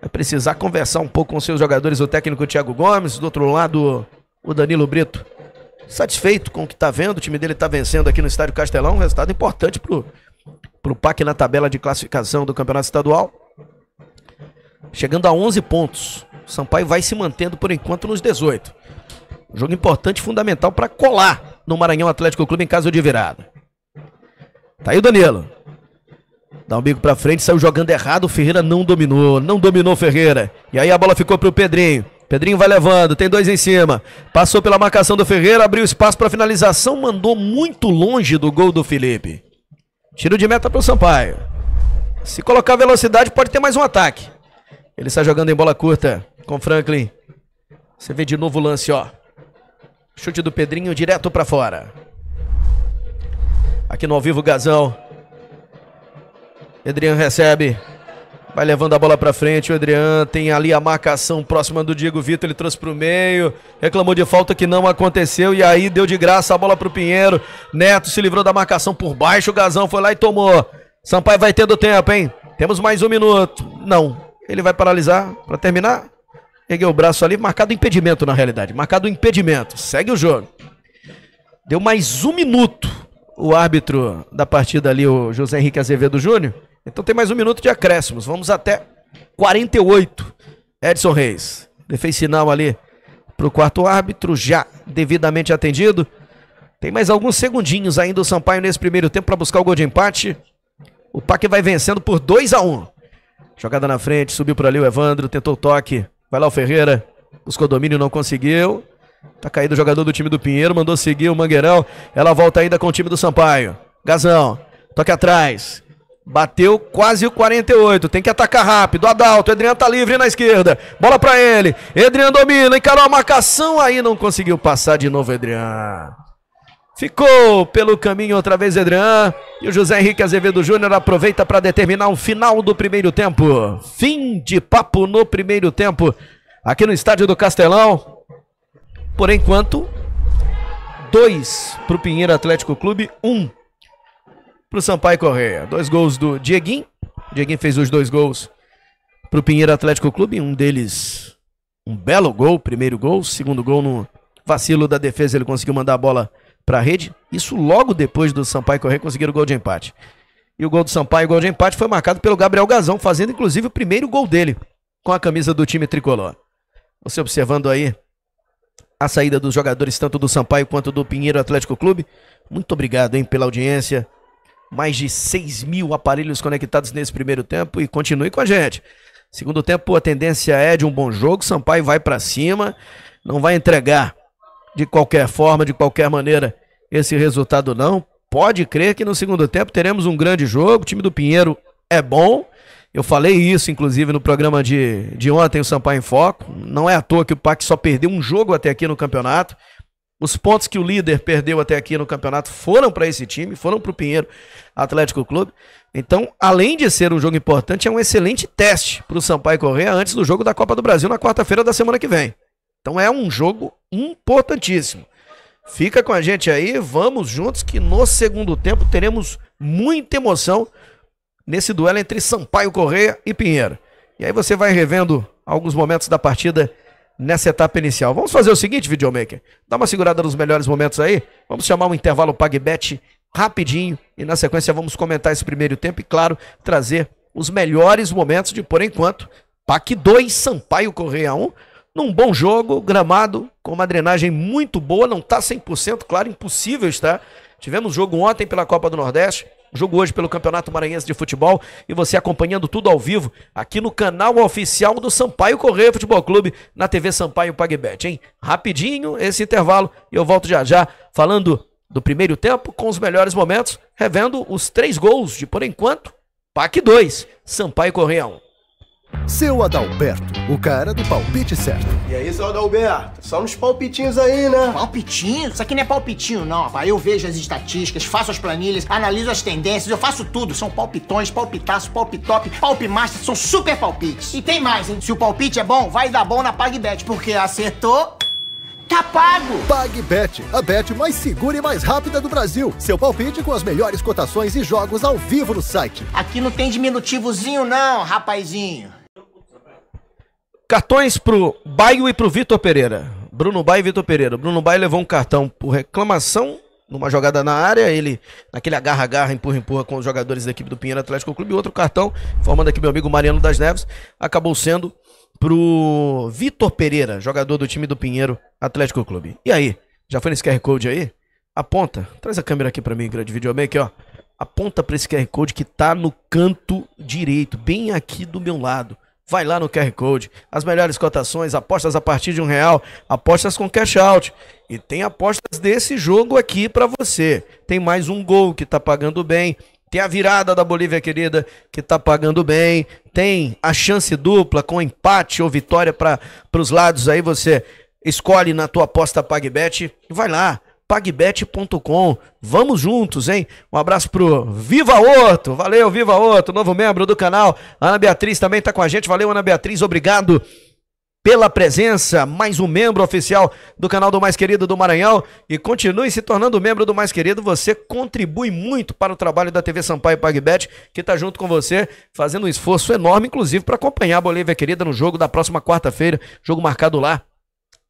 Vai precisar conversar um pouco com seus jogadores, o técnico Thiago Gomes, do outro lado, o Danilo Brito. Satisfeito com o que está vendo, o time dele está vencendo aqui no Estádio Castelão, um resultado importante para o PAC na tabela de classificação do Campeonato Estadual. Chegando a 11 pontos, o Sampaio vai se mantendo por enquanto nos 18. Um jogo importante, fundamental para colar no Maranhão Atlético Clube em caso de virada. Tá aí o Danilo. Dá um bico pra frente, saiu jogando errado. O Ferreira não dominou, não dominou o Ferreira. E aí a bola ficou pro Pedrinho. Pedrinho vai levando, tem dois em cima. Passou pela marcação do Ferreira, abriu espaço para finalização, mandou muito longe do gol do Felipe. Tiro de meta pro Sampaio. Se colocar velocidade, pode ter mais um ataque. Ele está jogando em bola curta com Franklin. Você vê de novo o lance, ó. Chute do Pedrinho direto para fora. Aqui no ao vivo, Gazão. Adriano recebe. Vai levando a bola para frente. O Adriano tem ali a marcação próxima do Diego Vitor. Ele trouxe para o meio. Reclamou de falta que não aconteceu. E aí deu de graça a bola para o Pinheiro. Neto se livrou da marcação por baixo. O Gazão foi lá e tomou. Sampaio vai tendo tempo, hein? Temos mais um minuto. Não. Ele vai paralisar para terminar. Peguei o braço ali. Marcado impedimento, na realidade. Marcado impedimento. Segue o jogo. Deu mais um minuto o árbitro da partida ali, o José Henrique Azevedo Júnior. Então tem mais um minuto de acréscimos. Vamos até 48. Edson Reis. Ele fez sinal ali para o quarto árbitro, já devidamente atendido. Tem mais alguns segundinhos ainda o Sampaio nesse primeiro tempo para buscar o gol de empate. O Pac vai vencendo por 2 a 1 um. Jogada na frente, subiu por ali o Evandro, tentou o toque. Vai lá o Ferreira, buscou domínio, não conseguiu. Tá caído o jogador do time do Pinheiro, mandou seguir o Mangueirão. Ela volta ainda com o time do Sampaio. Gazão, toque atrás. Bateu quase o 48, tem que atacar rápido. Adalto, Adriano tá livre na esquerda. Bola para ele. Adriano domina, encarou a marcação aí, não conseguiu passar de novo Adriano. Ficou pelo caminho outra vez Adriano. E o José Henrique Azevedo Júnior aproveita para determinar o final do primeiro tempo. Fim de papo no primeiro tempo aqui no estádio do Castelão. Por enquanto, dois para o Pinheiro Atlético Clube, um para o Sampaio Correia. Dois gols do Dieguinho. O Dieguinho fez os dois gols para o Pinheiro Atlético Clube. Um deles, um belo gol, primeiro gol. Segundo gol, no vacilo da defesa, ele conseguiu mandar a bola para a rede. Isso logo depois do Sampaio Correia conseguir o gol de empate. E o gol do Sampaio, o gol de empate, foi marcado pelo Gabriel Gazão, fazendo inclusive o primeiro gol dele com a camisa do time tricolor. Você observando aí a saída dos jogadores, tanto do Sampaio quanto do Pinheiro Atlético Clube. Muito obrigado, hein, pela audiência. Mais de 6 mil aparelhos conectados nesse primeiro tempo e continue com a gente. Segundo tempo, a tendência é de um bom jogo. Sampaio vai para cima, não vai entregar de qualquer forma, de qualquer maneira, esse resultado não. Pode crer que no segundo tempo teremos um grande jogo. O time do Pinheiro é bom eu falei isso, inclusive, no programa de, de ontem, o Sampaio em Foco. Não é à toa que o PAC só perdeu um jogo até aqui no campeonato. Os pontos que o líder perdeu até aqui no campeonato foram para esse time, foram para o Pinheiro Atlético Clube. Então, além de ser um jogo importante, é um excelente teste para o Sampaio Correa antes do jogo da Copa do Brasil na quarta-feira da semana que vem. Então, é um jogo importantíssimo. Fica com a gente aí, vamos juntos que no segundo tempo teremos muita emoção nesse duelo entre Sampaio Correia e Pinheiro. E aí você vai revendo alguns momentos da partida nessa etapa inicial. Vamos fazer o seguinte, videomaker. Dá uma segurada nos melhores momentos aí. Vamos chamar um intervalo PagBet rapidinho e na sequência vamos comentar esse primeiro tempo e, claro, trazer os melhores momentos de por enquanto. PAC 2, Sampaio Correia 1. Num bom jogo, gramado, com uma drenagem muito boa, não está 100%, claro, impossível estar. Tivemos jogo ontem pela Copa do Nordeste, Jogo hoje pelo Campeonato Maranhense de Futebol e você acompanhando tudo ao vivo aqui no canal oficial do Sampaio Correia Futebol Clube na TV Sampaio PagBet, hein? Rapidinho esse intervalo e eu volto já já falando do primeiro tempo com os melhores momentos, revendo os três gols de por enquanto, PAC 2, Sampaio Correia 1. Seu Adalberto, o cara do palpite certo. E aí, seu Adalberto? Só nos palpitinhos aí, né? Palpitinho? Isso aqui não é palpitinho, não, rapaz. Eu vejo as estatísticas, faço as planilhas, analiso as tendências, eu faço tudo. São palpitões, palpitaço, palpitop, palpimaster, são super palpites. E tem mais, hein? Se o palpite é bom, vai dar bom na PagBet, porque acertou... Tá pago! PagBet, a bet mais segura e mais rápida do Brasil. Seu palpite com as melhores cotações e jogos ao vivo no site. Aqui não tem diminutivozinho não, rapazinho. Cartões pro Baio e pro Vitor Pereira. Bruno Baio e Vitor Pereira. Bruno Baio levou um cartão por reclamação numa jogada na área, ele naquele agarra-agarra, empurra-empurra com os jogadores da equipe do Pinheiro Atlético Clube, outro cartão, formando aqui meu amigo Mariano das Neves, acabou sendo pro Vitor Pereira, jogador do time do Pinheiro Atlético Clube. E aí, já foi nesse QR Code aí? Aponta, traz a câmera aqui para mim, grande videomaker, ó. Aponta para esse QR Code que tá no canto direito, bem aqui do meu lado. Vai lá no QR Code. As melhores cotações, apostas a partir de um real, apostas com cash out. E tem apostas desse jogo aqui para você. Tem mais um gol que tá pagando bem. Tem a virada da Bolívia querida que tá pagando bem. Tem a chance dupla com empate ou vitória para os lados. Aí você escolhe na tua aposta PagBet e vai lá pagbet.com. Vamos juntos, hein? Um abraço pro Viva Horto. Valeu, Viva Horto, novo membro do canal. Ana Beatriz também tá com a gente. Valeu, Ana Beatriz. Obrigado pela presença, mais um membro oficial do canal do Mais Querido do Maranhão e continue se tornando membro do Mais Querido, você contribui muito para o trabalho da TV Sampaio PagBet, que está junto com você, fazendo um esforço enorme, inclusive para acompanhar a Bolívia Querida no jogo da próxima quarta-feira, jogo marcado lá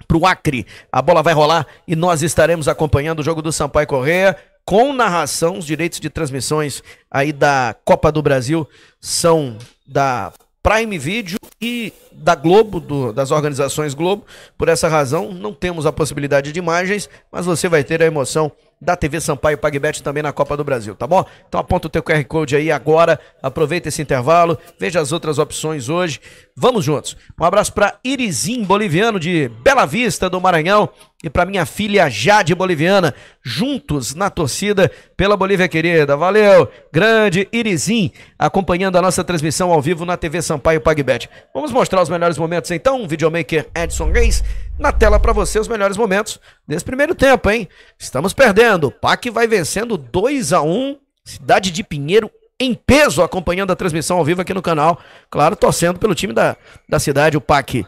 para o Acre. A bola vai rolar e nós estaremos acompanhando o jogo do Sampaio Correia com narração. Os direitos de transmissões aí da Copa do Brasil são da Prime Video e da Globo, do, das organizações Globo. Por essa razão, não temos a possibilidade de imagens, mas você vai ter a emoção da TV Sampaio PagBet também na Copa do Brasil, tá bom? Então aponta o teu QR Code aí agora, aproveita esse intervalo, veja as outras opções hoje. Vamos juntos. Um abraço para Irizim Boliviano de Bela Vista do Maranhão e para minha filha Jade Boliviana, juntos na torcida pela Bolívia querida. Valeu, grande Irizim, acompanhando a nossa transmissão ao vivo na TV Sampaio PagBet. Vamos mostrar os melhores momentos então, videomaker Edson Reis na tela para você os melhores momentos desse primeiro tempo, hein? Estamos perdendo. Pac vai vencendo 2 a 1 Cidade de Pinheiro em peso, acompanhando a transmissão ao vivo aqui no canal. Claro, torcendo pelo time da, da cidade, o Pac.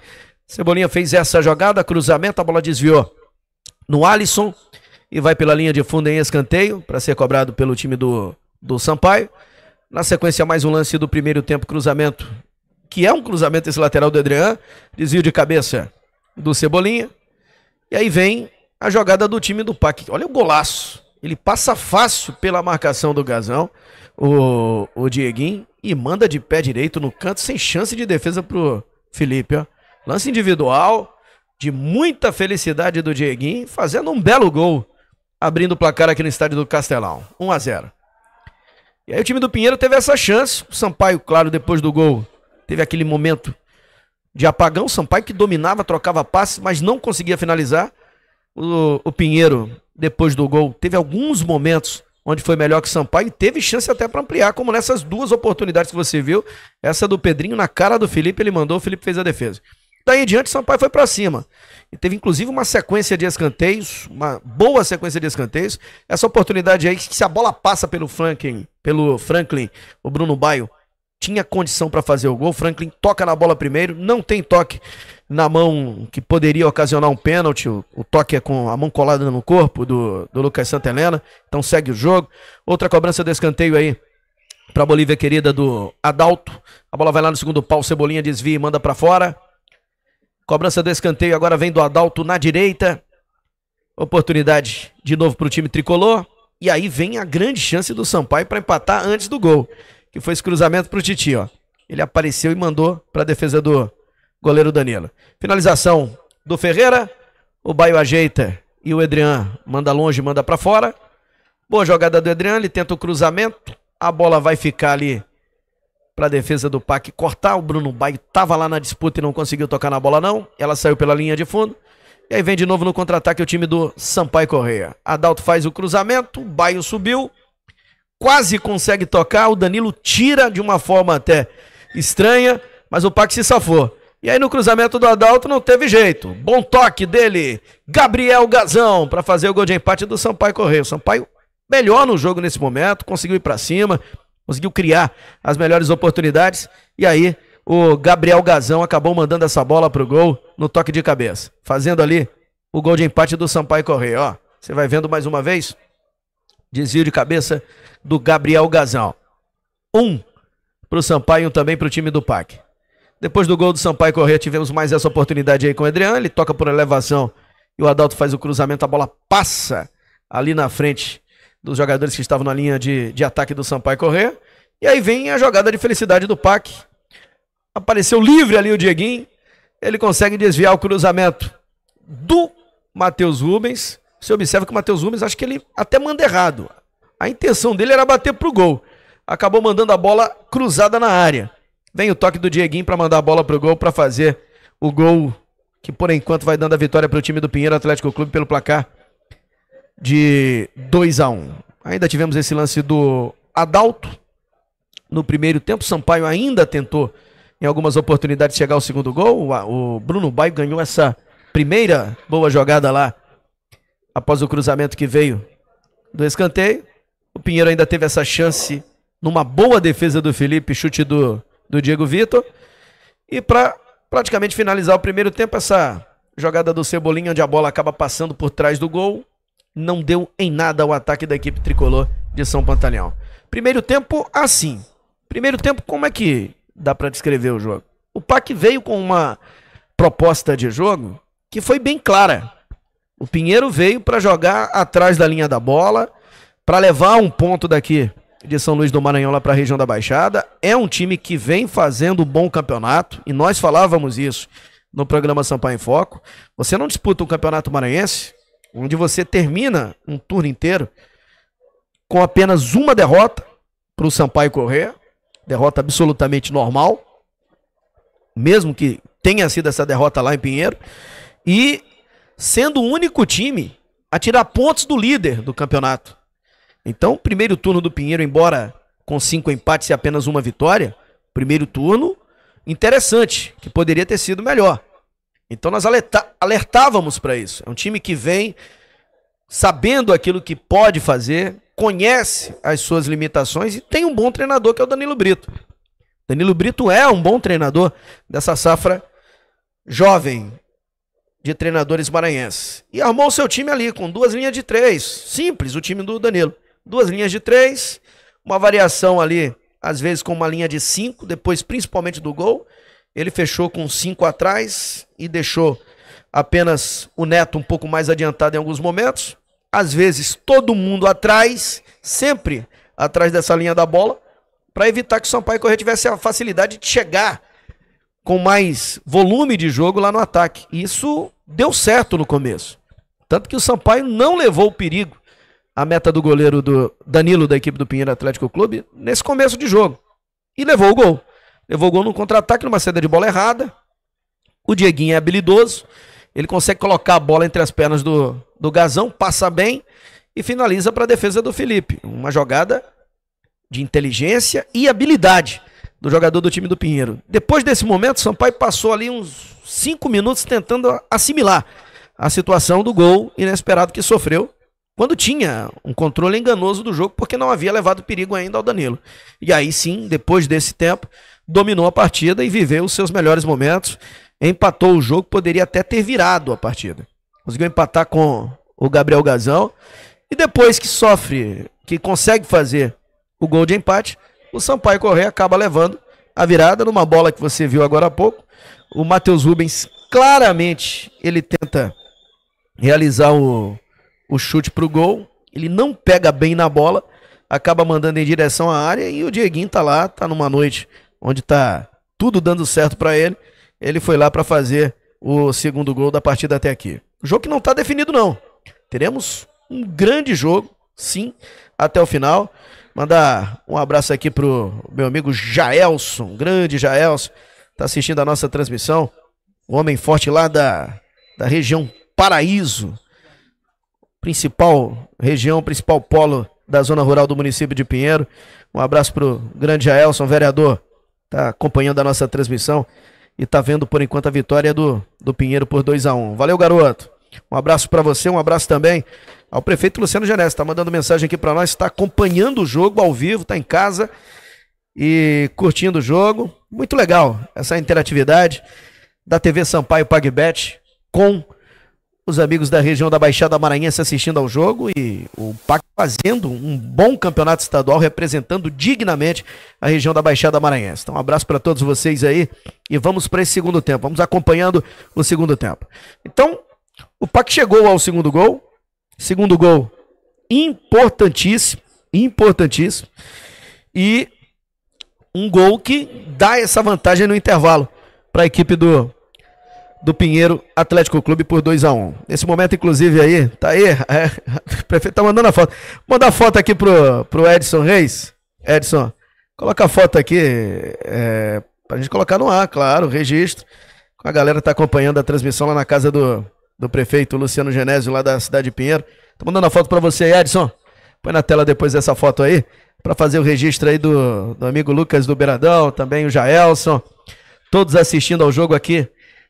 Cebolinha fez essa jogada, cruzamento, a bola desviou no Alisson e vai pela linha de fundo em escanteio para ser cobrado pelo time do, do Sampaio. Na sequência, mais um lance do primeiro tempo, cruzamento, que é um cruzamento esse lateral do Adrian, desvio de cabeça do Cebolinha. E aí vem a jogada do time do PAC. Olha o golaço. Ele passa fácil pela marcação do Gazão, o, o Dieguinho, e manda de pé direito no canto, sem chance de defesa pro Felipe. Ó. Lance individual, de muita felicidade do Dieguinho, fazendo um belo gol, abrindo o placar aqui no estádio do Castelão. 1 a 0 E aí o time do Pinheiro teve essa chance. O Sampaio, claro, depois do gol, teve aquele momento de apagão, Sampaio que dominava, trocava passes, mas não conseguia finalizar. O, o, Pinheiro, depois do gol, teve alguns momentos onde foi melhor que Sampaio e teve chance até para ampliar, como nessas duas oportunidades que você viu. Essa do Pedrinho na cara do Felipe, ele mandou, o Felipe fez a defesa. Daí em diante, Sampaio foi para cima. E teve inclusive uma sequência de escanteios, uma boa sequência de escanteios. Essa oportunidade aí, que se a bola passa pelo Franklin, pelo Franklin, o Bruno Baio tinha condição para fazer o gol. Franklin toca na bola primeiro, não tem toque na mão que poderia ocasionar um pênalti. O, toque é com a mão colada no corpo do, do Lucas Santelena. Então segue o jogo. Outra cobrança de escanteio aí para a Bolívia querida do Adalto. A bola vai lá no segundo pau, Cebolinha desvia e manda para fora. Cobrança de escanteio agora vem do Adalto na direita. Oportunidade de novo para o time tricolor. E aí vem a grande chance do Sampaio para empatar antes do gol que foi esse cruzamento para o Titi, ó. Ele apareceu e mandou para a defesa do goleiro Danilo. Finalização do Ferreira, o Baio ajeita e o Edrian manda longe, manda para fora. Boa jogada do Edrian, ele tenta o cruzamento. A bola vai ficar ali para a defesa do Pac cortar. O Bruno Baio estava lá na disputa e não conseguiu tocar na bola, não. Ela saiu pela linha de fundo. E aí vem de novo no contra-ataque o time do Sampaio Correia. Adalto faz o cruzamento, o Baio subiu quase consegue tocar, o Danilo tira de uma forma até estranha, mas o Pac se safou. E aí no cruzamento do Adalto não teve jeito. Bom toque dele, Gabriel Gazão, para fazer o gol de empate do Sampaio Correia. O Sampaio melhor no jogo nesse momento, conseguiu ir para cima, conseguiu criar as melhores oportunidades e aí o Gabriel Gazão acabou mandando essa bola pro gol no toque de cabeça, fazendo ali o gol de empate do Sampaio Correia, ó. Você vai vendo mais uma vez? Desvio de cabeça do Gabriel Gazal. Um para o Sampaio, um também para o time do Pac. Depois do gol do Sampaio Corrêa, tivemos mais essa oportunidade aí com o Adriano. Ele toca por elevação e o Adalto faz o cruzamento. A bola passa ali na frente dos jogadores que estavam na linha de, de ataque do Sampaio Corrêa. E aí vem a jogada de felicidade do Pac. Apareceu livre ali o Dieguinho. Ele consegue desviar o cruzamento do Matheus Rubens. Você observa que o Matheus Rubens, acho que ele até manda errado. A intenção dele era bater pro gol. Acabou mandando a bola cruzada na área. Vem o toque do Dieguinho para mandar a bola pro gol para fazer o gol que por enquanto vai dando a vitória para o time do Pinheiro Atlético Clube pelo placar de 2 a 1. Um. Ainda tivemos esse lance do Adalto no primeiro tempo. Sampaio ainda tentou em algumas oportunidades chegar ao segundo gol. O Bruno Baio ganhou essa primeira boa jogada lá após o cruzamento que veio do escanteio. O Pinheiro ainda teve essa chance numa boa defesa do Felipe, chute do, do Diego Vitor. E para praticamente finalizar o primeiro tempo, essa jogada do Cebolinha, onde a bola acaba passando por trás do gol, não deu em nada o ataque da equipe tricolor de São Pantaleão. Primeiro tempo, assim. Primeiro tempo, como é que dá para descrever o jogo? O PAC veio com uma proposta de jogo que foi bem clara. O Pinheiro veio para jogar atrás da linha da bola, para levar um ponto daqui de São Luís do Maranhão lá para a região da Baixada. É um time que vem fazendo um bom campeonato e nós falávamos isso no programa Sampaio em Foco. Você não disputa um campeonato maranhense onde você termina um turno inteiro com apenas uma derrota para o Sampaio Correr, derrota absolutamente normal, mesmo que tenha sido essa derrota lá em Pinheiro, e sendo o único time a tirar pontos do líder do campeonato. Então, primeiro turno do Pinheiro, embora com cinco empates e apenas uma vitória, primeiro turno interessante, que poderia ter sido melhor. Então nós alertávamos para isso. É um time que vem sabendo aquilo que pode fazer, conhece as suas limitações e tem um bom treinador que é o Danilo Brito. Danilo Brito é um bom treinador dessa safra jovem de treinadores maranhenses. E armou seu time ali com duas linhas de três, simples, o time do Danilo duas linhas de três, uma variação ali, às vezes com uma linha de cinco, depois principalmente do gol. Ele fechou com cinco atrás e deixou apenas o Neto um pouco mais adiantado em alguns momentos. Às vezes todo mundo atrás, sempre atrás dessa linha da bola, para evitar que o Sampaio Corrêa tivesse a facilidade de chegar com mais volume de jogo lá no ataque. Isso deu certo no começo. Tanto que o Sampaio não levou o perigo a meta do goleiro do Danilo da equipe do Pinheiro Atlético Clube nesse começo de jogo. E levou o gol. Levou o gol num contra-ataque, numa saída de bola errada. O Dieguinho é habilidoso. Ele consegue colocar a bola entre as pernas do, do Gazão, passa bem e finaliza para a defesa do Felipe. Uma jogada de inteligência e habilidade do jogador do time do Pinheiro. Depois desse momento, Sampaio passou ali uns cinco minutos tentando assimilar a situação do gol inesperado que sofreu quando tinha um controle enganoso do jogo, porque não havia levado perigo ainda ao Danilo. E aí sim, depois desse tempo, dominou a partida e viveu os seus melhores momentos. Empatou o jogo, poderia até ter virado a partida. Conseguiu empatar com o Gabriel Gazão. E depois que sofre, que consegue fazer o gol de empate, o Sampaio Corrêa acaba levando a virada numa bola que você viu agora há pouco. O Matheus Rubens, claramente, ele tenta realizar o, o chute pro gol. Ele não pega bem na bola, acaba mandando em direção à área e o Dieguinho tá lá, tá numa noite onde tá tudo dando certo para ele. Ele foi lá para fazer o segundo gol da partida até aqui. jogo que não tá definido não. Teremos um grande jogo, sim, até o final. Mandar um abraço aqui pro meu amigo Jaelson, grande Jaelson, tá assistindo a nossa transmissão. O homem forte lá da, da região Paraíso, principal região, principal polo da zona rural do município de Pinheiro. Um abraço para o grande Jaelson vereador, está acompanhando a nossa transmissão e está vendo por enquanto a vitória do, do Pinheiro por 2 a 1 um. Valeu, garoto. Um abraço para você, um abraço também ao prefeito Luciano Genesi. Está mandando mensagem aqui para nós, está acompanhando o jogo ao vivo, está em casa e curtindo o jogo. Muito legal essa interatividade da TV Sampaio PagBet com os amigos da região da Baixada Maranhense assistindo ao jogo e o PAC fazendo um bom campeonato estadual, representando dignamente a região da Baixada Maranhense. Então, um abraço para todos vocês aí e vamos para esse segundo tempo. Vamos acompanhando o segundo tempo. Então, o PAC chegou ao segundo gol. Segundo gol importantíssimo, importantíssimo. E um gol que dá essa vantagem no intervalo para a equipe do do Pinheiro Atlético Clube por 2 a 1 um. Nesse momento, inclusive, aí, tá aí, é, o prefeito tá mandando a foto. Manda a foto aqui pro, pro Edson Reis. Edson, coloca a foto aqui, é, pra gente colocar no ar, claro, registro. A galera tá acompanhando a transmissão lá na casa do, do prefeito Luciano Genésio, lá da cidade de Pinheiro. Tô mandando a foto para você aí, Edson. Põe na tela depois essa foto aí, para fazer o registro aí do, do amigo Lucas do Beiradão, também o Jaelson. Todos assistindo ao jogo aqui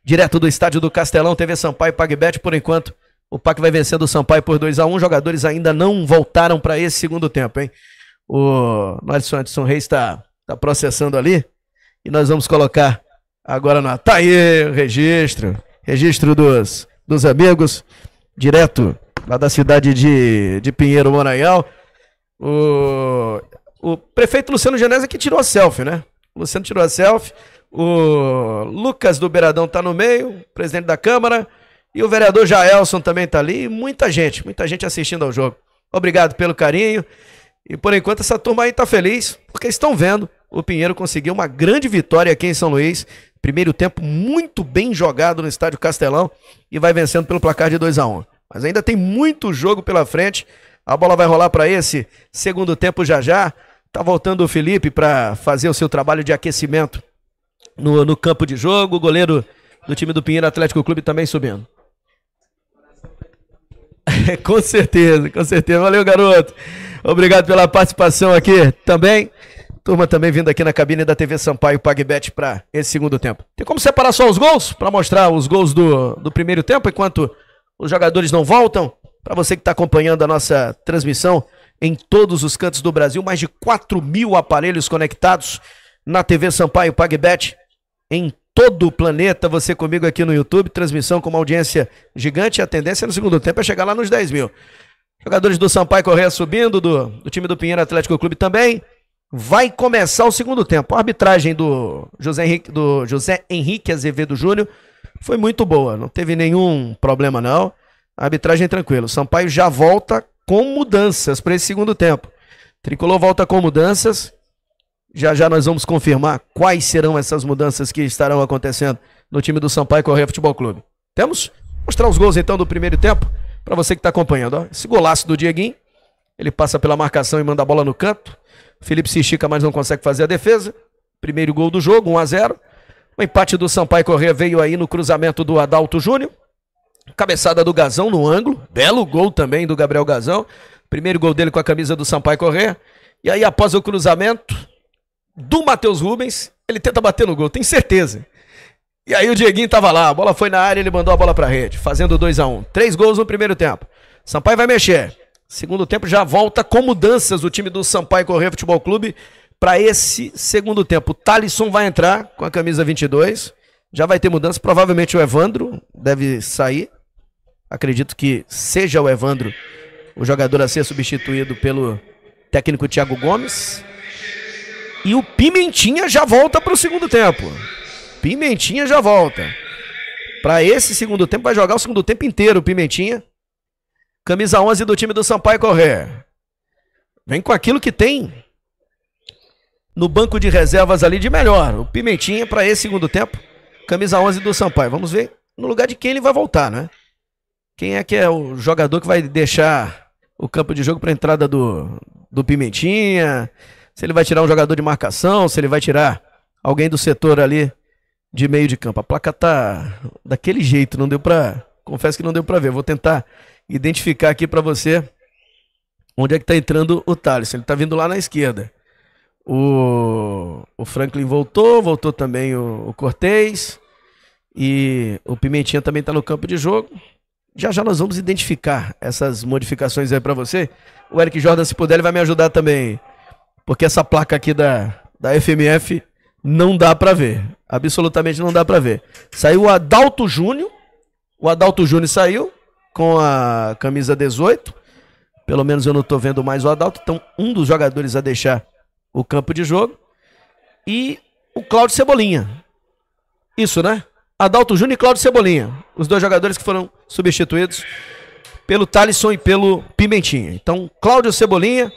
Direto do estádio do Castelão, TV Sampaio, PagBet, por enquanto. O Pac vai vencendo o Sampaio por 2 a 1 Jogadores ainda não voltaram para esse segundo tempo, hein? O Nelson Anderson Reis está tá processando ali. E nós vamos colocar agora na. Tá aí o registro. Registro dos, dos amigos. Direto lá da cidade de, de Pinheiro, Maranhão. O, o prefeito Luciano Genese é que tirou a selfie, né? O Luciano tirou a selfie. O Lucas do Beiradão está no meio, presidente da Câmara. E o vereador Jaelson também está ali. Muita gente, muita gente assistindo ao jogo. Obrigado pelo carinho. E por enquanto essa turma aí está feliz, porque estão vendo o Pinheiro conseguiu uma grande vitória aqui em São Luís. Primeiro tempo muito bem jogado no estádio Castelão e vai vencendo pelo placar de 2 a 1 um. Mas ainda tem muito jogo pela frente. A bola vai rolar para esse segundo tempo já já. Tá voltando o Felipe para fazer o seu trabalho de aquecimento no, no campo de jogo. O goleiro do time do Pinheiro Atlético Clube também subindo. com certeza, com certeza. Valeu, garoto. Obrigado pela participação aqui também. Turma também vindo aqui na cabine da TV Sampaio PagBet para esse segundo tempo. Tem como separar só os gols? Para mostrar os gols do, do primeiro tempo enquanto os jogadores não voltam? Para você que está acompanhando a nossa transmissão em todos os cantos do Brasil, mais de 4 mil aparelhos conectados na TV Sampaio PagBet, em todo o planeta, você comigo aqui no YouTube, transmissão com uma audiência gigante, a tendência no segundo tempo é chegar lá nos 10 mil. Jogadores do Sampaio Correia subindo, do, do time do Pinheiro Atlético Clube também. Vai começar o segundo tempo. A arbitragem do José Henrique, do José Henrique Azevedo Júnior foi muito boa, não teve nenhum problema não. A arbitragem tranquila. O Sampaio já volta com mudanças para esse segundo tempo. Tricolor volta com mudanças já já nós vamos confirmar quais serão essas mudanças que estarão acontecendo no time do Sampaio Correia Futebol Clube. Temos? Mostrar os gols então do primeiro tempo para você que está acompanhando. Ó. Esse golaço do Dieguinho. Ele passa pela marcação e manda a bola no canto. Felipe se estica, mas não consegue fazer a defesa. Primeiro gol do jogo, 1 a 0. O empate do Sampaio Correia veio aí no cruzamento do Adalto Júnior. Cabeçada do Gazão no ângulo. Belo gol também do Gabriel Gazão. Primeiro gol dele com a camisa do Sampaio Correia. E aí, após o cruzamento, do Matheus Rubens, ele tenta bater no gol, tem certeza. E aí o Dieguinho tava lá, a bola foi na área, ele mandou a bola pra rede, fazendo 2 a 1 um. Três gols no primeiro tempo. Sampaio vai mexer. Segundo tempo já volta com mudanças o time do Sampaio Correia Futebol Clube para esse segundo tempo. O Talisson vai entrar com a camisa 22. Já vai ter mudança, provavelmente o Evandro deve sair. Acredito que seja o Evandro o jogador a ser substituído pelo técnico Thiago Gomes. E o Pimentinha já volta para o segundo tempo. Pimentinha já volta. Para esse segundo tempo, vai jogar o segundo tempo inteiro o Pimentinha. Camisa 11 do time do Sampaio Correr. Vem com aquilo que tem no banco de reservas ali de melhor. O Pimentinha para esse segundo tempo. Camisa 11 do Sampaio. Vamos ver no lugar de quem ele vai voltar, né? Quem é que é o jogador que vai deixar o campo de jogo para entrada do, do Pimentinha? se ele vai tirar um jogador de marcação, se ele vai tirar alguém do setor ali de meio de campo. A placa tá daquele jeito, não deu para, confesso que não deu para ver. Vou tentar identificar aqui para você onde é que tá entrando o Thales. Ele tá vindo lá na esquerda. O, o Franklin voltou, voltou também o, o Cortez e o Pimentinha também está no campo de jogo. Já já nós vamos identificar essas modificações aí para você. O Eric Jordan, se puder, ele vai me ajudar também. Porque essa placa aqui da, da FMF não dá para ver. Absolutamente não dá para ver. Saiu o Adalto Júnior. O Adalto Júnior saiu com a camisa 18. Pelo menos eu não tô vendo mais o Adalto. Então, um dos jogadores a deixar o campo de jogo. E o Cláudio Cebolinha. Isso, né? Adalto Júnior e Cláudio Cebolinha. Os dois jogadores que foram substituídos pelo Talisson e pelo Pimentinha. Então, Cláudio Cebolinha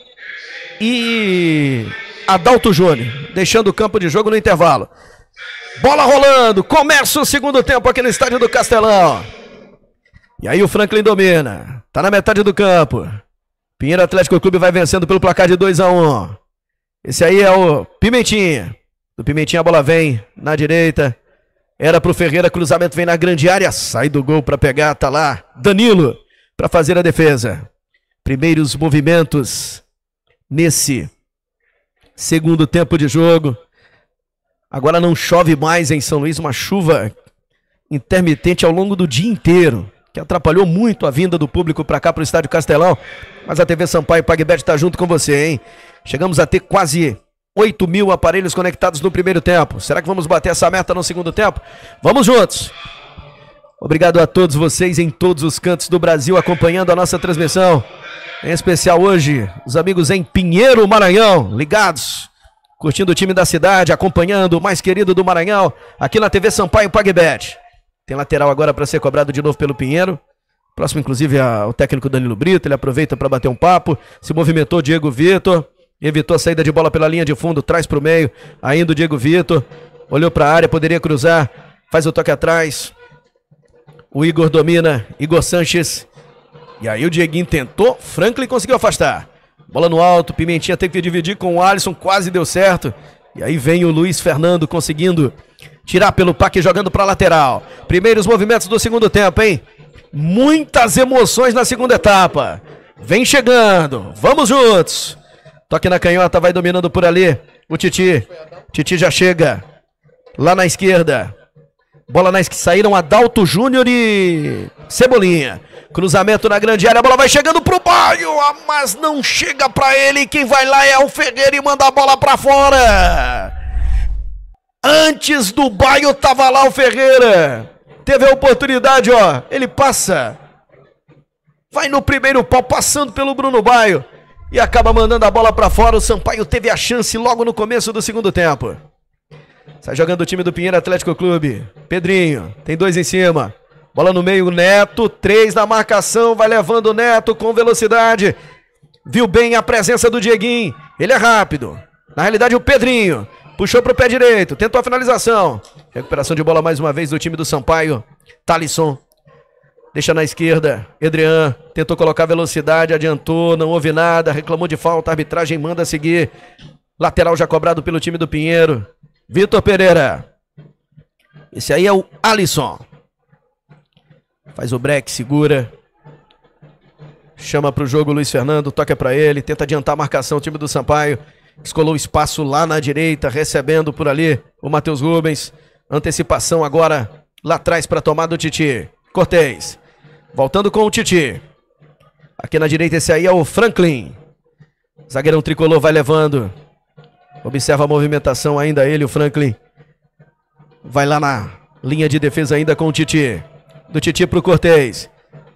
e Adalto Júnior, deixando o campo de jogo no intervalo. Bola rolando, começa o segundo tempo aqui no estádio do Castelão. E aí o Franklin domina, tá na metade do campo. Pinheiro Atlético Clube vai vencendo pelo placar de 2 a 1 um. Esse aí é o Pimentinha. Do Pimentinha a bola vem na direita. Era pro Ferreira, cruzamento vem na grande área, sai do gol para pegar, tá lá Danilo para fazer a defesa. Primeiros movimentos nesse segundo tempo de jogo. Agora não chove mais em São Luís, uma chuva intermitente ao longo do dia inteiro, que atrapalhou muito a vinda do público para cá, para o Estádio Castelão. Mas a TV Sampaio PagBet está junto com você, hein? Chegamos a ter quase 8 mil aparelhos conectados no primeiro tempo. Será que vamos bater essa meta no segundo tempo? Vamos juntos! Obrigado a todos vocês em todos os cantos do Brasil acompanhando a nossa transmissão. Em especial hoje, os amigos em Pinheiro, Maranhão, ligados, curtindo o time da cidade, acompanhando o mais querido do Maranhão, aqui na TV Sampaio PagBet. Tem lateral agora para ser cobrado de novo pelo Pinheiro. Próximo, inclusive, o técnico Danilo Brito. Ele aproveita para bater um papo. Se movimentou Diego Vitor. Evitou a saída de bola pela linha de fundo. Traz para o meio. Ainda o Diego Vitor. Olhou para a área. Poderia cruzar. Faz o toque atrás. O Igor domina. Igor Sanches e aí o Dieguinho tentou, Franklin conseguiu afastar. Bola no alto, Pimentinha teve que dividir com o Alisson, quase deu certo. E aí vem o Luiz Fernando conseguindo tirar pelo paque jogando para lateral. Primeiros movimentos do segundo tempo, hein? Muitas emoções na segunda etapa. Vem chegando, vamos juntos. Toque na canhota, vai dominando por ali. O Titi. Titi já chega. Lá na esquerda. Bola nas que saíram, Adalto Júnior e Cebolinha. Cruzamento na grande área, a bola vai chegando pro Baio, ah, mas não chega para ele. Quem vai lá é o Ferreira e manda a bola para fora. Antes do Baio tava lá o Ferreira. Teve a oportunidade, ó. Ele passa. Vai no primeiro pau, passando pelo Bruno Baio. E acaba mandando a bola para fora. O Sampaio teve a chance logo no começo do segundo tempo. Sai jogando o time do Pinheiro Atlético Clube. Pedrinho, tem dois em cima. Bola no meio, Neto. Três na marcação, vai levando o Neto com velocidade. Viu bem a presença do Dieguinho. Ele é rápido. Na realidade, o Pedrinho. Puxou para o pé direito, tentou a finalização. Recuperação de bola mais uma vez do time do Sampaio. Talisson Deixa na esquerda. Edrian tentou colocar velocidade, adiantou, não houve nada, reclamou de falta, a arbitragem manda seguir. Lateral já cobrado pelo time do Pinheiro. Vitor Pereira. Esse aí é o Alisson. Faz o break, segura. Chama para o jogo Luiz Fernando, toca para ele, tenta adiantar a marcação. O time do Sampaio escolou espaço lá na direita, recebendo por ali o Matheus Rubens. Antecipação agora lá atrás para tomar do Titi. Cortez. Voltando com o Titi. Aqui na direita esse aí é o Franklin. Zagueirão tricolor vai levando. Observa a movimentação ainda ele, o Franklin. Vai lá na linha de defesa ainda com o Titi. Do Titi para o Cortez.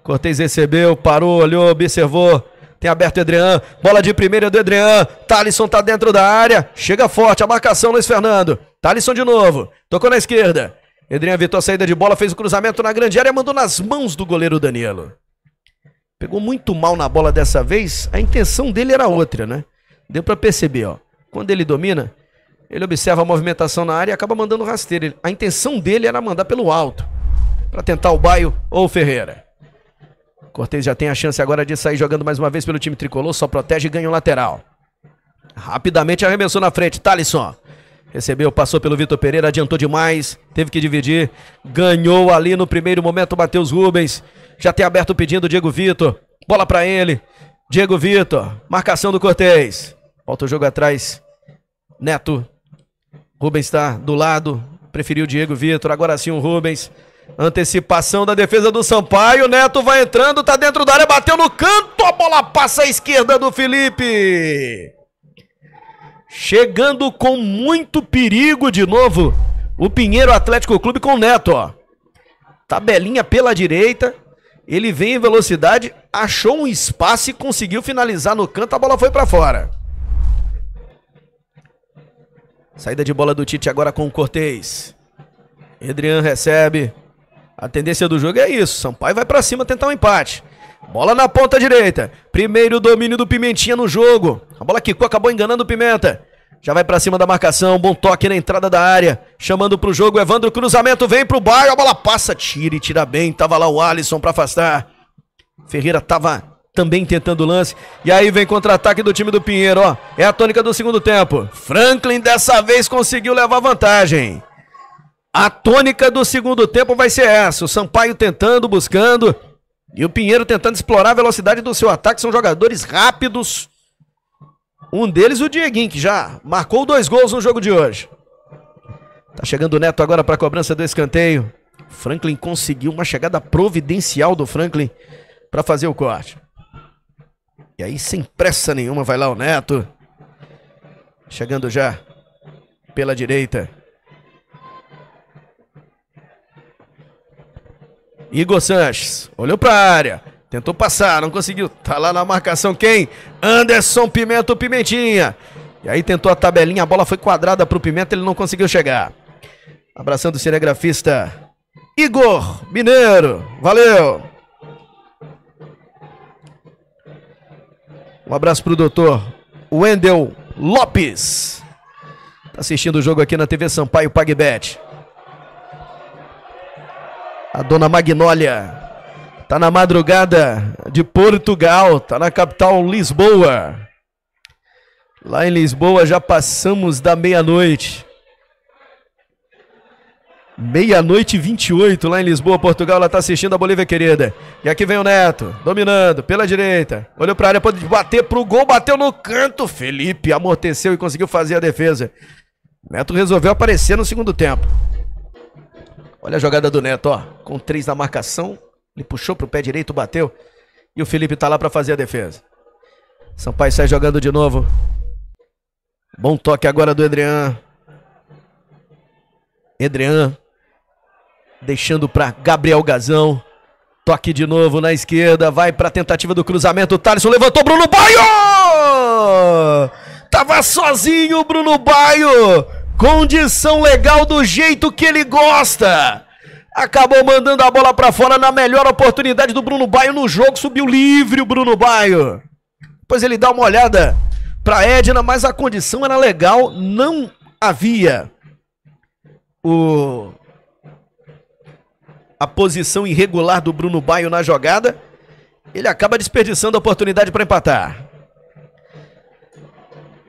Cortez recebeu, parou, olhou, observou. Tem aberto o Edrian. Bola de primeira do Edrian. Talisson tá dentro da área. Chega forte. A marcação, Luiz Fernando. Talisson de novo. Tocou na esquerda. Edrian evitou a saída de bola, fez o cruzamento na grande área, mandou nas mãos do goleiro Danilo. Pegou muito mal na bola dessa vez. A intenção dele era outra, né? Deu para perceber, ó. Quando ele domina, ele observa a movimentação na área e acaba mandando rasteiro. A intenção dele era mandar pelo alto, para tentar o Baio ou o Ferreira. Cortez já tem a chance agora de sair jogando mais uma vez pelo time tricolor, só protege e ganha o um lateral. Rapidamente arremessou na frente, Talisson. Recebeu, passou pelo Vitor Pereira, adiantou demais, teve que dividir. Ganhou ali no primeiro momento o Matheus Rubens. Já tem aberto pedindo o Diego Vitor. Bola para ele. Diego Vitor, marcação do Cortez. Volta o jogo atrás Neto. Rubens está do lado. Preferiu Diego Vitor. Agora sim o Rubens. Antecipação da defesa do Sampaio. Neto vai entrando, tá dentro da área, bateu no canto. A bola passa à esquerda do Felipe. Chegando com muito perigo de novo. O Pinheiro Atlético Clube com o Neto, ó. Tabelinha pela direita. Ele vem em velocidade, achou um espaço e conseguiu finalizar no canto. A bola foi para fora. Saída de bola do Tite agora com o Cortez. Edrian recebe. A tendência do jogo é isso. Sampaio vai para cima tentar um empate. Bola na ponta direita. Primeiro domínio do Pimentinha no jogo. A bola quicou, acabou enganando o Pimenta. Já vai para cima da marcação. Bom toque na entrada da área. Chamando pro jogo. Evandro cruzamento vem pro bairro. A bola passa, tira e tira bem. Tava lá o Alisson para afastar. Ferreira tava também tentando o lance. E aí vem contra-ataque do time do Pinheiro, ó. É a tônica do segundo tempo. Franklin dessa vez conseguiu levar vantagem. A tônica do segundo tempo vai ser essa. O Sampaio tentando, buscando. E o Pinheiro tentando explorar a velocidade do seu ataque. São jogadores rápidos. Um deles, o Dieguinho, que já marcou dois gols no jogo de hoje. Tá chegando o Neto agora para a cobrança do escanteio. Franklin conseguiu uma chegada providencial do Franklin para fazer o corte. E aí, sem pressa nenhuma, vai lá o Neto. Chegando já pela direita. Igor Sanches olhou para a área, tentou passar, não conseguiu. Tá lá na marcação quem? Anderson Pimenta, Pimentinha. E aí tentou a tabelinha, a bola foi quadrada para o Pimenta, ele não conseguiu chegar. Abraçando o cinegrafista Igor Mineiro. Valeu! Um abraço para o doutor Wendel Lopes. Está assistindo o jogo aqui na TV Sampaio PagBet. A dona Magnólia tá na madrugada de Portugal, tá na capital Lisboa. Lá em Lisboa já passamos da meia-noite. Meia-noite 28 lá em Lisboa, Portugal. Ela tá assistindo a Bolívia querida. E aqui vem o Neto, dominando pela direita. Olhou pra área, pode bater pro gol, bateu no canto. Felipe amorteceu e conseguiu fazer a defesa. Neto resolveu aparecer no segundo tempo. Olha a jogada do Neto, ó. Com três na marcação. Ele puxou pro pé direito, bateu. E o Felipe tá lá para fazer a defesa. Sampaio sai jogando de novo. Bom toque agora do Adrian. Adrian deixando para Gabriel Gazão. Toque de novo na esquerda, vai para a tentativa do cruzamento. Thaleson levantou, Bruno Baio! Tava sozinho Bruno Baio. Condição legal do jeito que ele gosta. Acabou mandando a bola para fora na melhor oportunidade do Bruno Baio no jogo. Subiu livre o Bruno Baio. Pois ele dá uma olhada para Edna, mas a condição era legal, não havia. O a posição irregular do Bruno Baio na jogada, ele acaba desperdiçando a oportunidade para empatar.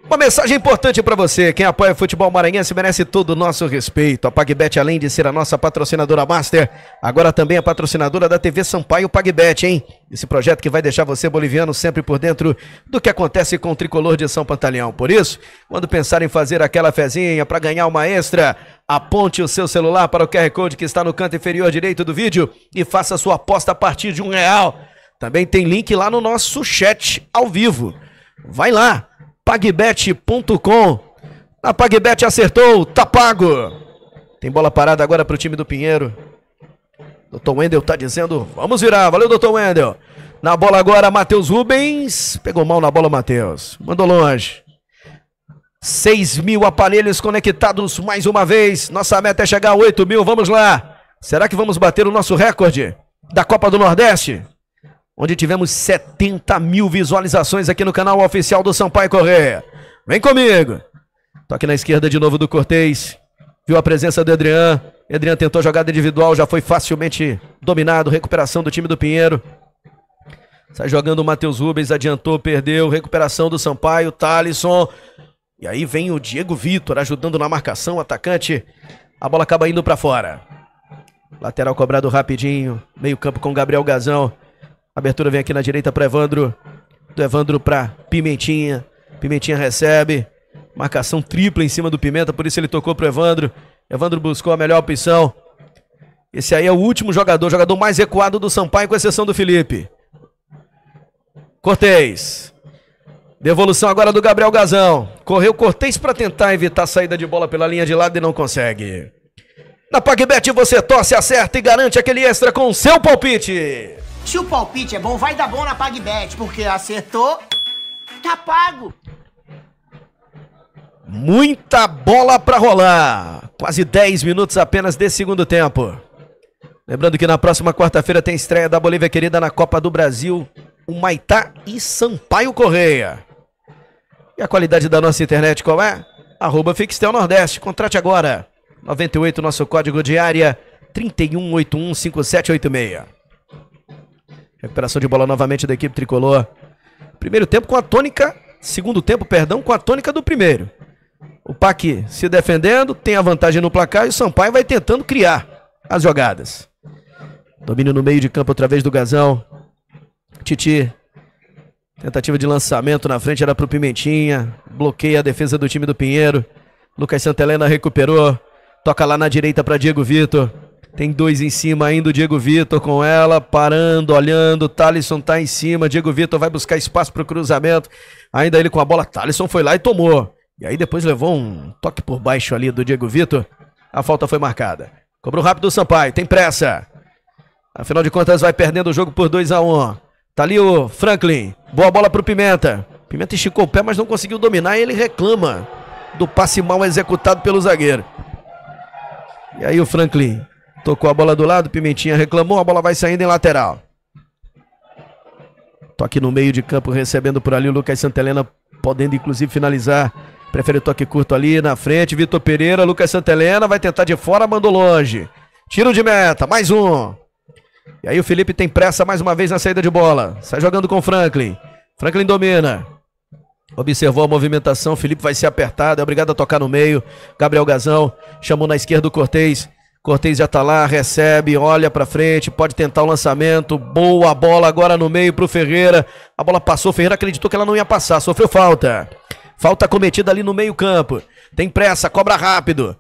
Uma mensagem importante para você. Quem apoia o futebol maranhense merece todo o nosso respeito. A PagBet, além de ser a nossa patrocinadora master, agora também é patrocinadora da TV Sampaio PagBet, hein? Esse projeto que vai deixar você boliviano sempre por dentro do que acontece com o tricolor de São Pantaleão. Por isso, quando pensar em fazer aquela fezinha para ganhar uma extra, aponte o seu celular para o QR Code que está no canto inferior direito do vídeo e faça sua aposta a partir de um real. Também tem link lá no nosso chat ao vivo. Vai lá! pagbet.com. Na Pagbet acertou, tá pago. Tem bola parada agora para o time do Pinheiro. doutor Wendel tá dizendo, vamos virar. Valeu, doutor Wendel. Na bola agora, Matheus Rubens. Pegou mal na bola, Matheus. Mandou longe. 6 mil aparelhos conectados mais uma vez. Nossa meta é chegar a 8 mil. Vamos lá. Será que vamos bater o nosso recorde da Copa do Nordeste? onde tivemos 70 mil visualizações aqui no canal oficial do Sampaio Correia. Vem comigo! Toque na esquerda de novo do Cortez. Viu a presença do Adrian. Adrian tentou jogada individual, já foi facilmente dominado. Recuperação do time do Pinheiro. Sai jogando o Matheus Rubens, adiantou, perdeu. Recuperação do Sampaio, Talisson. E aí vem o Diego Vitor ajudando na marcação, atacante. A bola acaba indo para fora. Lateral cobrado rapidinho. Meio campo com Gabriel Gazão. Abertura vem aqui na direita para Evandro. Do Evandro para Pimentinha. Pimentinha recebe. Marcação tripla em cima do Pimenta, por isso ele tocou para Evandro. Evandro buscou a melhor opção. Esse aí é o último jogador, jogador mais recuado do Sampaio, com exceção do Felipe. Cortez. Devolução agora do Gabriel Gazão. Correu Cortez para tentar evitar a saída de bola pela linha de lado e não consegue. Na PagBet você torce, acerta e garante aquele extra com o seu palpite. Se o palpite é bom, vai dar bom na PagBet, porque acertou, tá pago. Muita bola para rolar. Quase 10 minutos apenas desse segundo tempo. Lembrando que na próxima quarta-feira tem estreia da Bolívia Querida na Copa do Brasil, o Maitá e Sampaio Correia. E a qualidade da nossa internet qual é? Arroba Fixtel Nordeste. Contrate agora. 98, nosso código de área, 31815786. Recuperação de bola novamente da equipe tricolor. Primeiro tempo com a tônica, segundo tempo, perdão, com a tônica do primeiro. O Paqui se defendendo, tem a vantagem no placar e o Sampaio vai tentando criar as jogadas. Domínio no meio de campo outra vez do Gazão. Titi. Tentativa de lançamento na frente era para o Pimentinha. Bloqueia a defesa do time do Pinheiro. Lucas Santelena recuperou. Toca lá na direita para Diego Vitor. Tem dois em cima ainda, o Diego Vitor com ela, parando, olhando. Talisson tá em cima, Diego Vitor vai buscar espaço pro cruzamento. Ainda ele com a bola, Talisson foi lá e tomou. E aí depois levou um toque por baixo ali do Diego Vitor. A falta foi marcada. Cobrou rápido o Sampaio, tem pressa. Afinal de contas, vai perdendo o jogo por 2 a 1 um. Tá ali o Franklin. Boa bola pro Pimenta. Pimenta esticou o pé, mas não conseguiu dominar e ele reclama do passe mal executado pelo zagueiro. E aí o Franklin Tocou a bola do lado, Pimentinha reclamou, a bola vai saindo em lateral. Toque no meio de campo, recebendo por ali o Lucas Santelena, podendo inclusive finalizar. Prefere o toque curto ali na frente. Vitor Pereira, Lucas Santelena vai tentar de fora, mandou longe. Tiro de meta, mais um. E aí o Felipe tem pressa mais uma vez na saída de bola. Sai jogando com Franklin. Franklin domina. Observou a movimentação, Felipe vai ser apertado, é obrigado a tocar no meio. Gabriel Gazão chamou na esquerda o Cortez. Cortez já tá lá, recebe, olha para frente, pode tentar o lançamento. Boa bola agora no meio pro Ferreira. A bola passou, Ferreira acreditou que ela não ia passar, sofreu falta. Falta cometida ali no meio-campo. Tem pressa, cobra rápido.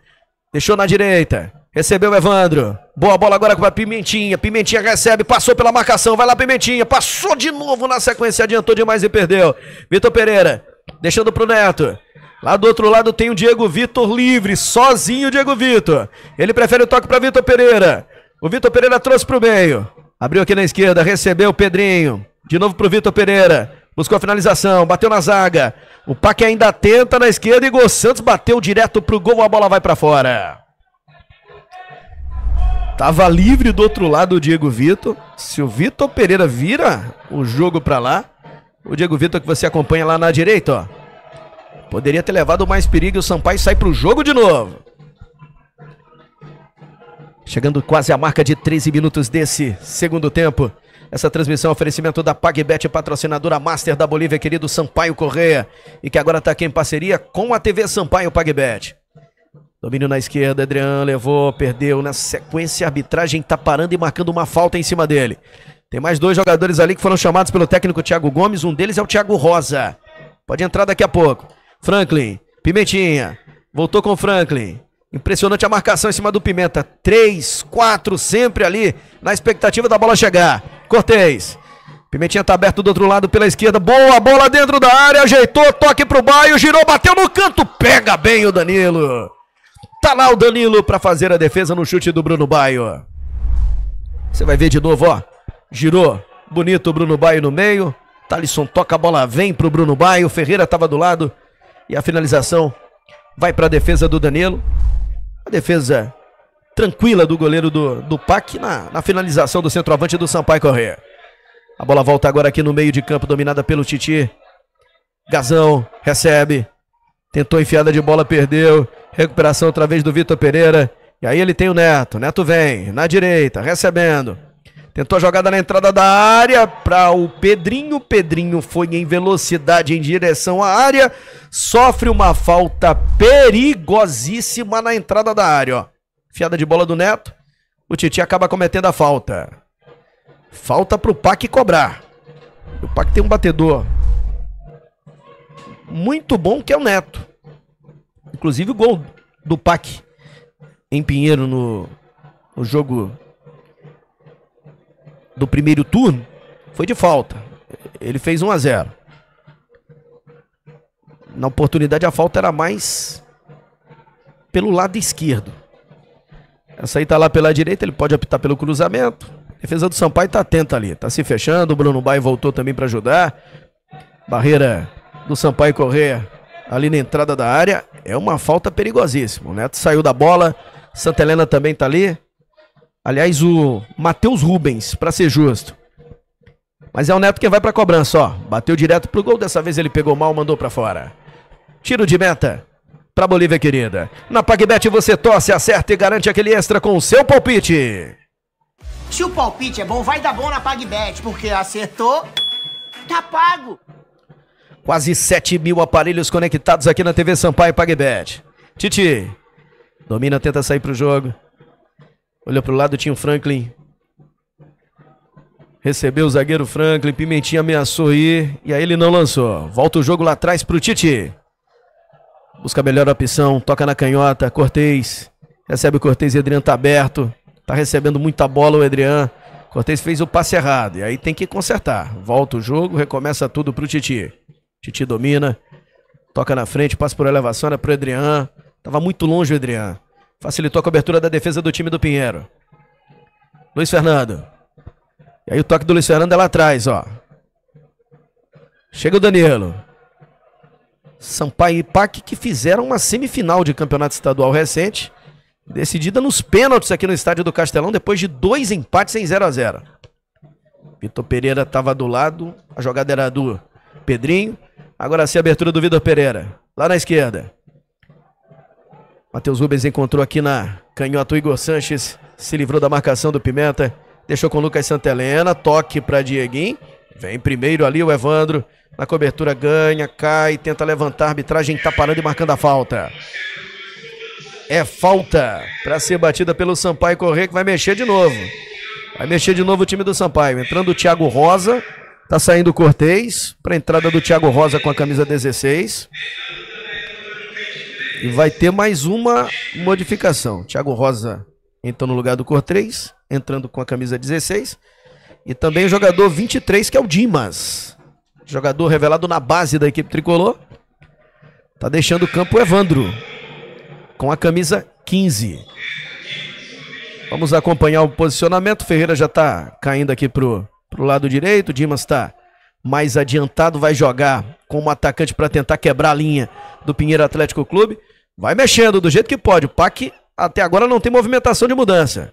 Deixou na direita. Recebeu Evandro. Boa bola agora com a Pimentinha. Pimentinha recebe, passou pela marcação. Vai lá, Pimentinha. Passou de novo na sequência, adiantou demais e perdeu. Vitor Pereira, deixando pro Neto. Lá do outro lado tem o Diego Vitor livre, sozinho o Diego Vitor. Ele prefere o toque para Vitor Pereira. O Vitor Pereira trouxe para o meio. Abriu aqui na esquerda, recebeu o Pedrinho. De novo para o Vitor Pereira. Buscou a finalização, bateu na zaga. O Paque ainda tenta na esquerda. Igor Santos bateu direto para o gol, a bola vai para fora. Tava livre do outro lado o Diego Vitor. Se o Vitor Pereira vira o jogo para lá, o Diego Vitor que você acompanha lá na direita, ó. Poderia ter levado mais perigo e o Sampaio sai para o jogo de novo. Chegando quase à marca de 13 minutos desse segundo tempo. Essa transmissão é um oferecimento da PagBet, patrocinadora master da Bolívia, querido Sampaio Correia. E que agora está aqui em parceria com a TV Sampaio PagBet. Domínio na esquerda, Adriano levou, perdeu. Na sequência, a arbitragem está parando e marcando uma falta em cima dele. Tem mais dois jogadores ali que foram chamados pelo técnico Thiago Gomes. Um deles é o Thiago Rosa. Pode entrar daqui a pouco. Franklin, Pimentinha, voltou com Franklin. Impressionante a marcação em cima do Pimenta. 3, 4, sempre ali na expectativa da bola chegar. Cortez. Pimentinha tá aberto do outro lado pela esquerda. Boa bola dentro da área. Ajeitou, toque pro Baio, Girou, bateu no canto. Pega bem o Danilo. Tá lá o Danilo para fazer a defesa no chute do Bruno Baio. Você vai ver de novo, ó. Girou. Bonito o Bruno Baio no meio. Talisson toca a bola, vem pro Bruno Baio. Ferreira tava do lado. E a finalização vai para a defesa do Danilo. A defesa tranquila do goleiro do, do PAC na, na finalização do centroavante do Sampaio Corrêa. A bola volta agora aqui no meio de campo, dominada pelo Titi. Gazão recebe. Tentou enfiada de bola, perdeu. Recuperação outra vez do Vitor Pereira. E aí ele tem o Neto. Neto vem na direita, recebendo. Tentou a jogada na entrada da área para o Pedrinho. Pedrinho foi em velocidade em direção à área. Sofre uma falta perigosíssima na entrada da área. Ó. Fiada de bola do Neto. O Titi acaba cometendo a falta. Falta para o Pac cobrar. O Pac tem um batedor muito bom que é o Neto. Inclusive o gol do Pac em Pinheiro no, no jogo do primeiro turno foi de falta. Ele fez 1 a 0. Na oportunidade a falta era mais pelo lado esquerdo. Essa aí tá lá pela direita, ele pode optar pelo cruzamento. defesa do Sampaio tá atenta ali, tá se fechando. O Bruno Bai voltou também para ajudar. Barreira do Sampaio Correia ali na entrada da área. É uma falta perigosíssima. O Neto saiu da bola. Santa Helena também tá ali. Aliás, o Matheus Rubens, para ser justo. Mas é o Neto que vai para cobrança, ó. Bateu direto pro gol, dessa vez ele pegou mal, mandou para fora. Tiro de meta para Bolívia querida. Na PagBet você torce, acerta e garante aquele extra com o seu palpite. Se o palpite é bom, vai dar bom na PagBet, porque acertou, tá pago. Quase 7 mil aparelhos conectados aqui na TV Sampaio PagBet. Titi, domina, tenta sair pro jogo. Olhou pro lado, tinha o Franklin. Recebeu o zagueiro Franklin, Pimentinha ameaçou ir, e aí ele não lançou. Volta o jogo lá atrás pro Tite. Busca a melhor opção, toca na canhota, Cortez. Recebe o Cortez, Adriano tá aberto. Tá recebendo muita bola o Adriano. Cortez fez o passe errado, e aí tem que consertar. Volta o jogo, recomeça tudo pro Titi. Titi domina, toca na frente, passa por elevação, era pro Adriano. Tava muito longe o Adriano. Facilitou a cobertura da defesa do time do Pinheiro. Luiz Fernando. E aí o toque do Luiz Fernando é lá atrás, ó. Chega o Danilo. Sampaio e Pac que fizeram uma semifinal de campeonato estadual recente, decidida nos pênaltis aqui no estádio do Castelão, depois de dois empates em 0 a 0 Vitor Pereira estava do lado, a jogada era do Pedrinho. Agora sim a abertura do Vitor Pereira, lá na esquerda. Matheus Rubens encontrou aqui na canhota o Igor Sanches, se livrou da marcação do Pimenta, deixou com o Lucas Santelena, toque para Dieguinho. Vem primeiro ali o Evandro, na cobertura ganha, cai, tenta levantar, a arbitragem tá parando e marcando a falta. É falta para ser batida pelo Sampaio Correia, que vai mexer de novo. Vai mexer de novo o time do Sampaio. Entrando o Thiago Rosa, tá saindo o Cortez, para entrada do Thiago Rosa com a camisa 16. E vai ter mais uma modificação. Thiago Rosa entrou no lugar do Cor 3, entrando com a camisa 16. E também o jogador 23, que é o Dimas. Jogador revelado na base da equipe tricolor. Tá deixando o campo Evandro. Com a camisa 15. Vamos acompanhar o posicionamento. Ferreira já tá caindo aqui pro, pro lado direito. Dimas tá mais adiantado, vai jogar como atacante para tentar quebrar a linha do Pinheiro Atlético Clube. Vai mexendo do jeito que pode. O PAC até agora não tem movimentação de mudança.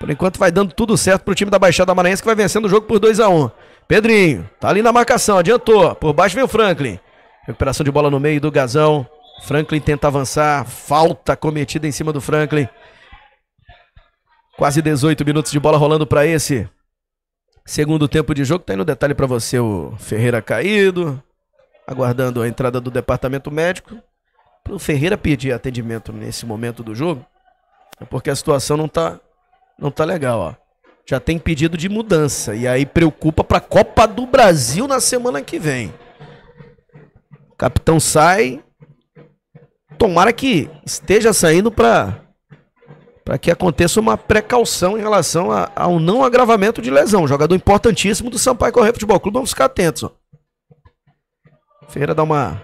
Por enquanto vai dando tudo certo pro time da Baixada Maranhense que vai vencendo o jogo por 2 a 1 um. Pedrinho, tá ali na marcação, adiantou. Por baixo vem o Franklin. Recuperação de bola no meio do Gazão. Franklin tenta avançar. Falta cometida em cima do Franklin. Quase 18 minutos de bola rolando para esse segundo tempo de jogo. Tá indo detalhe para você o Ferreira caído, aguardando a entrada do departamento médico o Ferreira pedir atendimento nesse momento do jogo é porque a situação não tá, não tá legal, ó. Já tem pedido de mudança e aí preocupa para a Copa do Brasil na semana que vem. O capitão sai. Tomara que esteja saindo para para que aconteça uma precaução em relação a, ao não agravamento de lesão. Jogador importantíssimo do Sampaio Correia Futebol Clube, vamos ficar atentos. Ó. Ferreira dá uma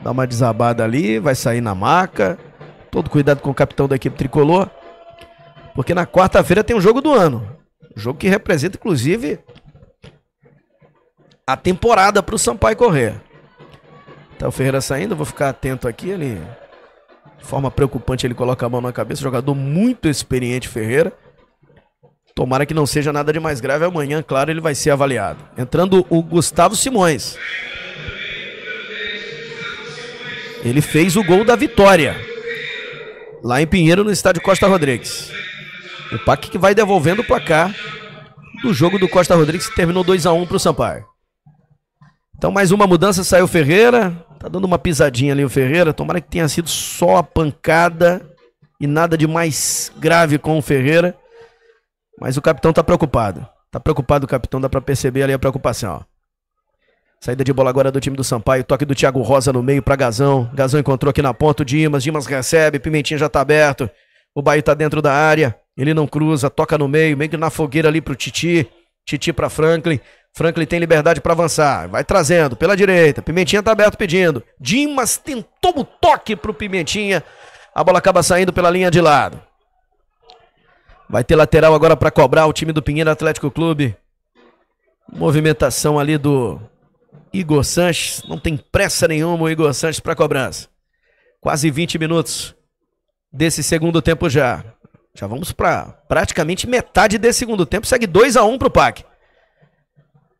dá uma desabada ali, vai sair na marca. Todo cuidado com o capitão da equipe tricolor. Porque na quarta-feira tem um jogo do ano. jogo que representa, inclusive, a temporada para o Sampaio correr. Tá o Ferreira saindo, vou ficar atento aqui. Ele, de forma preocupante, ele coloca a mão na cabeça. Jogador muito experiente, Ferreira. Tomara que não seja nada de mais grave. Amanhã, claro, ele vai ser avaliado. Entrando o Gustavo Simões. Ele fez o gol da vitória. Lá em Pinheiro, no estádio Costa Rodrigues. O Pac que vai devolvendo o placar do jogo do Costa Rodrigues, que terminou 2 a 1 para o Sampaio. Então, mais uma mudança, saiu Ferreira. Tá dando uma pisadinha ali o Ferreira. Tomara que tenha sido só a pancada e nada de mais grave com o Ferreira. Mas o capitão tá preocupado. Tá preocupado o capitão, dá para perceber ali a preocupação. Ó. Saída de bola agora do time do Sampaio. Toque do Thiago Rosa no meio para Gazão. Gazão encontrou aqui na ponta o Dimas. Dimas recebe. Pimentinha já tá aberto. O Bahia tá dentro da área. Ele não cruza. Toca no meio. Meio que na fogueira ali pro Titi. Titi para Franklin. Franklin tem liberdade para avançar. Vai trazendo pela direita. Pimentinha tá aberto pedindo. Dimas tentou o toque pro Pimentinha. A bola acaba saindo pela linha de lado. Vai ter lateral agora para cobrar o time do Pinheiro Atlético Clube. Movimentação ali do Igor Sanches, não tem pressa nenhuma o Igor Sanches para cobrança. Quase 20 minutos desse segundo tempo já. Já vamos para praticamente metade desse segundo tempo. Segue 2 a 1 um o PAC.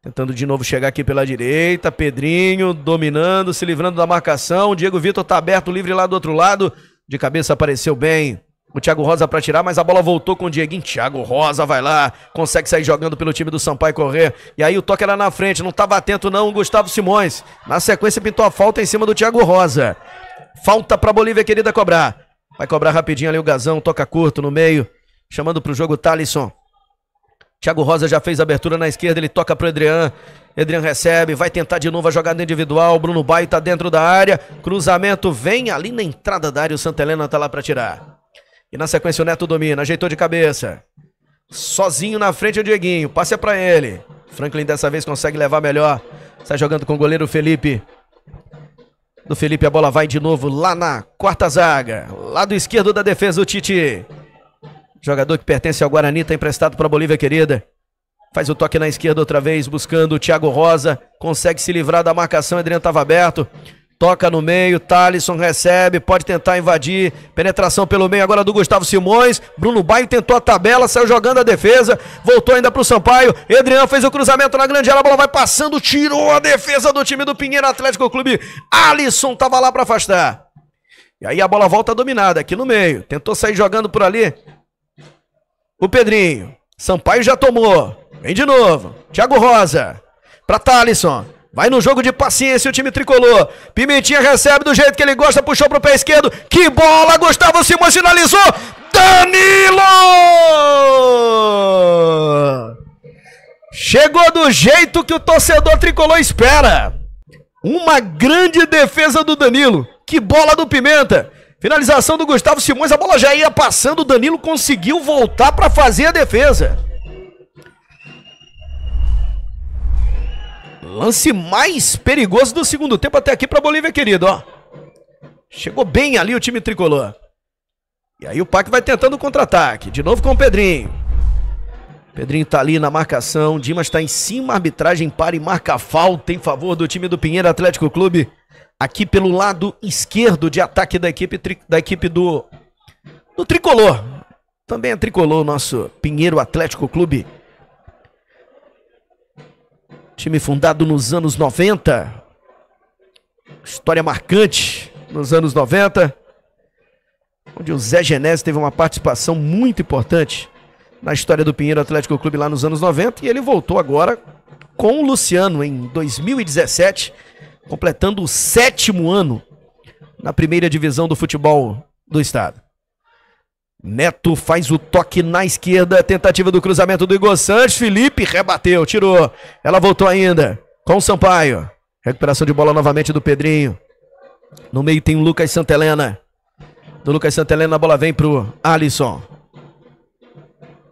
Tentando de novo chegar aqui pela direita. Pedrinho dominando, se livrando da marcação. Diego Vitor tá aberto, livre lá do outro lado. De cabeça apareceu bem o Thiago Rosa para tirar, mas a bola voltou com o Dieguinho. Thiago Rosa vai lá, consegue sair jogando pelo time do Sampaio correr. E aí o toque era na frente, não estava atento não o Gustavo Simões. Na sequência pintou a falta em cima do Thiago Rosa. Falta para Bolívia querida cobrar. Vai cobrar rapidinho ali o Gazão, toca curto no meio, chamando para o jogo o Talisson. Thiago Rosa já fez a abertura na esquerda, ele toca pro Edrian. Edrian recebe, vai tentar de novo a jogada individual. Bruno Baio tá dentro da área. Cruzamento vem ali na entrada da área. O Santa Helena tá lá para tirar. E na sequência o Neto domina, ajeitou de cabeça. Sozinho na frente o Dieguinho, passa é para ele. Franklin dessa vez consegue levar melhor. Sai tá jogando com o goleiro Felipe. Do Felipe a bola vai de novo lá na quarta zaga. Lado esquerdo da defesa o Titi. Jogador que pertence ao Guarani, está emprestado para a Bolívia querida. Faz o toque na esquerda outra vez, buscando o Thiago Rosa. Consegue se livrar da marcação, Adriano estava aberto. Toca no meio, Thalisson recebe, pode tentar invadir. Penetração pelo meio agora do Gustavo Simões. Bruno Baio tentou a tabela, saiu jogando a defesa. Voltou ainda para o Sampaio. Edrian fez o cruzamento na grande área, a bola vai passando, tirou a defesa do time do Pinheiro Atlético Clube. Alisson estava lá para afastar. E aí a bola volta dominada aqui no meio. Tentou sair jogando por ali. O Pedrinho. Sampaio já tomou. Vem de novo. Thiago Rosa. Para Thalisson. Vai no jogo de paciência o time tricolor. Pimentinha recebe do jeito que ele gosta, puxou pro pé esquerdo. Que bola! Gustavo Simões finalizou. Danilo! Chegou do jeito que o torcedor tricolor espera. Uma grande defesa do Danilo. Que bola do Pimenta! Finalização do Gustavo Simões, a bola já ia passando, o Danilo conseguiu voltar para fazer a defesa. Lance mais perigoso do segundo tempo até aqui para Bolívia, querido, ó. Chegou bem ali o time tricolor. E aí o Pac vai tentando o contra-ataque. De novo com o Pedrinho. Pedrinho tá ali na marcação. Dimas está em cima, arbitragem para e marca a falta em favor do time do Pinheiro Atlético Clube. Aqui pelo lado esquerdo de ataque da equipe, da equipe do, do Tricolor. Também é Tricolor, o nosso Pinheiro Atlético Clube Time fundado nos anos 90. História marcante nos anos 90. Onde o Zé Genésio teve uma participação muito importante na história do Pinheiro Atlético Clube lá nos anos 90. E ele voltou agora com o Luciano em 2017, completando o sétimo ano na primeira divisão do futebol do estado. Neto faz o toque na esquerda, tentativa do cruzamento do Igor Sanches, Felipe rebateu, tirou. Ela voltou ainda com o Sampaio. Recuperação de bola novamente do Pedrinho. No meio tem o Lucas Santelena. Do Lucas Santelena a bola vem pro Alisson.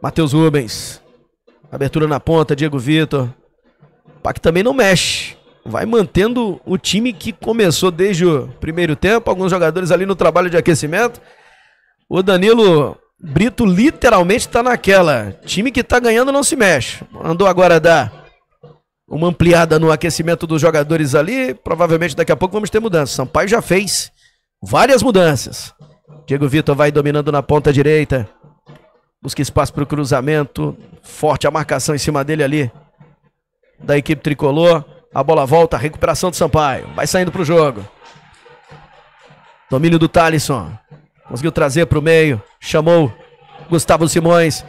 Matheus Rubens. Abertura na ponta, Diego Vitor. O Pac também não mexe. Vai mantendo o time que começou desde o primeiro tempo. Alguns jogadores ali no trabalho de aquecimento. O Danilo Brito literalmente está naquela. Time que está ganhando não se mexe. Andou agora dar uma ampliada no aquecimento dos jogadores ali. Provavelmente daqui a pouco vamos ter mudança. Sampaio já fez várias mudanças. Diego Vitor vai dominando na ponta direita. Busca espaço para o cruzamento. Forte a marcação em cima dele ali. Da equipe tricolor. A bola volta. Recuperação do Sampaio. Vai saindo para o jogo. Domínio do Talisson. Conseguiu trazer para o meio. Chamou Gustavo Simões.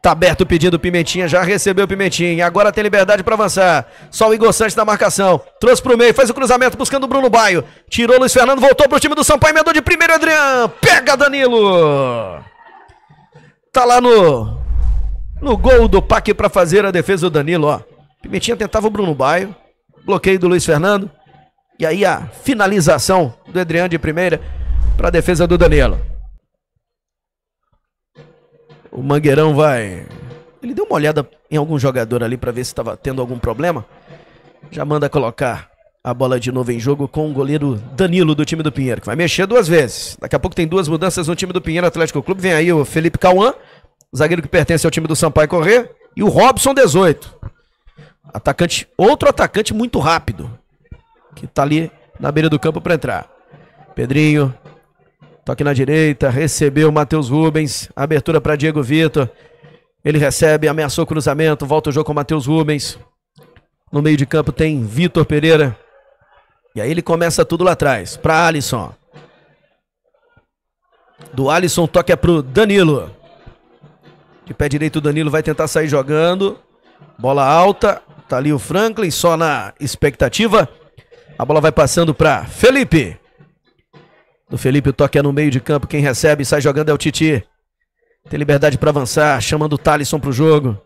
Tá aberto o pedido, Pimentinha já recebeu o Pimentinha. Agora tem liberdade para avançar. Só o Igor Santos na marcação. Trouxe o meio, faz o cruzamento buscando o Bruno Baio. Tirou Luiz Fernando, voltou para o time do Sampaio, mandou de primeiro Adriano. Pega Danilo. Tá lá no no gol do Pac para fazer a defesa do Danilo, ó. Pimentinha tentava o Bruno Baio. Bloqueio do Luiz Fernando. E aí a finalização do Adriano de primeira para a defesa do Danilo. O Mangueirão vai. Ele deu uma olhada em algum jogador ali para ver se estava tendo algum problema. Já manda colocar a bola de novo em jogo com o goleiro Danilo do time do Pinheiro, que vai mexer duas vezes. Daqui a pouco tem duas mudanças no time do Pinheiro Atlético Clube. Vem aí o Felipe Cauã, zagueiro que pertence ao time do Sampaio Correr, e o Robson 18. Atacante, outro atacante muito rápido, que tá ali na beira do campo para entrar. Pedrinho Toque na direita, recebeu Matheus Rubens. Abertura para Diego Vitor. Ele recebe, ameaçou o cruzamento, volta o jogo com Matheus Rubens. No meio de campo tem Vitor Pereira. E aí ele começa tudo lá atrás, para Alisson. Do Alisson, toque é pro Danilo. De pé direito o Danilo vai tentar sair jogando. Bola alta, tá ali o Franklin só na expectativa. A bola vai passando para Felipe. Do Felipe, o toque é no meio de campo. Quem recebe e sai jogando é o Titi. Tem liberdade para avançar, chamando o Talisson para o jogo.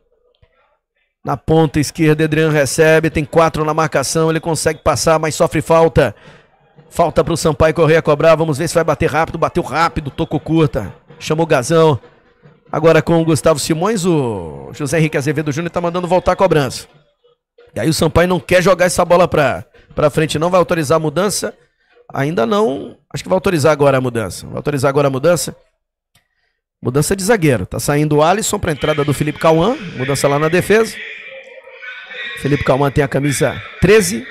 Na ponta esquerda, Adrian recebe, tem quatro na marcação, ele consegue passar, mas sofre falta. Falta para o Sampaio correr a cobrar, vamos ver se vai bater rápido. Bateu rápido, tocou curta, chamou Gazão. Agora com o Gustavo Simões, o José Henrique Azevedo Júnior está mandando voltar a cobrança. E aí o Sampaio não quer jogar essa bola para frente, não vai autorizar a mudança ainda não. Acho que vai autorizar agora a mudança. Vai autorizar agora a mudança. Mudança de zagueiro. Tá saindo o Alisson para entrada do Felipe Cauã. Mudança lá na defesa. Felipe Cauã tem a camisa 13.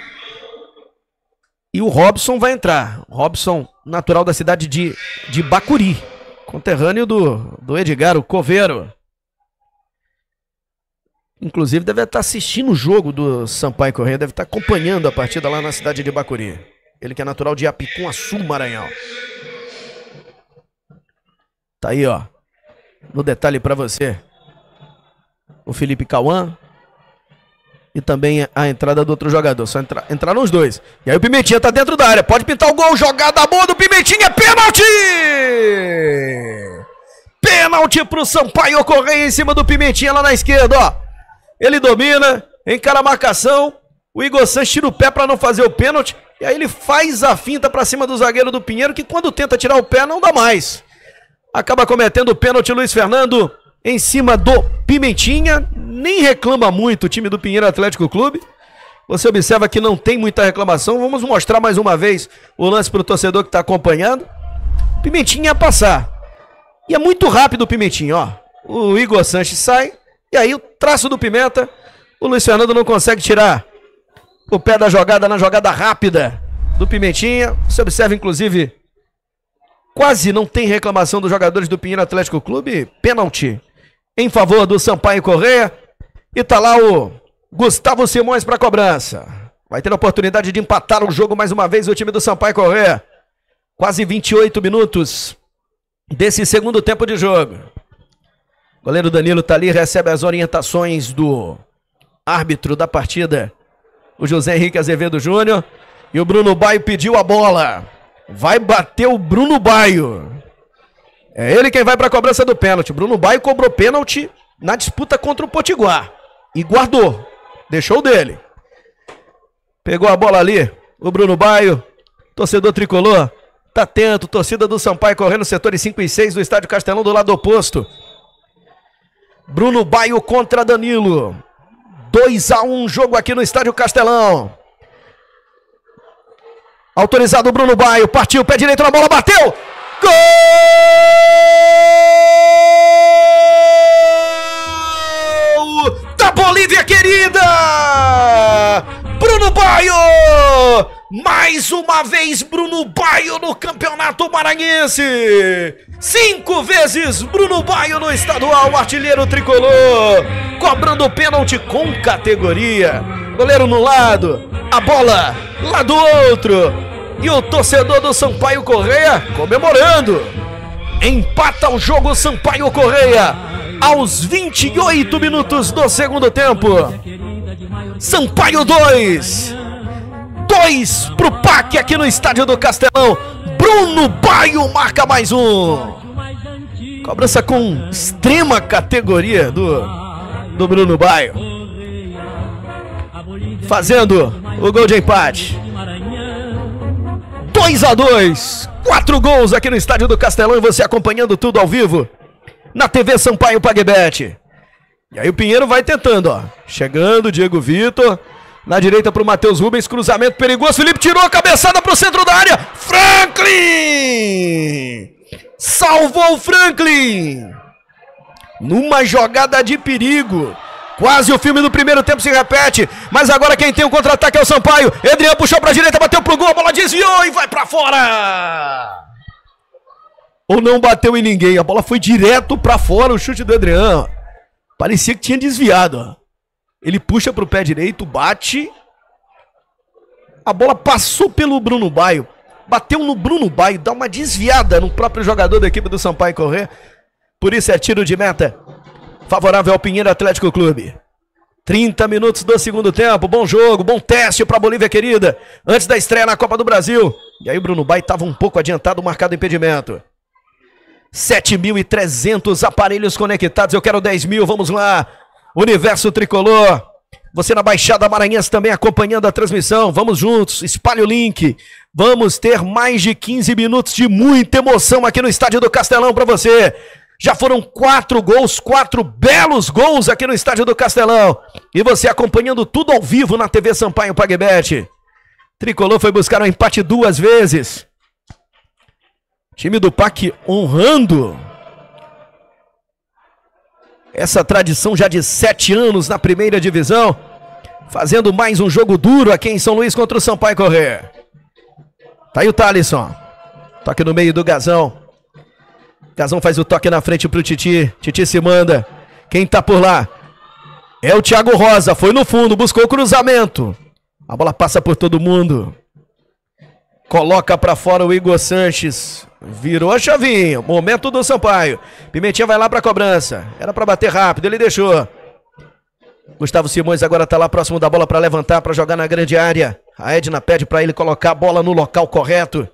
E o Robson vai entrar. Robson, natural da cidade de, de Bacuri. Conterrâneo do, do Edgar, o Coveiro. Inclusive, deve estar assistindo o jogo do Sampaio Correia, deve estar acompanhando a partida lá na cidade de Bacuri. Ele que é natural de apicum Maranhão. Tá aí, ó. No detalhe para você. O Felipe Cauã. E também a entrada do outro jogador. Só entra... entraram os dois. E aí o Pimentinha tá dentro da área. Pode pintar o gol. Jogada boa do Pimentinha. Pênalti! Pênalti pro Sampaio Correia em cima do Pimentinha lá na esquerda, ó. Ele domina, encara a marcação. O Igor Santos tira o pé para não fazer o pênalti. E aí ele faz a finta para cima do zagueiro do Pinheiro, que quando tenta tirar o pé, não dá mais. Acaba cometendo o pênalti Luiz Fernando em cima do Pimentinha. Nem reclama muito o time do Pinheiro Atlético Clube. Você observa que não tem muita reclamação. Vamos mostrar mais uma vez o lance para o torcedor que está acompanhando. Pimentinha a passar. E é muito rápido o Pimentinha, ó. O Igor Sanches sai. E aí o traço do Pimenta. O Luiz Fernando não consegue tirar o pé da jogada na jogada rápida do Pimentinha. Você observa, inclusive, quase não tem reclamação dos jogadores do Pinheiro Atlético Clube. Pênalti em favor do Sampaio Correia. E tá lá o Gustavo Simões para cobrança. Vai ter a oportunidade de empatar o jogo mais uma vez o time do Sampaio Correia. Quase 28 minutos desse segundo tempo de jogo. O goleiro Danilo tá ali, recebe as orientações do árbitro da partida o José Henrique Azevedo Júnior. E o Bruno Baio pediu a bola. Vai bater o Bruno Baio. É ele quem vai para a cobrança do pênalti. Bruno Baio cobrou pênalti na disputa contra o Potiguar. E guardou. Deixou dele. Pegou a bola ali. O Bruno Baio. Torcedor tricolor. Tá atento. Torcida do Sampaio correndo setores 5 e 6 do estádio Castelão do lado oposto. Bruno Baio contra Danilo. 2 a 1 jogo aqui no Estádio Castelão. Autorizado o Bruno Baio, partiu, pé direito na bola, bateu! Gol! Da Bolívia querida! Bruno Baio! Mais uma vez, Bruno Baio no Campeonato Maranhense. Cinco vezes, Bruno Baio no estadual, artilheiro tricolor. Cobrando pênalti com categoria. Goleiro no lado, a bola lá do outro. E o torcedor do Sampaio Correia comemorando. Empata o jogo Sampaio Correia aos 28 minutos do segundo tempo. Sampaio 2. 2 pro PAC aqui no estádio do Castelão. Bruno Baio marca mais um. Cobrança com extrema categoria do, do Bruno Baio. Fazendo o gol de empate. 2 a 2 Quatro gols aqui no estádio do Castelão e você acompanhando tudo ao vivo na TV Sampaio Pagbet. E aí o Pinheiro vai tentando, ó. Chegando, Diego Vitor. Na direita para o Matheus Rubens, cruzamento perigoso. Felipe tirou a cabeçada para o centro da área. Franklin! Salvou o Franklin! Numa jogada de perigo. Quase o filme do primeiro tempo se repete. Mas agora quem tem o contra-ataque é o Sampaio. Adriano puxou para a direita, bateu pro gol, a bola desviou e vai para fora! Ou não bateu em ninguém. A bola foi direto para fora, o chute do Adriano. Parecia que tinha desviado, ó. Ele puxa pro pé direito, bate. A bola passou pelo Bruno Baio. Bateu no Bruno Baio, dá uma desviada no próprio jogador da equipe do Sampaio Correr. Por isso é tiro de meta. Favorável ao Pinheiro Atlético Clube. 30 minutos do segundo tempo. Bom jogo, bom teste para Bolívia querida. Antes da estreia na Copa do Brasil. E aí o Bruno Baio estava um pouco adiantado, marcado impedimento. 7.300 aparelhos conectados. Eu quero 10 mil. Vamos lá. Universo Tricolor. Você na Baixada Maranhense também acompanhando a transmissão. Vamos juntos, espalhe o link. Vamos ter mais de 15 minutos de muita emoção aqui no Estádio do Castelão para você. Já foram quatro gols, quatro belos gols aqui no Estádio do Castelão. E você acompanhando tudo ao vivo na TV Sampaio Pagbet. Tricolor foi buscar um empate duas vezes. Time do PAC honrando essa tradição já de sete anos na primeira divisão. Fazendo mais um jogo duro aqui em São Luís contra o Sampaio Correr. Tá aí o Thalisson. Toque no meio do Gazão. Gazão faz o toque na frente pro Titi. Titi se manda. Quem tá por lá? É o Thiago Rosa. Foi no fundo, buscou o cruzamento. A bola passa por todo mundo. Coloca para fora o Igor Sanches. Virou a chavinha. Momento do Sampaio. Pimentinha vai lá para cobrança. Era para bater rápido, ele deixou. Gustavo Simões agora tá lá próximo da bola para levantar, para jogar na grande área. A Edna pede para ele colocar a bola no local correto.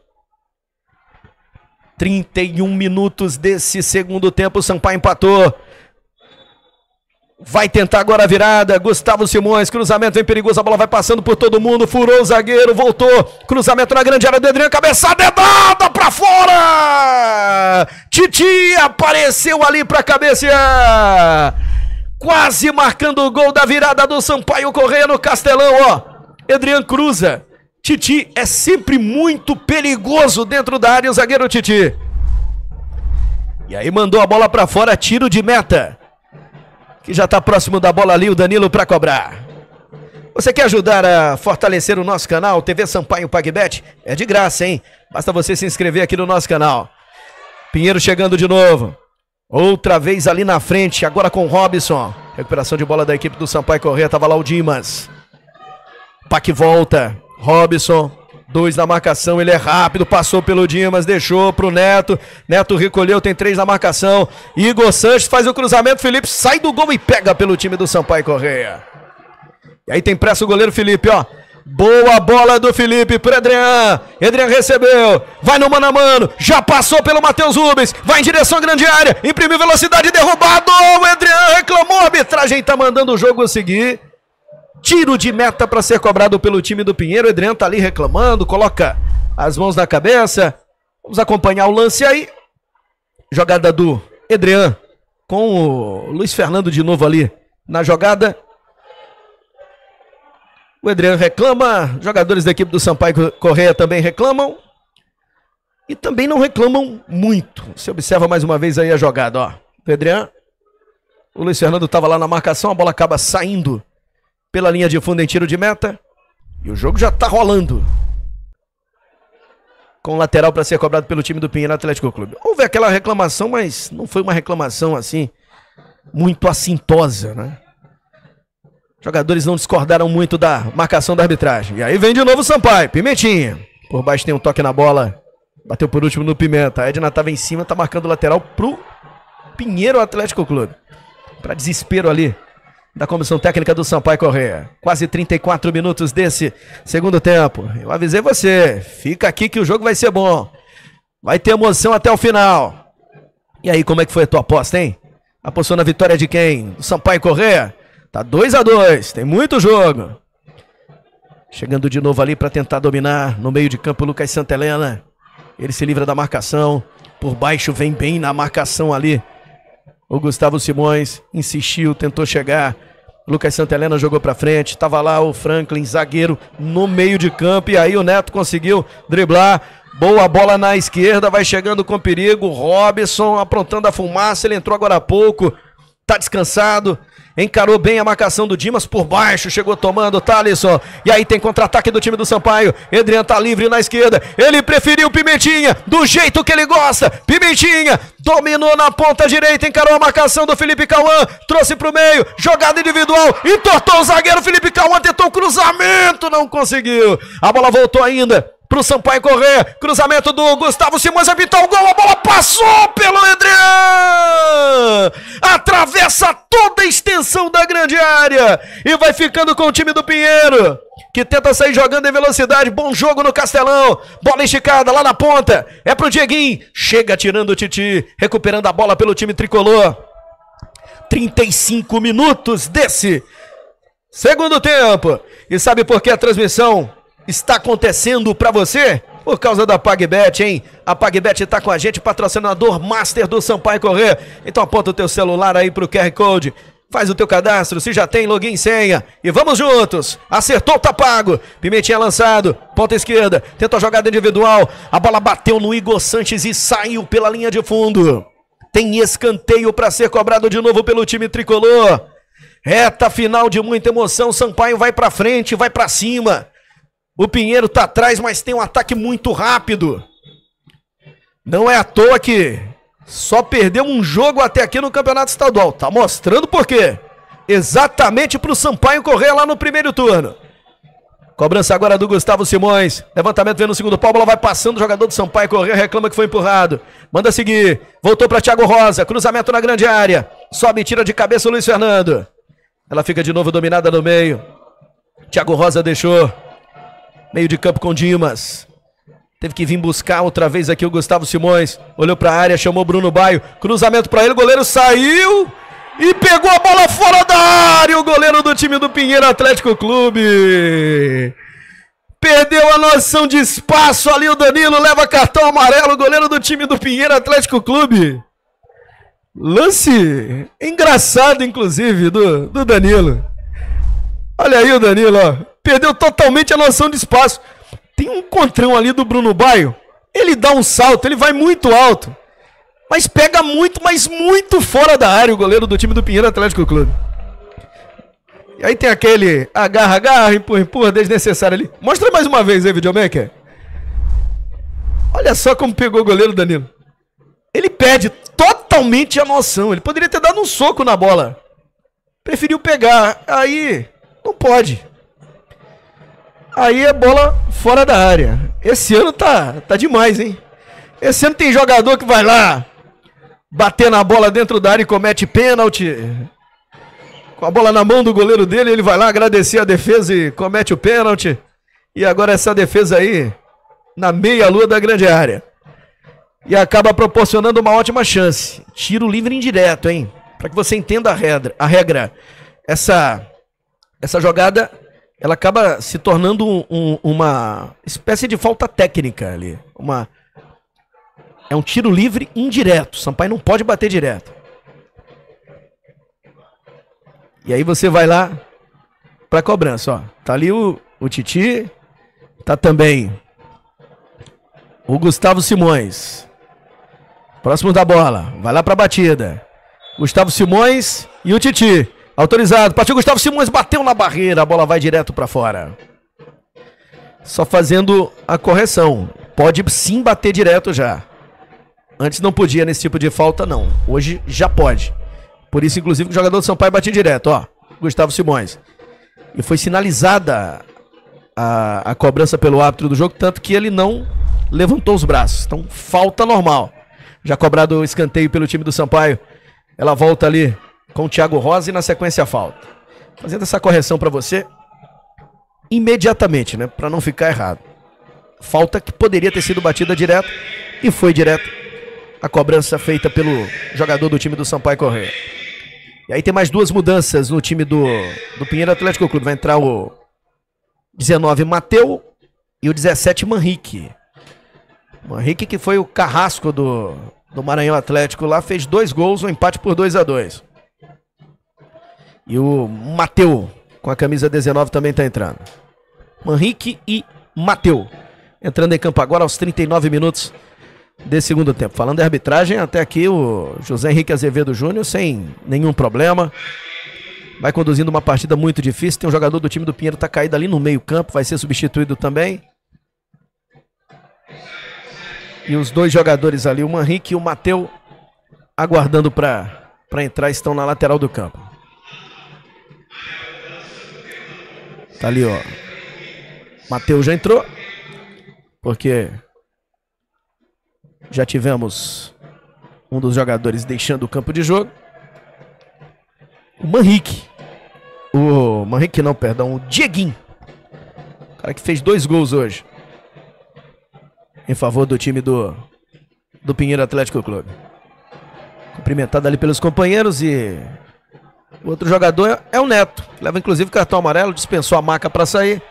31 minutos desse segundo tempo, o Sampaio empatou. Vai tentar agora a virada. Gustavo Simões, cruzamento vem perigoso. A bola vai passando por todo mundo. Furou o zagueiro, voltou. Cruzamento na grande área do Adriano. Cabeçada é dada pra fora! Titi apareceu ali pra cabeça, Quase marcando o gol da virada do Sampaio Correia no Castelão, ó. Adriano cruza. Titi é sempre muito perigoso dentro da área, o zagueiro Titi. E aí mandou a bola para fora, tiro de meta que já está próximo da bola ali, o Danilo para cobrar. Você quer ajudar a fortalecer o nosso canal, TV Sampaio PagBet? É de graça, hein? Basta você se inscrever aqui no nosso canal. Pinheiro chegando de novo. Outra vez ali na frente, agora com Robson. Recuperação de bola da equipe do Sampaio Correia, estava lá o Dimas. Paque volta, Robson dois na marcação, ele é rápido, passou pelo Dimas, deixou pro Neto. Neto recolheu, tem três na marcação. Igor Sanches faz o cruzamento, Felipe sai do gol e pega pelo time do Sampaio Correia. E aí tem pressa o goleiro Felipe, ó. Boa bola do Felipe para Adrian. Adrian recebeu. Vai no mano a mano. Já passou pelo Matheus Rubens. Vai em direção à grande área. Imprimiu velocidade. Derrubado. O Adrian reclamou. A arbitragem tá mandando o jogo seguir tiro de meta para ser cobrado pelo time do Pinheiro. O Adriano tá ali reclamando, coloca as mãos na cabeça. Vamos acompanhar o lance aí. Jogada do Edrian com o Luiz Fernando de novo ali na jogada. O Edrian reclama, jogadores da equipe do Sampaio Correia também reclamam. E também não reclamam muito. Você observa mais uma vez aí a jogada, ó. O Edrian, O Luiz Fernando estava lá na marcação, a bola acaba saindo pela linha de fundo em tiro de meta. E o jogo já está rolando. Com o lateral para ser cobrado pelo time do Pinheiro Atlético Clube. Houve aquela reclamação, mas não foi uma reclamação assim muito assintosa, né? Jogadores não discordaram muito da marcação da arbitragem. E aí vem de novo o Sampaio, Pimentinha. Por baixo tem um toque na bola. Bateu por último no Pimenta. A Edna estava em cima, está marcando o lateral pro Pinheiro Atlético Clube. Para desespero ali da comissão técnica do Sampaio Correia. Quase 34 minutos desse segundo tempo. Eu avisei você, fica aqui que o jogo vai ser bom. Vai ter emoção até o final. E aí, como é que foi a tua aposta, hein? Apostou na vitória de quem? Do Sampaio Correia? Tá 2 a 2 tem muito jogo. Chegando de novo ali para tentar dominar no meio de campo Lucas Santelena. Ele se livra da marcação. Por baixo vem bem na marcação ali. O Gustavo Simões insistiu, tentou chegar Lucas Santelena jogou para frente, estava lá o Franklin, zagueiro, no meio de campo, e aí o Neto conseguiu driblar. Boa bola na esquerda, vai chegando com perigo. Robson aprontando a fumaça, ele entrou agora há pouco, tá descansado, Encarou bem a marcação do Dimas por baixo, chegou tomando Thalisson. E aí tem contra-ataque do time do Sampaio. Adriano tá livre na esquerda. Ele preferiu Pimentinha, do jeito que ele gosta. Pimentinha dominou na ponta direita, encarou a marcação do Felipe Cauã, trouxe pro meio, jogada individual, entortou o zagueiro Felipe Cauã, tentou o cruzamento, não conseguiu. A bola voltou ainda pro Sampaio correr. Cruzamento do Gustavo Simões, apitou o gol, a bola passou pelo Adriano! Atravessa toda a extensão da grande área e vai ficando com o time do Pinheiro, que tenta sair jogando em velocidade. Bom jogo no Castelão, bola esticada lá na ponta, é pro Dieguinho, chega tirando o Titi, recuperando a bola pelo time tricolor. 35 minutos desse segundo tempo. E sabe por que a transmissão está acontecendo para você? Por causa da PagBet, hein? A PagBet está com a gente, patrocinador master do Sampaio Correr. Então aponta o teu celular aí pro QR Code. Faz o teu cadastro, se já tem login e senha. E vamos juntos. Acertou, tá pago. Pimentinha lançado. Ponta esquerda. Tenta a jogada individual. A bola bateu no Igor Sanches e saiu pela linha de fundo. Tem escanteio para ser cobrado de novo pelo time tricolor. Reta final de muita emoção. Sampaio vai para frente, vai para cima. O Pinheiro tá atrás, mas tem um ataque muito rápido. Não é à toa que só perdeu um jogo até aqui no Campeonato Estadual. Tá mostrando por quê? Exatamente pro Sampaio correr lá no primeiro turno. Cobrança agora do Gustavo Simões. Levantamento vem no segundo pau, bola vai passando. O jogador do Sampaio correu, reclama que foi empurrado. Manda seguir. Voltou para Thiago Rosa. Cruzamento na grande área. Sobe, tira de cabeça o Luiz Fernando. Ela fica de novo dominada no meio. Thiago Rosa deixou. Meio de campo com Dimas. Teve que vir buscar outra vez aqui o Gustavo Simões. Olhou para a área, chamou Bruno Baio. Cruzamento para ele, o goleiro saiu e pegou a bola fora da área. O goleiro do time do Pinheiro Atlético Clube. Perdeu a noção de espaço ali o Danilo, leva cartão amarelo, o goleiro do time do Pinheiro Atlético Clube. Lance engraçado, inclusive, do, do Danilo. Olha aí o Danilo, ó perdeu totalmente a noção de espaço. Tem um contrão ali do Bruno Baio, ele dá um salto, ele vai muito alto, mas pega muito, mas muito fora da área o goleiro do time do Pinheiro Atlético Clube. E aí tem aquele agarra, agarra, empurra, empurra, desnecessário ali. Mostra mais uma vez aí, videomaker. Olha só como pegou o goleiro Danilo. Ele perde totalmente a noção. Ele poderia ter dado um soco na bola. Preferiu pegar. Aí, não pode. Aí é bola fora da área. Esse ano tá, tá demais, hein? Esse ano tem jogador que vai lá bater na bola dentro da área e comete pênalti. Com a bola na mão do goleiro dele, ele vai lá agradecer a defesa e comete o pênalti. E agora essa defesa aí, na meia-lua da grande área. E acaba proporcionando uma ótima chance. Tiro livre indireto, hein? Para que você entenda a regra. A regra. Essa, essa jogada ela acaba se tornando um, um, uma espécie de falta técnica ali. Uma, é um tiro livre indireto. Sampaio não pode bater direto. E aí você vai lá pra cobrança, ó. Tá ali o, o Titi, tá também o Gustavo Simões. Próximo da bola, vai lá pra batida. Gustavo Simões e o Titi. Autorizado. Partiu Gustavo Simões, bateu na barreira, a bola vai direto para fora. Só fazendo a correção. Pode sim bater direto já. Antes não podia nesse tipo de falta, não. Hoje já pode. Por isso, inclusive, o jogador do Sampaio bateu direto, ó. Gustavo Simões. E foi sinalizada a, a cobrança pelo árbitro do jogo, tanto que ele não levantou os braços. Então, falta normal. Já cobrado o escanteio pelo time do Sampaio. Ela volta ali com o Thiago Rosa e na sequência a falta. Fazendo essa correção para você imediatamente, né, para não ficar errado. Falta que poderia ter sido batida direto e foi direto. A cobrança feita pelo jogador do time do Sampaio Correia. E aí tem mais duas mudanças no time do, do Pinheiro Atlético Clube. Vai entrar o 19 Mateu e o 17 Manrique. Manrique que foi o carrasco do, do Maranhão Atlético lá, fez dois gols, um empate por 2 a 2 e o Mateu, com a camisa 19, também está entrando. Manrique e Mateu. Entrando em campo agora aos 39 minutos de segundo tempo. Falando de arbitragem, até aqui o José Henrique Azevedo Júnior sem nenhum problema. Vai conduzindo uma partida muito difícil. Tem um jogador do time do Pinheiro tá caído ali no meio-campo, vai ser substituído também. E os dois jogadores ali, o Manrique e o Mateu, aguardando para entrar, estão na lateral do campo. Tá ali, ó. Matheus já entrou. Porque já tivemos um dos jogadores deixando o campo de jogo. O Manrique. O Manrique não, perdão, o Dieguinho. O cara que fez dois gols hoje. Em favor do time do, do Pinheiro Atlético Clube. Cumprimentado ali pelos companheiros e o outro jogador é, o Neto. Leva inclusive cartão amarelo, dispensou a maca para sair.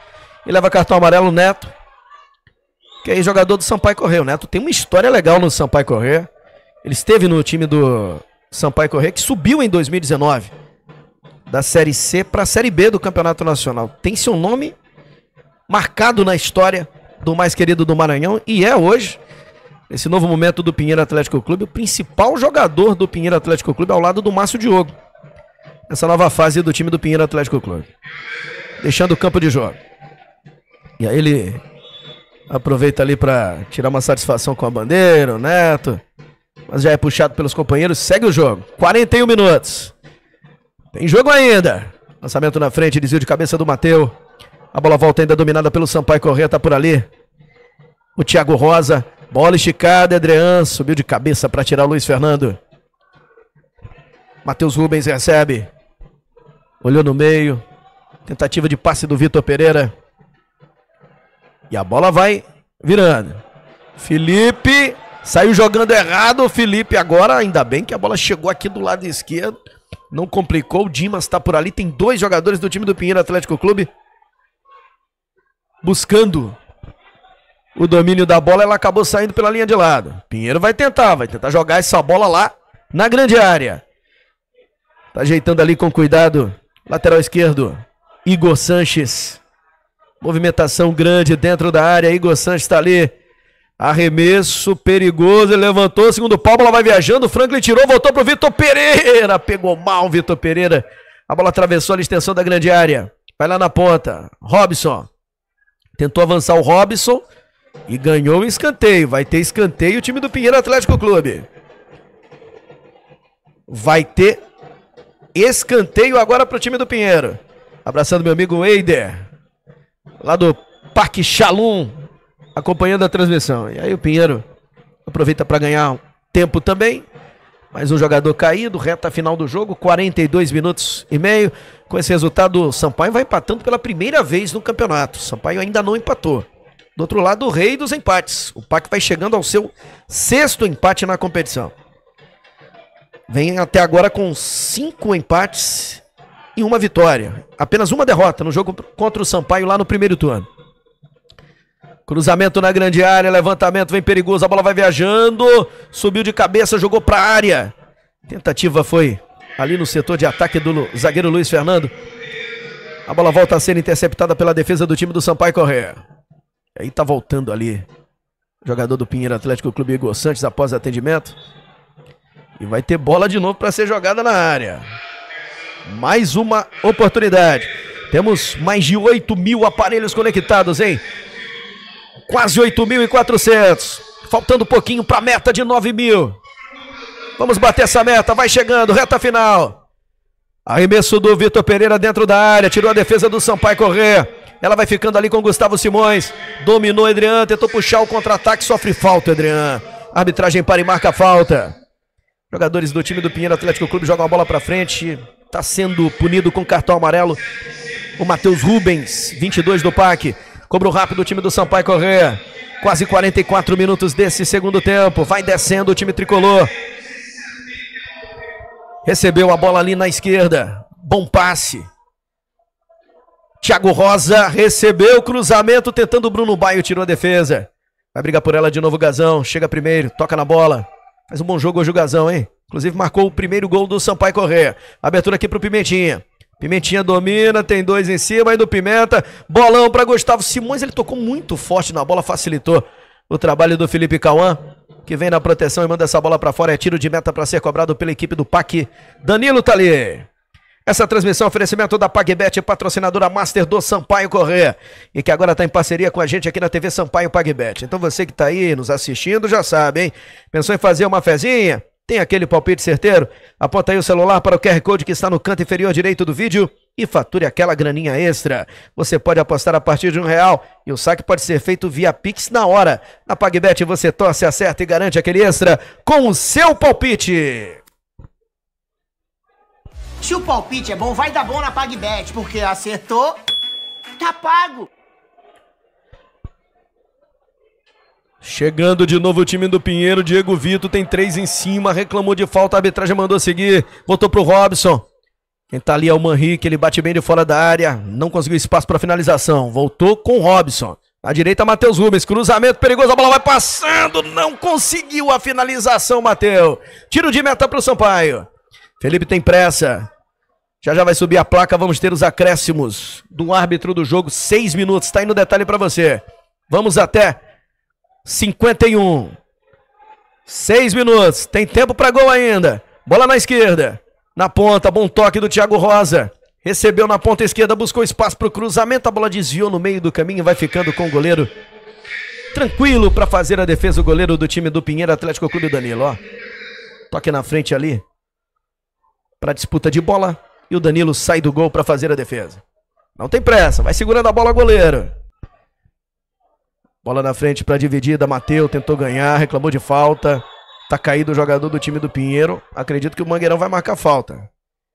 E leva cartão amarelo o Neto. Que é jogador do Sampaio Correia. O Neto tem uma história legal no Sampaio Correia. Ele esteve no time do Sampaio Correia, que subiu em 2019. Da Série C para a Série B do Campeonato Nacional. Tem seu nome marcado na história do mais querido do Maranhão. E é hoje nesse novo momento do Pinheiro Atlético Clube, o principal jogador do Pinheiro Atlético Clube ao lado do Márcio Diogo essa nova fase do time do Pinheiro Atlético Clube. Deixando o campo de jogo. E aí ele aproveita ali para tirar uma satisfação com a bandeira, o Neto. Mas já é puxado pelos companheiros, segue o jogo. 41 minutos. Tem jogo ainda. Lançamento na frente, desvio de cabeça do Mateu. A bola volta ainda dominada pelo Sampaio Correia, tá por ali. O Thiago Rosa, bola esticada, Adrian subiu de cabeça para tirar o Luiz Fernando. Matheus Rubens recebe. Olhou no meio. Tentativa de passe do Vitor Pereira. E a bola vai virando. Felipe saiu jogando errado. Felipe agora, ainda bem que a bola chegou aqui do lado esquerdo. Não complicou. O Dimas está por ali. Tem dois jogadores do time do Pinheiro Atlético Clube buscando o domínio da bola. Ela acabou saindo pela linha de lado. Pinheiro vai tentar, vai tentar jogar essa bola lá na grande área. Tá ajeitando ali com cuidado Lateral esquerdo, Igor Sanches. Movimentação grande dentro da área. Igor Sanches está ali. Arremesso perigoso, ele levantou, segundo pau, a bola vai viajando, Franklin tirou, voltou para o Vitor Pereira, pegou mal o Vitor Pereira, a bola atravessou a extensão da grande área, vai lá na ponta, Robson, tentou avançar o Robson e ganhou o escanteio, vai ter escanteio o time do Pinheiro Atlético Clube. Vai ter Escanteio agora para o time do Pinheiro. Abraçando meu amigo Eider, lá do Parque Chalum acompanhando a transmissão. E aí o Pinheiro aproveita para ganhar tempo também. Mais um jogador caído, reta final do jogo, 42 minutos e meio. Com esse resultado, o Sampaio vai empatando pela primeira vez no campeonato. O Sampaio ainda não empatou. Do outro lado, o rei dos empates. O Pac vai chegando ao seu sexto empate na competição. Vem até agora com cinco empates e uma vitória. Apenas uma derrota no jogo contra o Sampaio lá no primeiro turno. Cruzamento na grande área, levantamento vem perigoso, a bola vai viajando, subiu de cabeça, jogou para a área. Tentativa foi ali no setor de ataque do zagueiro Luiz Fernando. A bola volta a ser interceptada pela defesa do time do Sampaio Correa. Aí tá voltando ali. Jogador do Pinheiro Atlético Clube Igor Santos após atendimento. E vai ter bola de novo para ser jogada na área. Mais uma oportunidade. Temos mais de 8 mil aparelhos conectados, hein? Quase 8.400. Faltando pouquinho para a meta de 9 mil. Vamos bater essa meta. Vai chegando, reta final. Arremesso do Vitor Pereira dentro da área. Tirou a defesa do Sampaio Corrêa. Ela vai ficando ali com Gustavo Simões. Dominou Adriano. Tentou puxar o contra-ataque. Sofre falta, Adriano. Arbitragem para e marca falta. Jogadores do time do Pinheiro Atlético Clube jogam a bola para frente. Está sendo punido com cartão amarelo. O Matheus Rubens, 22 do PAC. Cobrou rápido o time do Sampaio Correia. Quase 44 minutos desse segundo tempo. Vai descendo o time tricolor. Recebeu a bola ali na esquerda. Bom passe. Thiago Rosa recebeu o cruzamento, tentando o Bruno Baio, tirou a defesa. Vai brigar por ela de novo, Gazão. Chega primeiro, toca na bola. Faz um bom jogo hoje o Gazão, hein? Inclusive marcou o primeiro gol do Sampaio Correia. Abertura aqui pro Pimentinha. Pimentinha domina, tem dois em cima, aí do Pimenta. Bolão para Gustavo Simões, ele tocou muito forte na bola, facilitou o trabalho do Felipe Cauã, que vem na proteção e manda essa bola para fora. É tiro de meta para ser cobrado pela equipe do PAC. Danilo tá ali. Essa transmissão é oferecimento da PagBet, patrocinadora master do Sampaio Correr, e que agora está em parceria com a gente aqui na TV Sampaio PagBet. Então você que está aí nos assistindo já sabe, hein? Pensou em fazer uma fezinha? Tem aquele palpite certeiro? Aponta aí o celular para o QR Code que está no canto inferior direito do vídeo e fature aquela graninha extra. Você pode apostar a partir de um real e o saque pode ser feito via Pix na hora. Na PagBet você torce, acerta e garante aquele extra com o seu palpite. Se o palpite é bom, vai dar bom na PagBet, porque acertou, tá pago. Chegando de novo o time do Pinheiro, Diego Vito tem três em cima, reclamou de falta, a arbitragem mandou seguir, voltou pro Robson. Quem tá ali é o Manrique, ele bate bem de fora da área, não conseguiu espaço para finalização, voltou com o Robson. Na direita, Matheus Rubens, cruzamento perigoso, a bola vai passando, não conseguiu a finalização, Matheus. Tiro de meta pro Sampaio. Felipe tem pressa. Já já vai subir a placa, vamos ter os acréscimos do árbitro do jogo. Seis minutos, está aí no detalhe para você. Vamos até 51. Seis minutos, tem tempo para gol ainda. Bola na esquerda, na ponta, bom toque do Thiago Rosa. Recebeu na ponta esquerda, buscou espaço para o cruzamento, a bola desviou no meio do caminho, vai ficando com o goleiro. Tranquilo para fazer a defesa, o goleiro do time do Pinheiro Atlético Clube Danilo, ó. Toque na frente ali, para disputa de bola e o Danilo sai do gol para fazer a defesa. Não tem pressa, vai segurando a bola goleiro. Bola na frente para dividida, Mateu tentou ganhar, reclamou de falta. Tá caído o jogador do time do Pinheiro. Acredito que o Mangueirão vai marcar falta.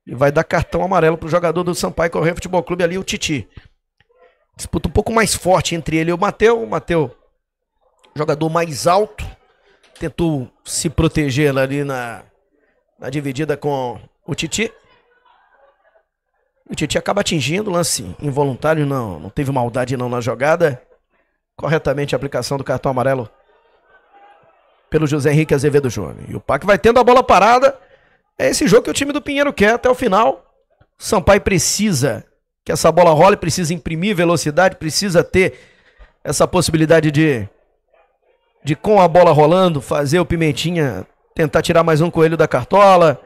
E vai dar cartão amarelo pro jogador do Sampaio Correia Futebol Clube ali, o Titi. Disputa um pouco mais forte entre ele e o Mateu. O Mateu, jogador mais alto, tentou se proteger ali na, na dividida com o Titi. O Titi acaba atingindo o lance involuntário, não. Não teve maldade não na jogada. Corretamente a aplicação do cartão amarelo pelo José Henrique Azevedo Júnior. E o Pac vai tendo a bola parada. É esse jogo que o time do Pinheiro quer até o final. Sampaio precisa que essa bola role, precisa imprimir velocidade, precisa ter essa possibilidade de, de com a bola rolando, fazer o Pimentinha tentar tirar mais um coelho da cartola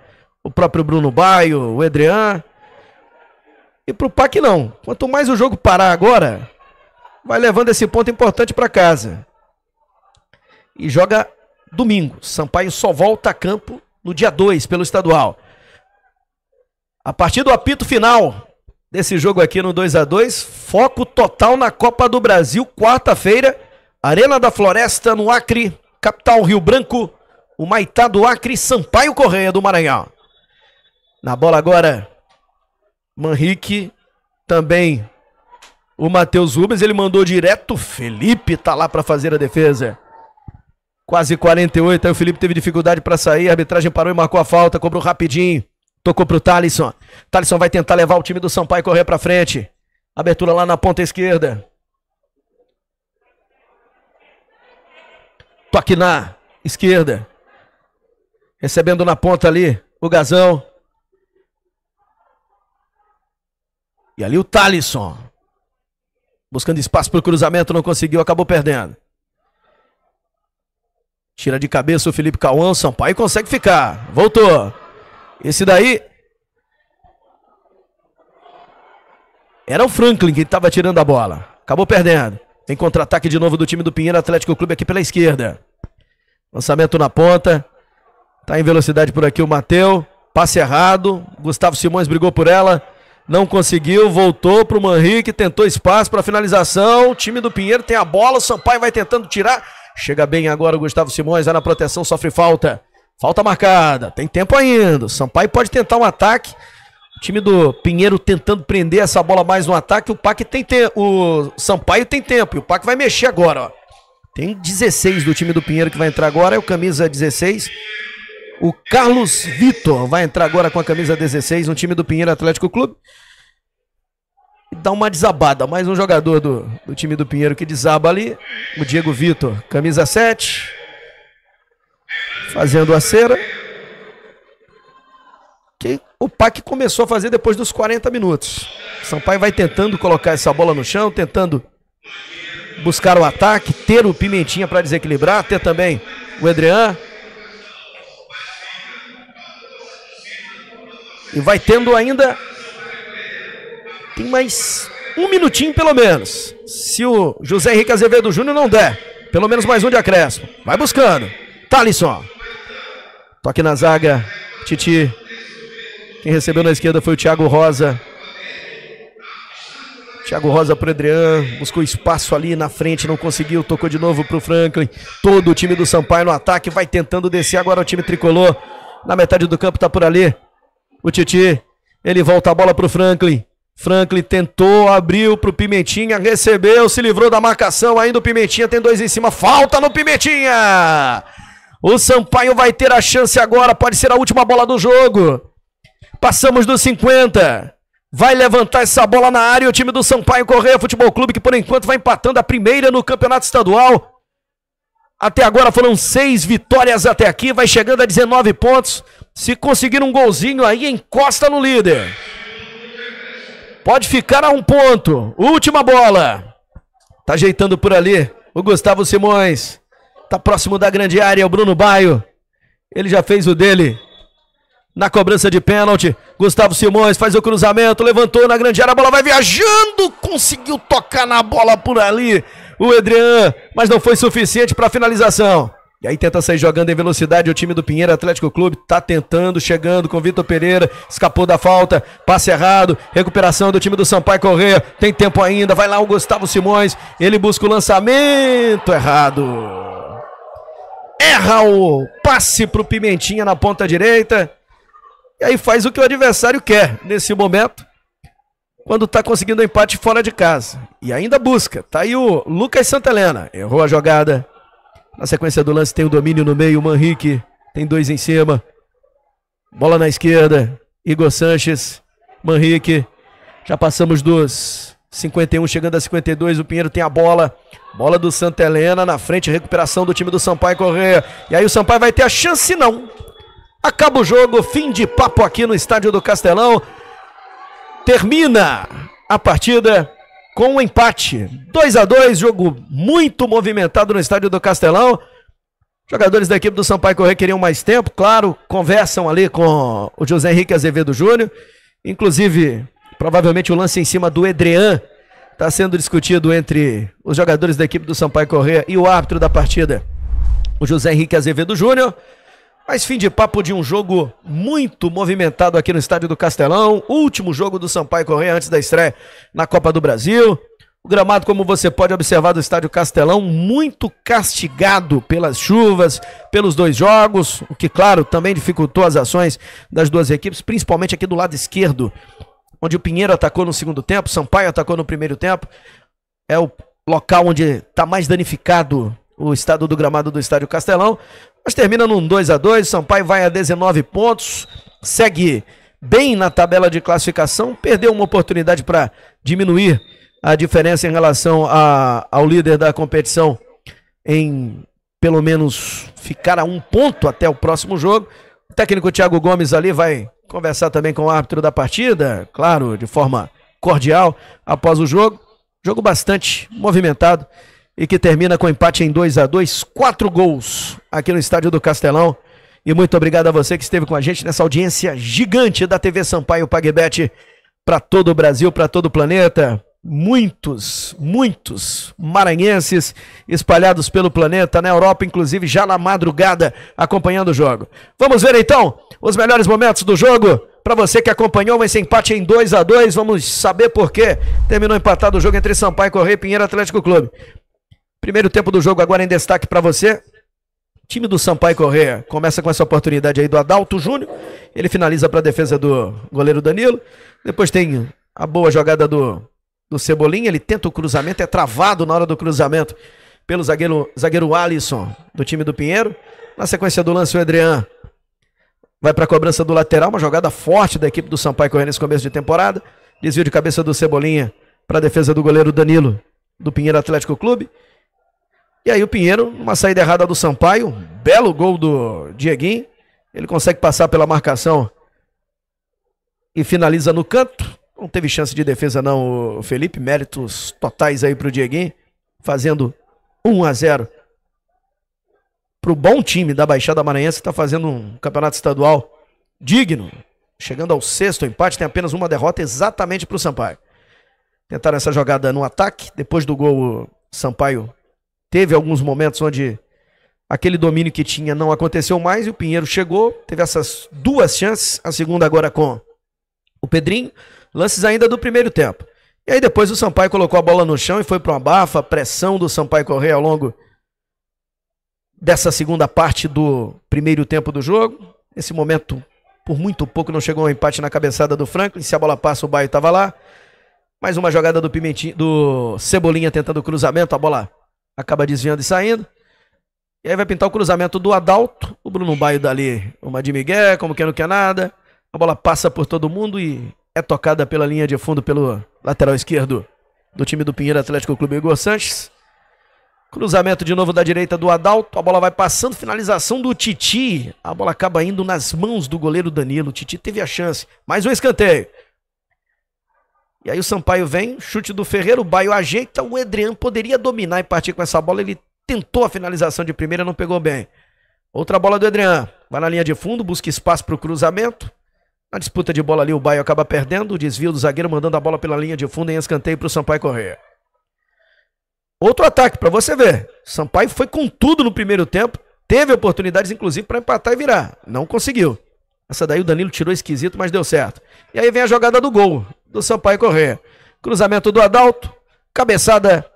o próprio Bruno Baio, o Edrean. E pro PAC não. Quanto mais o jogo parar agora, vai levando esse ponto importante para casa. E joga domingo. Sampaio só volta a campo no dia 2 pelo estadual. A partir do apito final desse jogo aqui no 2 a 2, foco total na Copa do Brasil, quarta-feira, Arena da Floresta no Acre, capital Rio Branco, o Maitá do Acre, Sampaio Correia do Maranhão. Na bola agora, Manrique, também o Matheus Rubens, ele mandou direto, Felipe tá lá para fazer a defesa. Quase 48, aí o Felipe teve dificuldade para sair, a arbitragem parou e marcou a falta, cobrou rapidinho. Tocou pro Talisson. Talisson vai tentar levar o time do Sampaio correr para frente. Abertura lá na ponta esquerda. Toque na esquerda. Recebendo na ponta ali o Gazão. E ali o Talisson. Buscando espaço para o cruzamento, não conseguiu, acabou perdendo. Tira de cabeça o Felipe Cauã, Sampaio consegue ficar. Voltou. Esse daí. Era o Franklin que estava tirando a bola. Acabou perdendo. Tem contra-ataque de novo do time do Pinheiro Atlético Clube aqui pela esquerda. Lançamento na ponta. Tá em velocidade por aqui o Mateu. Passe errado. Gustavo Simões brigou por ela não conseguiu, voltou para o Manrique, tentou espaço para finalização. O time do Pinheiro tem a bola, o Sampaio vai tentando tirar. Chega bem agora o Gustavo Simões, vai na proteção, sofre falta. Falta marcada, tem tempo ainda. Sampaio pode tentar um ataque. O time do Pinheiro tentando prender essa bola mais no ataque. O Pac tem tempo. O Sampaio tem tempo. E o Pac vai mexer agora, ó. Tem 16 do time do Pinheiro que vai entrar agora. É o camisa 16. O Carlos Vitor vai entrar agora com a camisa 16, um time do Pinheiro Atlético Clube. E dá uma desabada. Mais um jogador do, do time do Pinheiro que desaba ali. O Diego Vitor, camisa 7. Fazendo a cera. Que o Pac começou a fazer depois dos 40 minutos. Sampaio vai tentando colocar essa bola no chão, tentando buscar o ataque, ter o Pimentinha para desequilibrar, ter também o Edrean. E vai tendo ainda. Tem mais um minutinho pelo menos. Se o José Henrique Azevedo Júnior não der, pelo menos mais um de acréscimo. Vai buscando. Talisson. Tá Toque na zaga. Titi. Quem recebeu na esquerda foi o Thiago Rosa. Thiago Rosa para o Adriano, buscou espaço ali na frente, não conseguiu, tocou de novo para o Franklin. Todo o time do Sampaio no ataque, vai tentando descer agora o time tricolor. Na metade do campo está por ali. O Titi, ele volta a bola para o Franklin. Franklin tentou, abriu para o Pimentinha, recebeu, se livrou da marcação. Ainda o Pimentinha tem dois em cima. Falta no Pimentinha! O Sampaio vai ter a chance agora, pode ser a última bola do jogo. Passamos dos 50. Vai levantar essa bola na área o time do Sampaio Correia Futebol Clube, que por enquanto vai empatando a primeira no Campeonato Estadual. Até agora foram seis vitórias até aqui, vai chegando a 19 pontos. Se conseguir um golzinho aí, encosta no líder. Pode ficar a um ponto. Última bola. Tá ajeitando por ali o Gustavo Simões. Tá próximo da grande área o Bruno Baio. Ele já fez o dele. Na cobrança de pênalti, Gustavo Simões faz o cruzamento, levantou na grande área, a bola vai viajando, conseguiu tocar na bola por ali o Edrian, mas não foi suficiente para a finalização. E aí tenta sair jogando em velocidade. O time do Pinheiro Atlético Clube tá tentando, chegando com Vitor Pereira. Escapou da falta. Passe errado. Recuperação do time do Sampaio Correia. Tem tempo ainda. Vai lá o Gustavo Simões. Ele busca o lançamento errado. Erra o passe pro Pimentinha na ponta direita. E aí faz o que o adversário quer nesse momento. Quando tá conseguindo um empate fora de casa. E ainda busca. Tá aí o Lucas Santelena. Errou a jogada na sequência do lance tem o domínio no meio, Manrique tem dois em cima. Bola na esquerda, Igor Sanches, Manrique. Já passamos dos 51, chegando a 52, o Pinheiro tem a bola. Bola do Santa Helena na frente, recuperação do time do Sampaio Correia. E aí o Sampaio vai ter a chance não. Acaba o jogo, fim de papo aqui no estádio do Castelão. Termina a partida com o um empate. 2 a 2 jogo muito movimentado no estádio do Castelão. Jogadores da equipe do Sampaio Correia queriam mais tempo, claro, conversam ali com o José Henrique Azevedo Júnior. Inclusive, provavelmente o lance em cima do Edrean está sendo discutido entre os jogadores da equipe do Sampaio Correia e o árbitro da partida, o José Henrique Azevedo Júnior. Mas fim de papo de um jogo muito movimentado aqui no estádio do Castelão. Último jogo do Sampaio Correia antes da estreia na Copa do Brasil. O gramado, como você pode observar do estádio Castelão, muito castigado pelas chuvas, pelos dois jogos, o que, claro, também dificultou as ações das duas equipes, principalmente aqui do lado esquerdo, onde o Pinheiro atacou no segundo tempo, Sampaio atacou no primeiro tempo. É o local onde está mais danificado o estado do gramado do estádio Castelão. Mas termina num 2 a 2 Sampaio vai a 19 pontos, segue bem na tabela de classificação, perdeu uma oportunidade para diminuir a diferença em relação a, ao líder da competição em pelo menos ficar a um ponto até o próximo jogo. O técnico Thiago Gomes ali vai conversar também com o árbitro da partida, claro, de forma cordial após o jogo. Jogo bastante movimentado e que termina com empate em 2 a 2 quatro gols aqui no estádio do Castelão. E muito obrigado a você que esteve com a gente nessa audiência gigante da TV Sampaio Pagbet para todo o Brasil, para todo o planeta. Muitos, muitos maranhenses espalhados pelo planeta, na Europa, inclusive já na madrugada, acompanhando o jogo. Vamos ver então os melhores momentos do jogo. Para você que acompanhou esse empate em 2 a 2 vamos saber por que terminou empatado o jogo entre Sampaio Correia e Pinheiro Atlético Clube. Primeiro tempo do jogo agora em destaque para você. O time do Sampaio Correia começa com essa oportunidade aí do Adalto Júnior. Ele finaliza para a defesa do goleiro Danilo. Depois tem a boa jogada do, do Cebolinha. Ele tenta o cruzamento, é travado na hora do cruzamento pelo zagueiro, zagueiro Alisson do time do Pinheiro. Na sequência do lance, o Adrian vai para a cobrança do lateral. Uma jogada forte da equipe do Sampaio Correia nesse começo de temporada. Desvio de cabeça do Cebolinha para a defesa do goleiro Danilo do Pinheiro Atlético Clube. E aí o Pinheiro, uma saída errada do Sampaio, belo gol do Dieguinho. Ele consegue passar pela marcação e finaliza no canto. Não teve chance de defesa não, o Felipe. Méritos totais aí para o Dieguinho, fazendo 1 a 0 para o bom time da Baixada Maranhense, que está fazendo um campeonato estadual digno. Chegando ao sexto empate, tem apenas uma derrota exatamente para o Sampaio. Tentaram essa jogada no ataque, depois do gol o Sampaio Teve alguns momentos onde aquele domínio que tinha não aconteceu mais e o Pinheiro chegou, teve essas duas chances, a segunda agora com o Pedrinho, lances ainda do primeiro tempo. E aí depois o Sampaio colocou a bola no chão e foi para uma bafa, pressão do Sampaio correr ao longo dessa segunda parte do primeiro tempo do jogo. Nesse momento, por muito pouco não chegou um empate na cabeçada do Franklin, se a bola passa o Baio estava lá. Mais uma jogada do Pimentinho, do Cebolinha tentando cruzamento, a bola acaba desviando e saindo. E aí vai pintar o cruzamento do Adalto. O Bruno Baio dali, uma de Miguel, como que não quer nada. A bola passa por todo mundo e é tocada pela linha de fundo pelo lateral esquerdo do time do Pinheiro Atlético Clube Igor Sanches. Cruzamento de novo da direita do Adalto. A bola vai passando, finalização do Titi. A bola acaba indo nas mãos do goleiro Danilo. O Titi teve a chance. Mais um escanteio. E aí o Sampaio vem, chute do Ferreira, o Baio ajeita, o Edrian poderia dominar e partir com essa bola. Ele tentou a finalização de primeira, não pegou bem. Outra bola do Edrian. Vai na linha de fundo, busca espaço para o cruzamento. Na disputa de bola ali, o Baio acaba perdendo. O desvio do zagueiro mandando a bola pela linha de fundo em escanteio para o Sampaio correr. Outro ataque para você ver. Sampaio foi com tudo no primeiro tempo. Teve oportunidades, inclusive, para empatar e virar. Não conseguiu. Essa daí o Danilo tirou esquisito, mas deu certo. E aí vem a jogada do gol do Sampaio Correia. Cruzamento do Adalto, cabeçada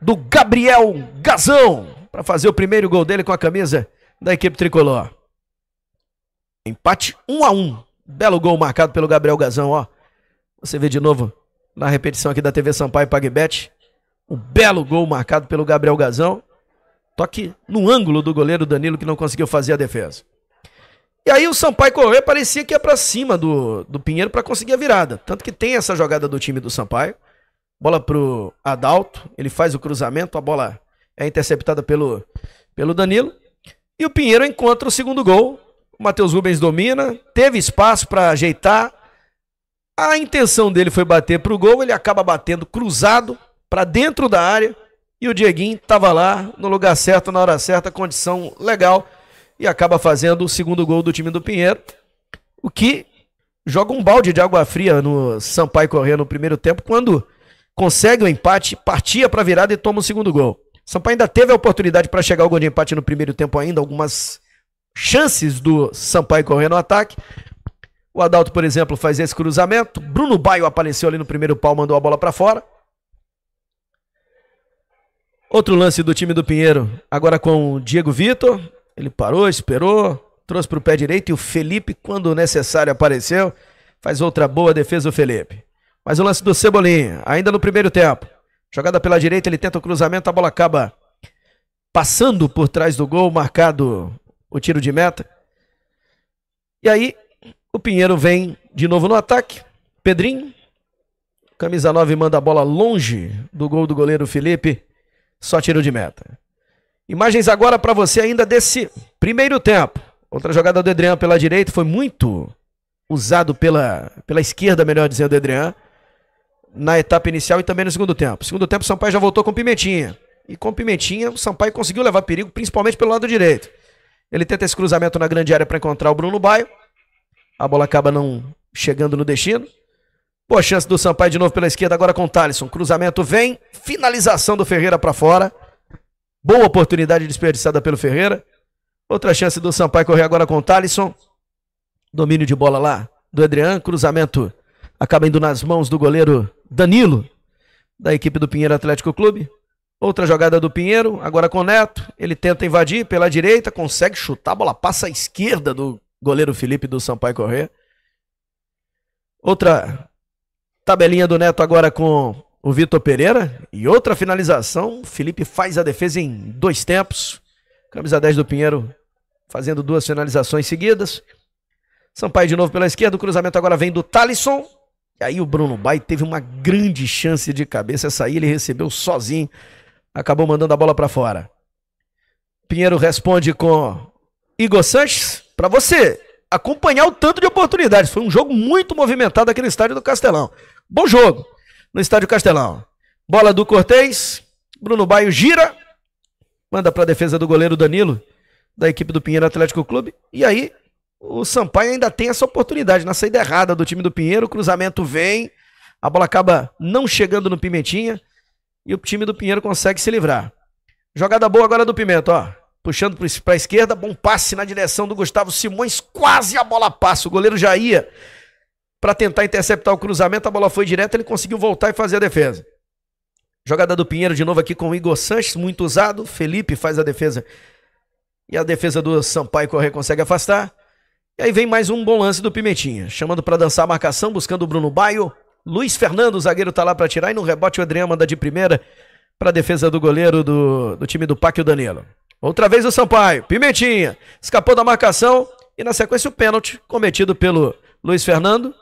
do Gabriel Gazão para fazer o primeiro gol dele com a camisa da equipe tricolor. Empate 1 a 1. Belo gol marcado pelo Gabriel Gazão, ó. Você vê de novo na repetição aqui da TV Sampaio Pagbet. Um belo gol marcado pelo Gabriel Gazão. Toque no ângulo do goleiro Danilo que não conseguiu fazer a defesa. E aí o Sampaio Correia parecia que ia para cima do, do Pinheiro para conseguir a virada. Tanto que tem essa jogada do time do Sampaio. Bola pro Adalto, ele faz o cruzamento, a bola é interceptada pelo, pelo Danilo. E o Pinheiro encontra o segundo gol. O Matheus Rubens domina, teve espaço para ajeitar. A intenção dele foi bater pro gol, ele acaba batendo cruzado para dentro da área. E o Dieguinho estava lá no lugar certo, na hora certa, condição legal e acaba fazendo o segundo gol do time do Pinheiro, o que joga um balde de água fria no Sampaio Corrêa no primeiro tempo, quando consegue o empate, partia para a virada e toma o segundo gol. Sampaio ainda teve a oportunidade para chegar ao gol de empate no primeiro tempo ainda, algumas chances do Sampaio correr no ataque. O Adalto, por exemplo, faz esse cruzamento. Bruno Baio apareceu ali no primeiro pau, mandou a bola para fora. Outro lance do time do Pinheiro, agora com o Diego Vitor. Ele parou, esperou, trouxe para o pé direito e o Felipe, quando necessário, apareceu. Faz outra boa defesa o Felipe. Mas o lance do Cebolinha, ainda no primeiro tempo. Jogada pela direita, ele tenta o cruzamento, a bola acaba passando por trás do gol, marcado o tiro de meta. E aí, o Pinheiro vem de novo no ataque. Pedrinho, camisa 9, manda a bola longe do gol do goleiro Felipe. Só tiro de meta. Imagens agora para você ainda desse primeiro tempo. Outra jogada do Edrian pela direita foi muito usado pela, pela esquerda, melhor dizendo, do Edrian. na etapa inicial e também no segundo tempo. Segundo tempo, o Sampaio já voltou com Pimentinha. E com Pimentinha, o Sampaio conseguiu levar perigo, principalmente pelo lado direito. Ele tenta esse cruzamento na grande área para encontrar o Bruno Baio. A bola acaba não chegando no destino. Boa chance do Sampaio de novo pela esquerda, agora com o Thalisson. Cruzamento vem, finalização do Ferreira para fora. Boa oportunidade desperdiçada pelo Ferreira. Outra chance do Sampaio correr agora com o Talisson. Domínio de bola lá do Adriano. Cruzamento acaba indo nas mãos do goleiro Danilo, da equipe do Pinheiro Atlético Clube. Outra jogada do Pinheiro, agora com o Neto. Ele tenta invadir pela direita, consegue chutar, a bola passa à esquerda do goleiro Felipe do Sampaio correr Outra tabelinha do Neto agora com o Vitor Pereira. E outra finalização. Felipe faz a defesa em dois tempos. Camisa 10 do Pinheiro fazendo duas finalizações seguidas. Sampaio de novo pela esquerda. O cruzamento agora vem do Talisson. E aí o Bruno Bai teve uma grande chance de cabeça. Essa aí ele recebeu sozinho. Acabou mandando a bola para fora. Pinheiro responde com Igor Sanches. Para você acompanhar o tanto de oportunidades. Foi um jogo muito movimentado aqui no estádio do Castelão. Bom jogo no estádio Castelão. Bola do Cortez, Bruno Baio gira, manda para a defesa do goleiro Danilo, da equipe do Pinheiro Atlético Clube. E aí, o Sampaio ainda tem essa oportunidade na saída errada do time do Pinheiro. O cruzamento vem, a bola acaba não chegando no Pimentinha e o time do Pinheiro consegue se livrar. Jogada boa agora do Pimenta, ó. Puxando para a esquerda, bom passe na direção do Gustavo Simões, quase a bola passa. O goleiro já ia para tentar interceptar o cruzamento, a bola foi direta, ele conseguiu voltar e fazer a defesa. Jogada do Pinheiro de novo aqui com o Igor Sanches, muito usado. Felipe faz a defesa. E a defesa do Sampaio Correia consegue afastar. E aí vem mais um bom lance do Pimentinha. Chamando para dançar a marcação, buscando o Bruno Baio. Luiz Fernando, o zagueiro tá lá para tirar. E no rebote o Adriano manda de primeira para a defesa do goleiro do, do time do Pac, o Danilo. Outra vez o Sampaio. Pimentinha escapou da marcação. E na sequência o pênalti cometido pelo Luiz Fernando.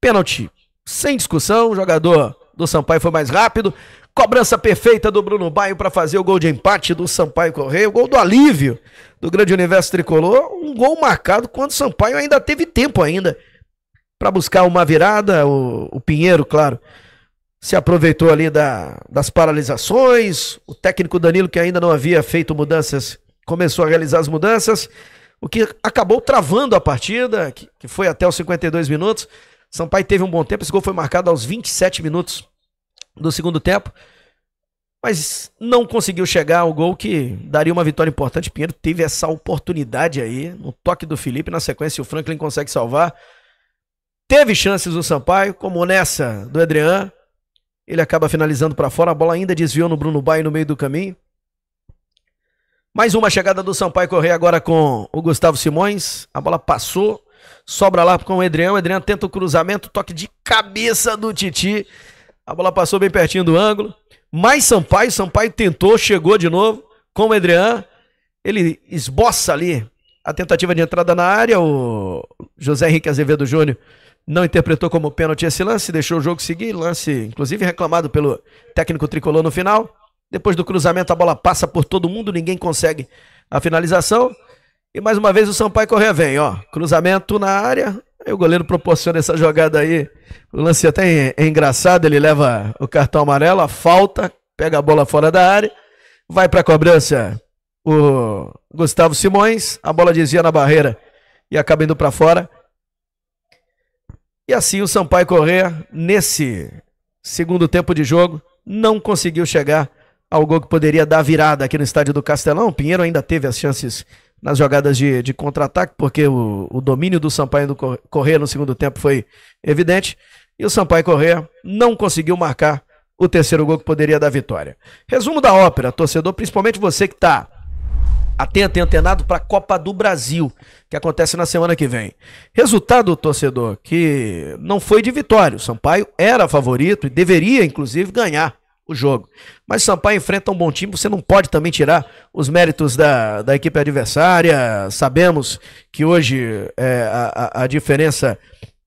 Pênalti sem discussão, o jogador do Sampaio foi mais rápido. Cobrança perfeita do Bruno Baio para fazer o gol de empate do Sampaio Correia, o gol do alívio do grande universo tricolor, um gol marcado quando o Sampaio ainda teve tempo ainda para buscar uma virada, o, o, Pinheiro, claro, se aproveitou ali da, das paralisações, o técnico Danilo que ainda não havia feito mudanças, começou a realizar as mudanças, o que acabou travando a partida, que, que foi até os 52 minutos. Sampaio teve um bom tempo, esse gol foi marcado aos 27 minutos do segundo tempo, mas não conseguiu chegar ao gol que daria uma vitória importante. Pinheiro teve essa oportunidade aí, no toque do Felipe, na sequência o Franklin consegue salvar. Teve chances o Sampaio, como nessa do Adrian, ele acaba finalizando para fora, a bola ainda desviou no Bruno Baio no meio do caminho. Mais uma chegada do Sampaio correr agora com o Gustavo Simões. A bola passou Sobra lá com o Adriano. O Adriano tenta o cruzamento, toque de cabeça do Titi. A bola passou bem pertinho do ângulo. Mais Sampaio. Sampaio tentou, chegou de novo com o Adriano. Ele esboça ali a tentativa de entrada na área. O José Henrique Azevedo Júnior não interpretou como pênalti esse lance, deixou o jogo seguir. Lance, inclusive, reclamado pelo técnico tricolor no final. Depois do cruzamento, a bola passa por todo mundo, ninguém consegue a finalização. E mais uma vez o Sampaio Correia vem, ó. Cruzamento na área. Aí o goleiro proporciona essa jogada aí. O lance até é, é engraçado, ele leva o cartão amarelo, a falta, pega a bola fora da área, vai para a cobrança o Gustavo Simões, a bola desvia na barreira e acaba indo para fora. E assim o Sampaio Correa, nesse segundo tempo de jogo, não conseguiu chegar ao gol que poderia dar virada aqui no estádio do Castelão. O Pinheiro ainda teve as chances nas jogadas de, de contra-ataque, porque o, o, domínio do Sampaio do Correia no segundo tempo foi evidente. E o Sampaio Correia não conseguiu marcar o terceiro gol que poderia dar vitória. Resumo da ópera, torcedor, principalmente você que está atento e antenado para a Copa do Brasil, que acontece na semana que vem. Resultado, torcedor, que não foi de vitória. O Sampaio era favorito e deveria, inclusive, ganhar o jogo. Mas Sampaio enfrenta um bom time, você não pode também tirar os méritos da, da equipe adversária. Sabemos que hoje é, a, a diferença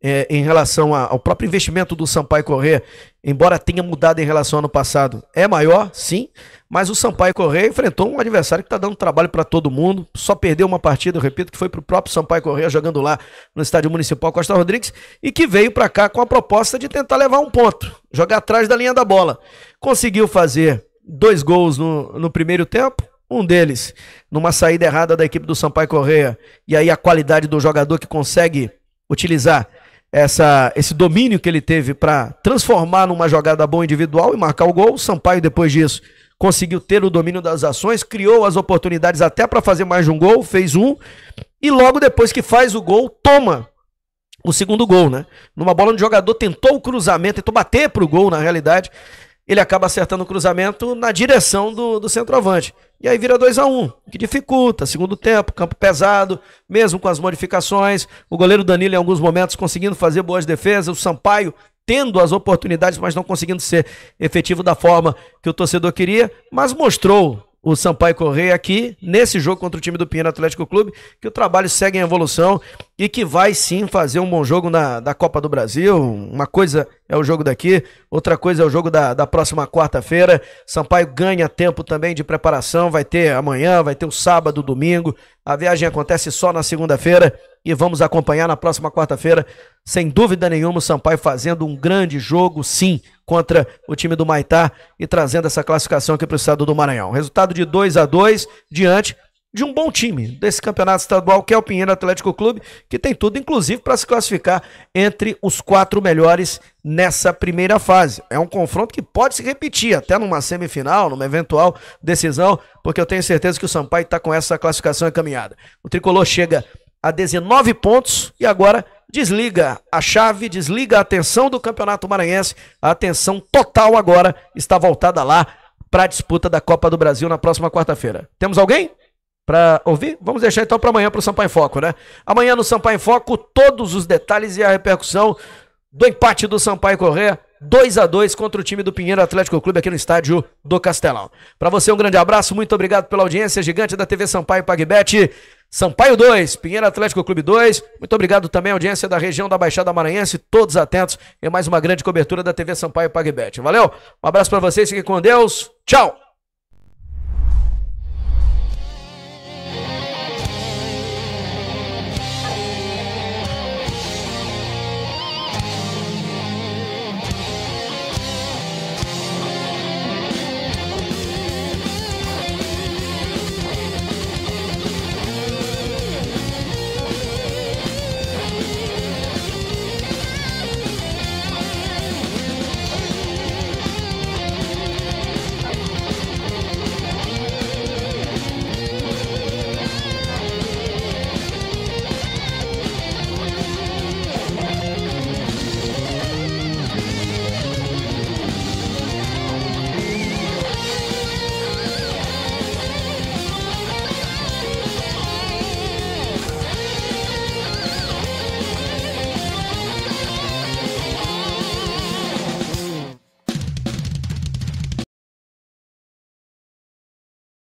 é, em relação ao próprio investimento do Sampaio Correr, embora tenha mudado em relação ao ano passado, é maior, sim, mas o Sampaio Correia enfrentou um adversário que está dando trabalho para todo mundo. Só perdeu uma partida, eu repito, que foi para o próprio Sampaio Correia jogando lá no Estádio Municipal Costa Rodrigues e que veio para cá com a proposta de tentar levar um ponto, jogar atrás da linha da bola. Conseguiu fazer dois gols no, no primeiro tempo, um deles numa saída errada da equipe do Sampaio Correia e aí a qualidade do jogador que consegue utilizar essa, esse domínio que ele teve para transformar numa jogada boa individual e marcar o gol. O Sampaio, depois disso, conseguiu ter o domínio das ações, criou as oportunidades até para fazer mais de um gol, fez um, e logo depois que faz o gol, toma o segundo gol, né? Numa bola onde o jogador tentou o cruzamento, tentou bater para o gol, na realidade, ele acaba acertando o cruzamento na direção do, do centroavante. E aí vira 2 a 1 um, que dificulta. Segundo tempo, campo pesado, mesmo com as modificações. O goleiro Danilo, em alguns momentos, conseguindo fazer boas defesas. O Sampaio tendo as oportunidades, mas não conseguindo ser efetivo da forma que o torcedor queria, mas mostrou o Sampaio Correia aqui, nesse jogo contra o time do Pinheiro Atlético Clube, que o trabalho segue em evolução e que vai sim fazer um bom jogo na da Copa do Brasil. Uma coisa é o jogo daqui, outra coisa é o jogo da, da próxima quarta-feira. Sampaio ganha tempo também de preparação, vai ter amanhã, vai ter o sábado, domingo. A viagem acontece só na segunda-feira e vamos acompanhar na próxima quarta-feira, sem dúvida nenhuma, o Sampaio fazendo um grande jogo, sim, contra o time do Maitá e trazendo essa classificação aqui para o estado do Maranhão. Resultado de 2 a 2 diante de um bom time desse campeonato estadual, que é o Pinheiro Atlético Clube, que tem tudo, inclusive, para se classificar entre os quatro melhores nessa primeira fase. É um confronto que pode se repetir até numa semifinal, numa eventual decisão, porque eu tenho certeza que o Sampaio está com essa classificação encaminhada. O tricolor chega a 19 pontos e agora desliga a chave, desliga a atenção do Campeonato Maranhense. A atenção total agora está voltada lá para a disputa da Copa do Brasil na próxima quarta-feira. Temos alguém? para ouvir? Vamos deixar então para amanhã para o Sampaio Foco, né? Amanhã no Sampaio Foco, todos os detalhes e a repercussão do empate do Sampaio Correa 2 a 2 contra o time do Pinheiro Atlético Clube aqui no estádio do Castelão. Para você um grande abraço, muito obrigado pela audiência gigante da TV Sampaio PagBet. Sampaio 2, Pinheiro Atlético Clube 2. Muito obrigado também à audiência da região da Baixada Maranhense, todos atentos em mais uma grande cobertura da TV Sampaio PagBet. Valeu, um abraço para vocês, fiquem com Deus, tchau!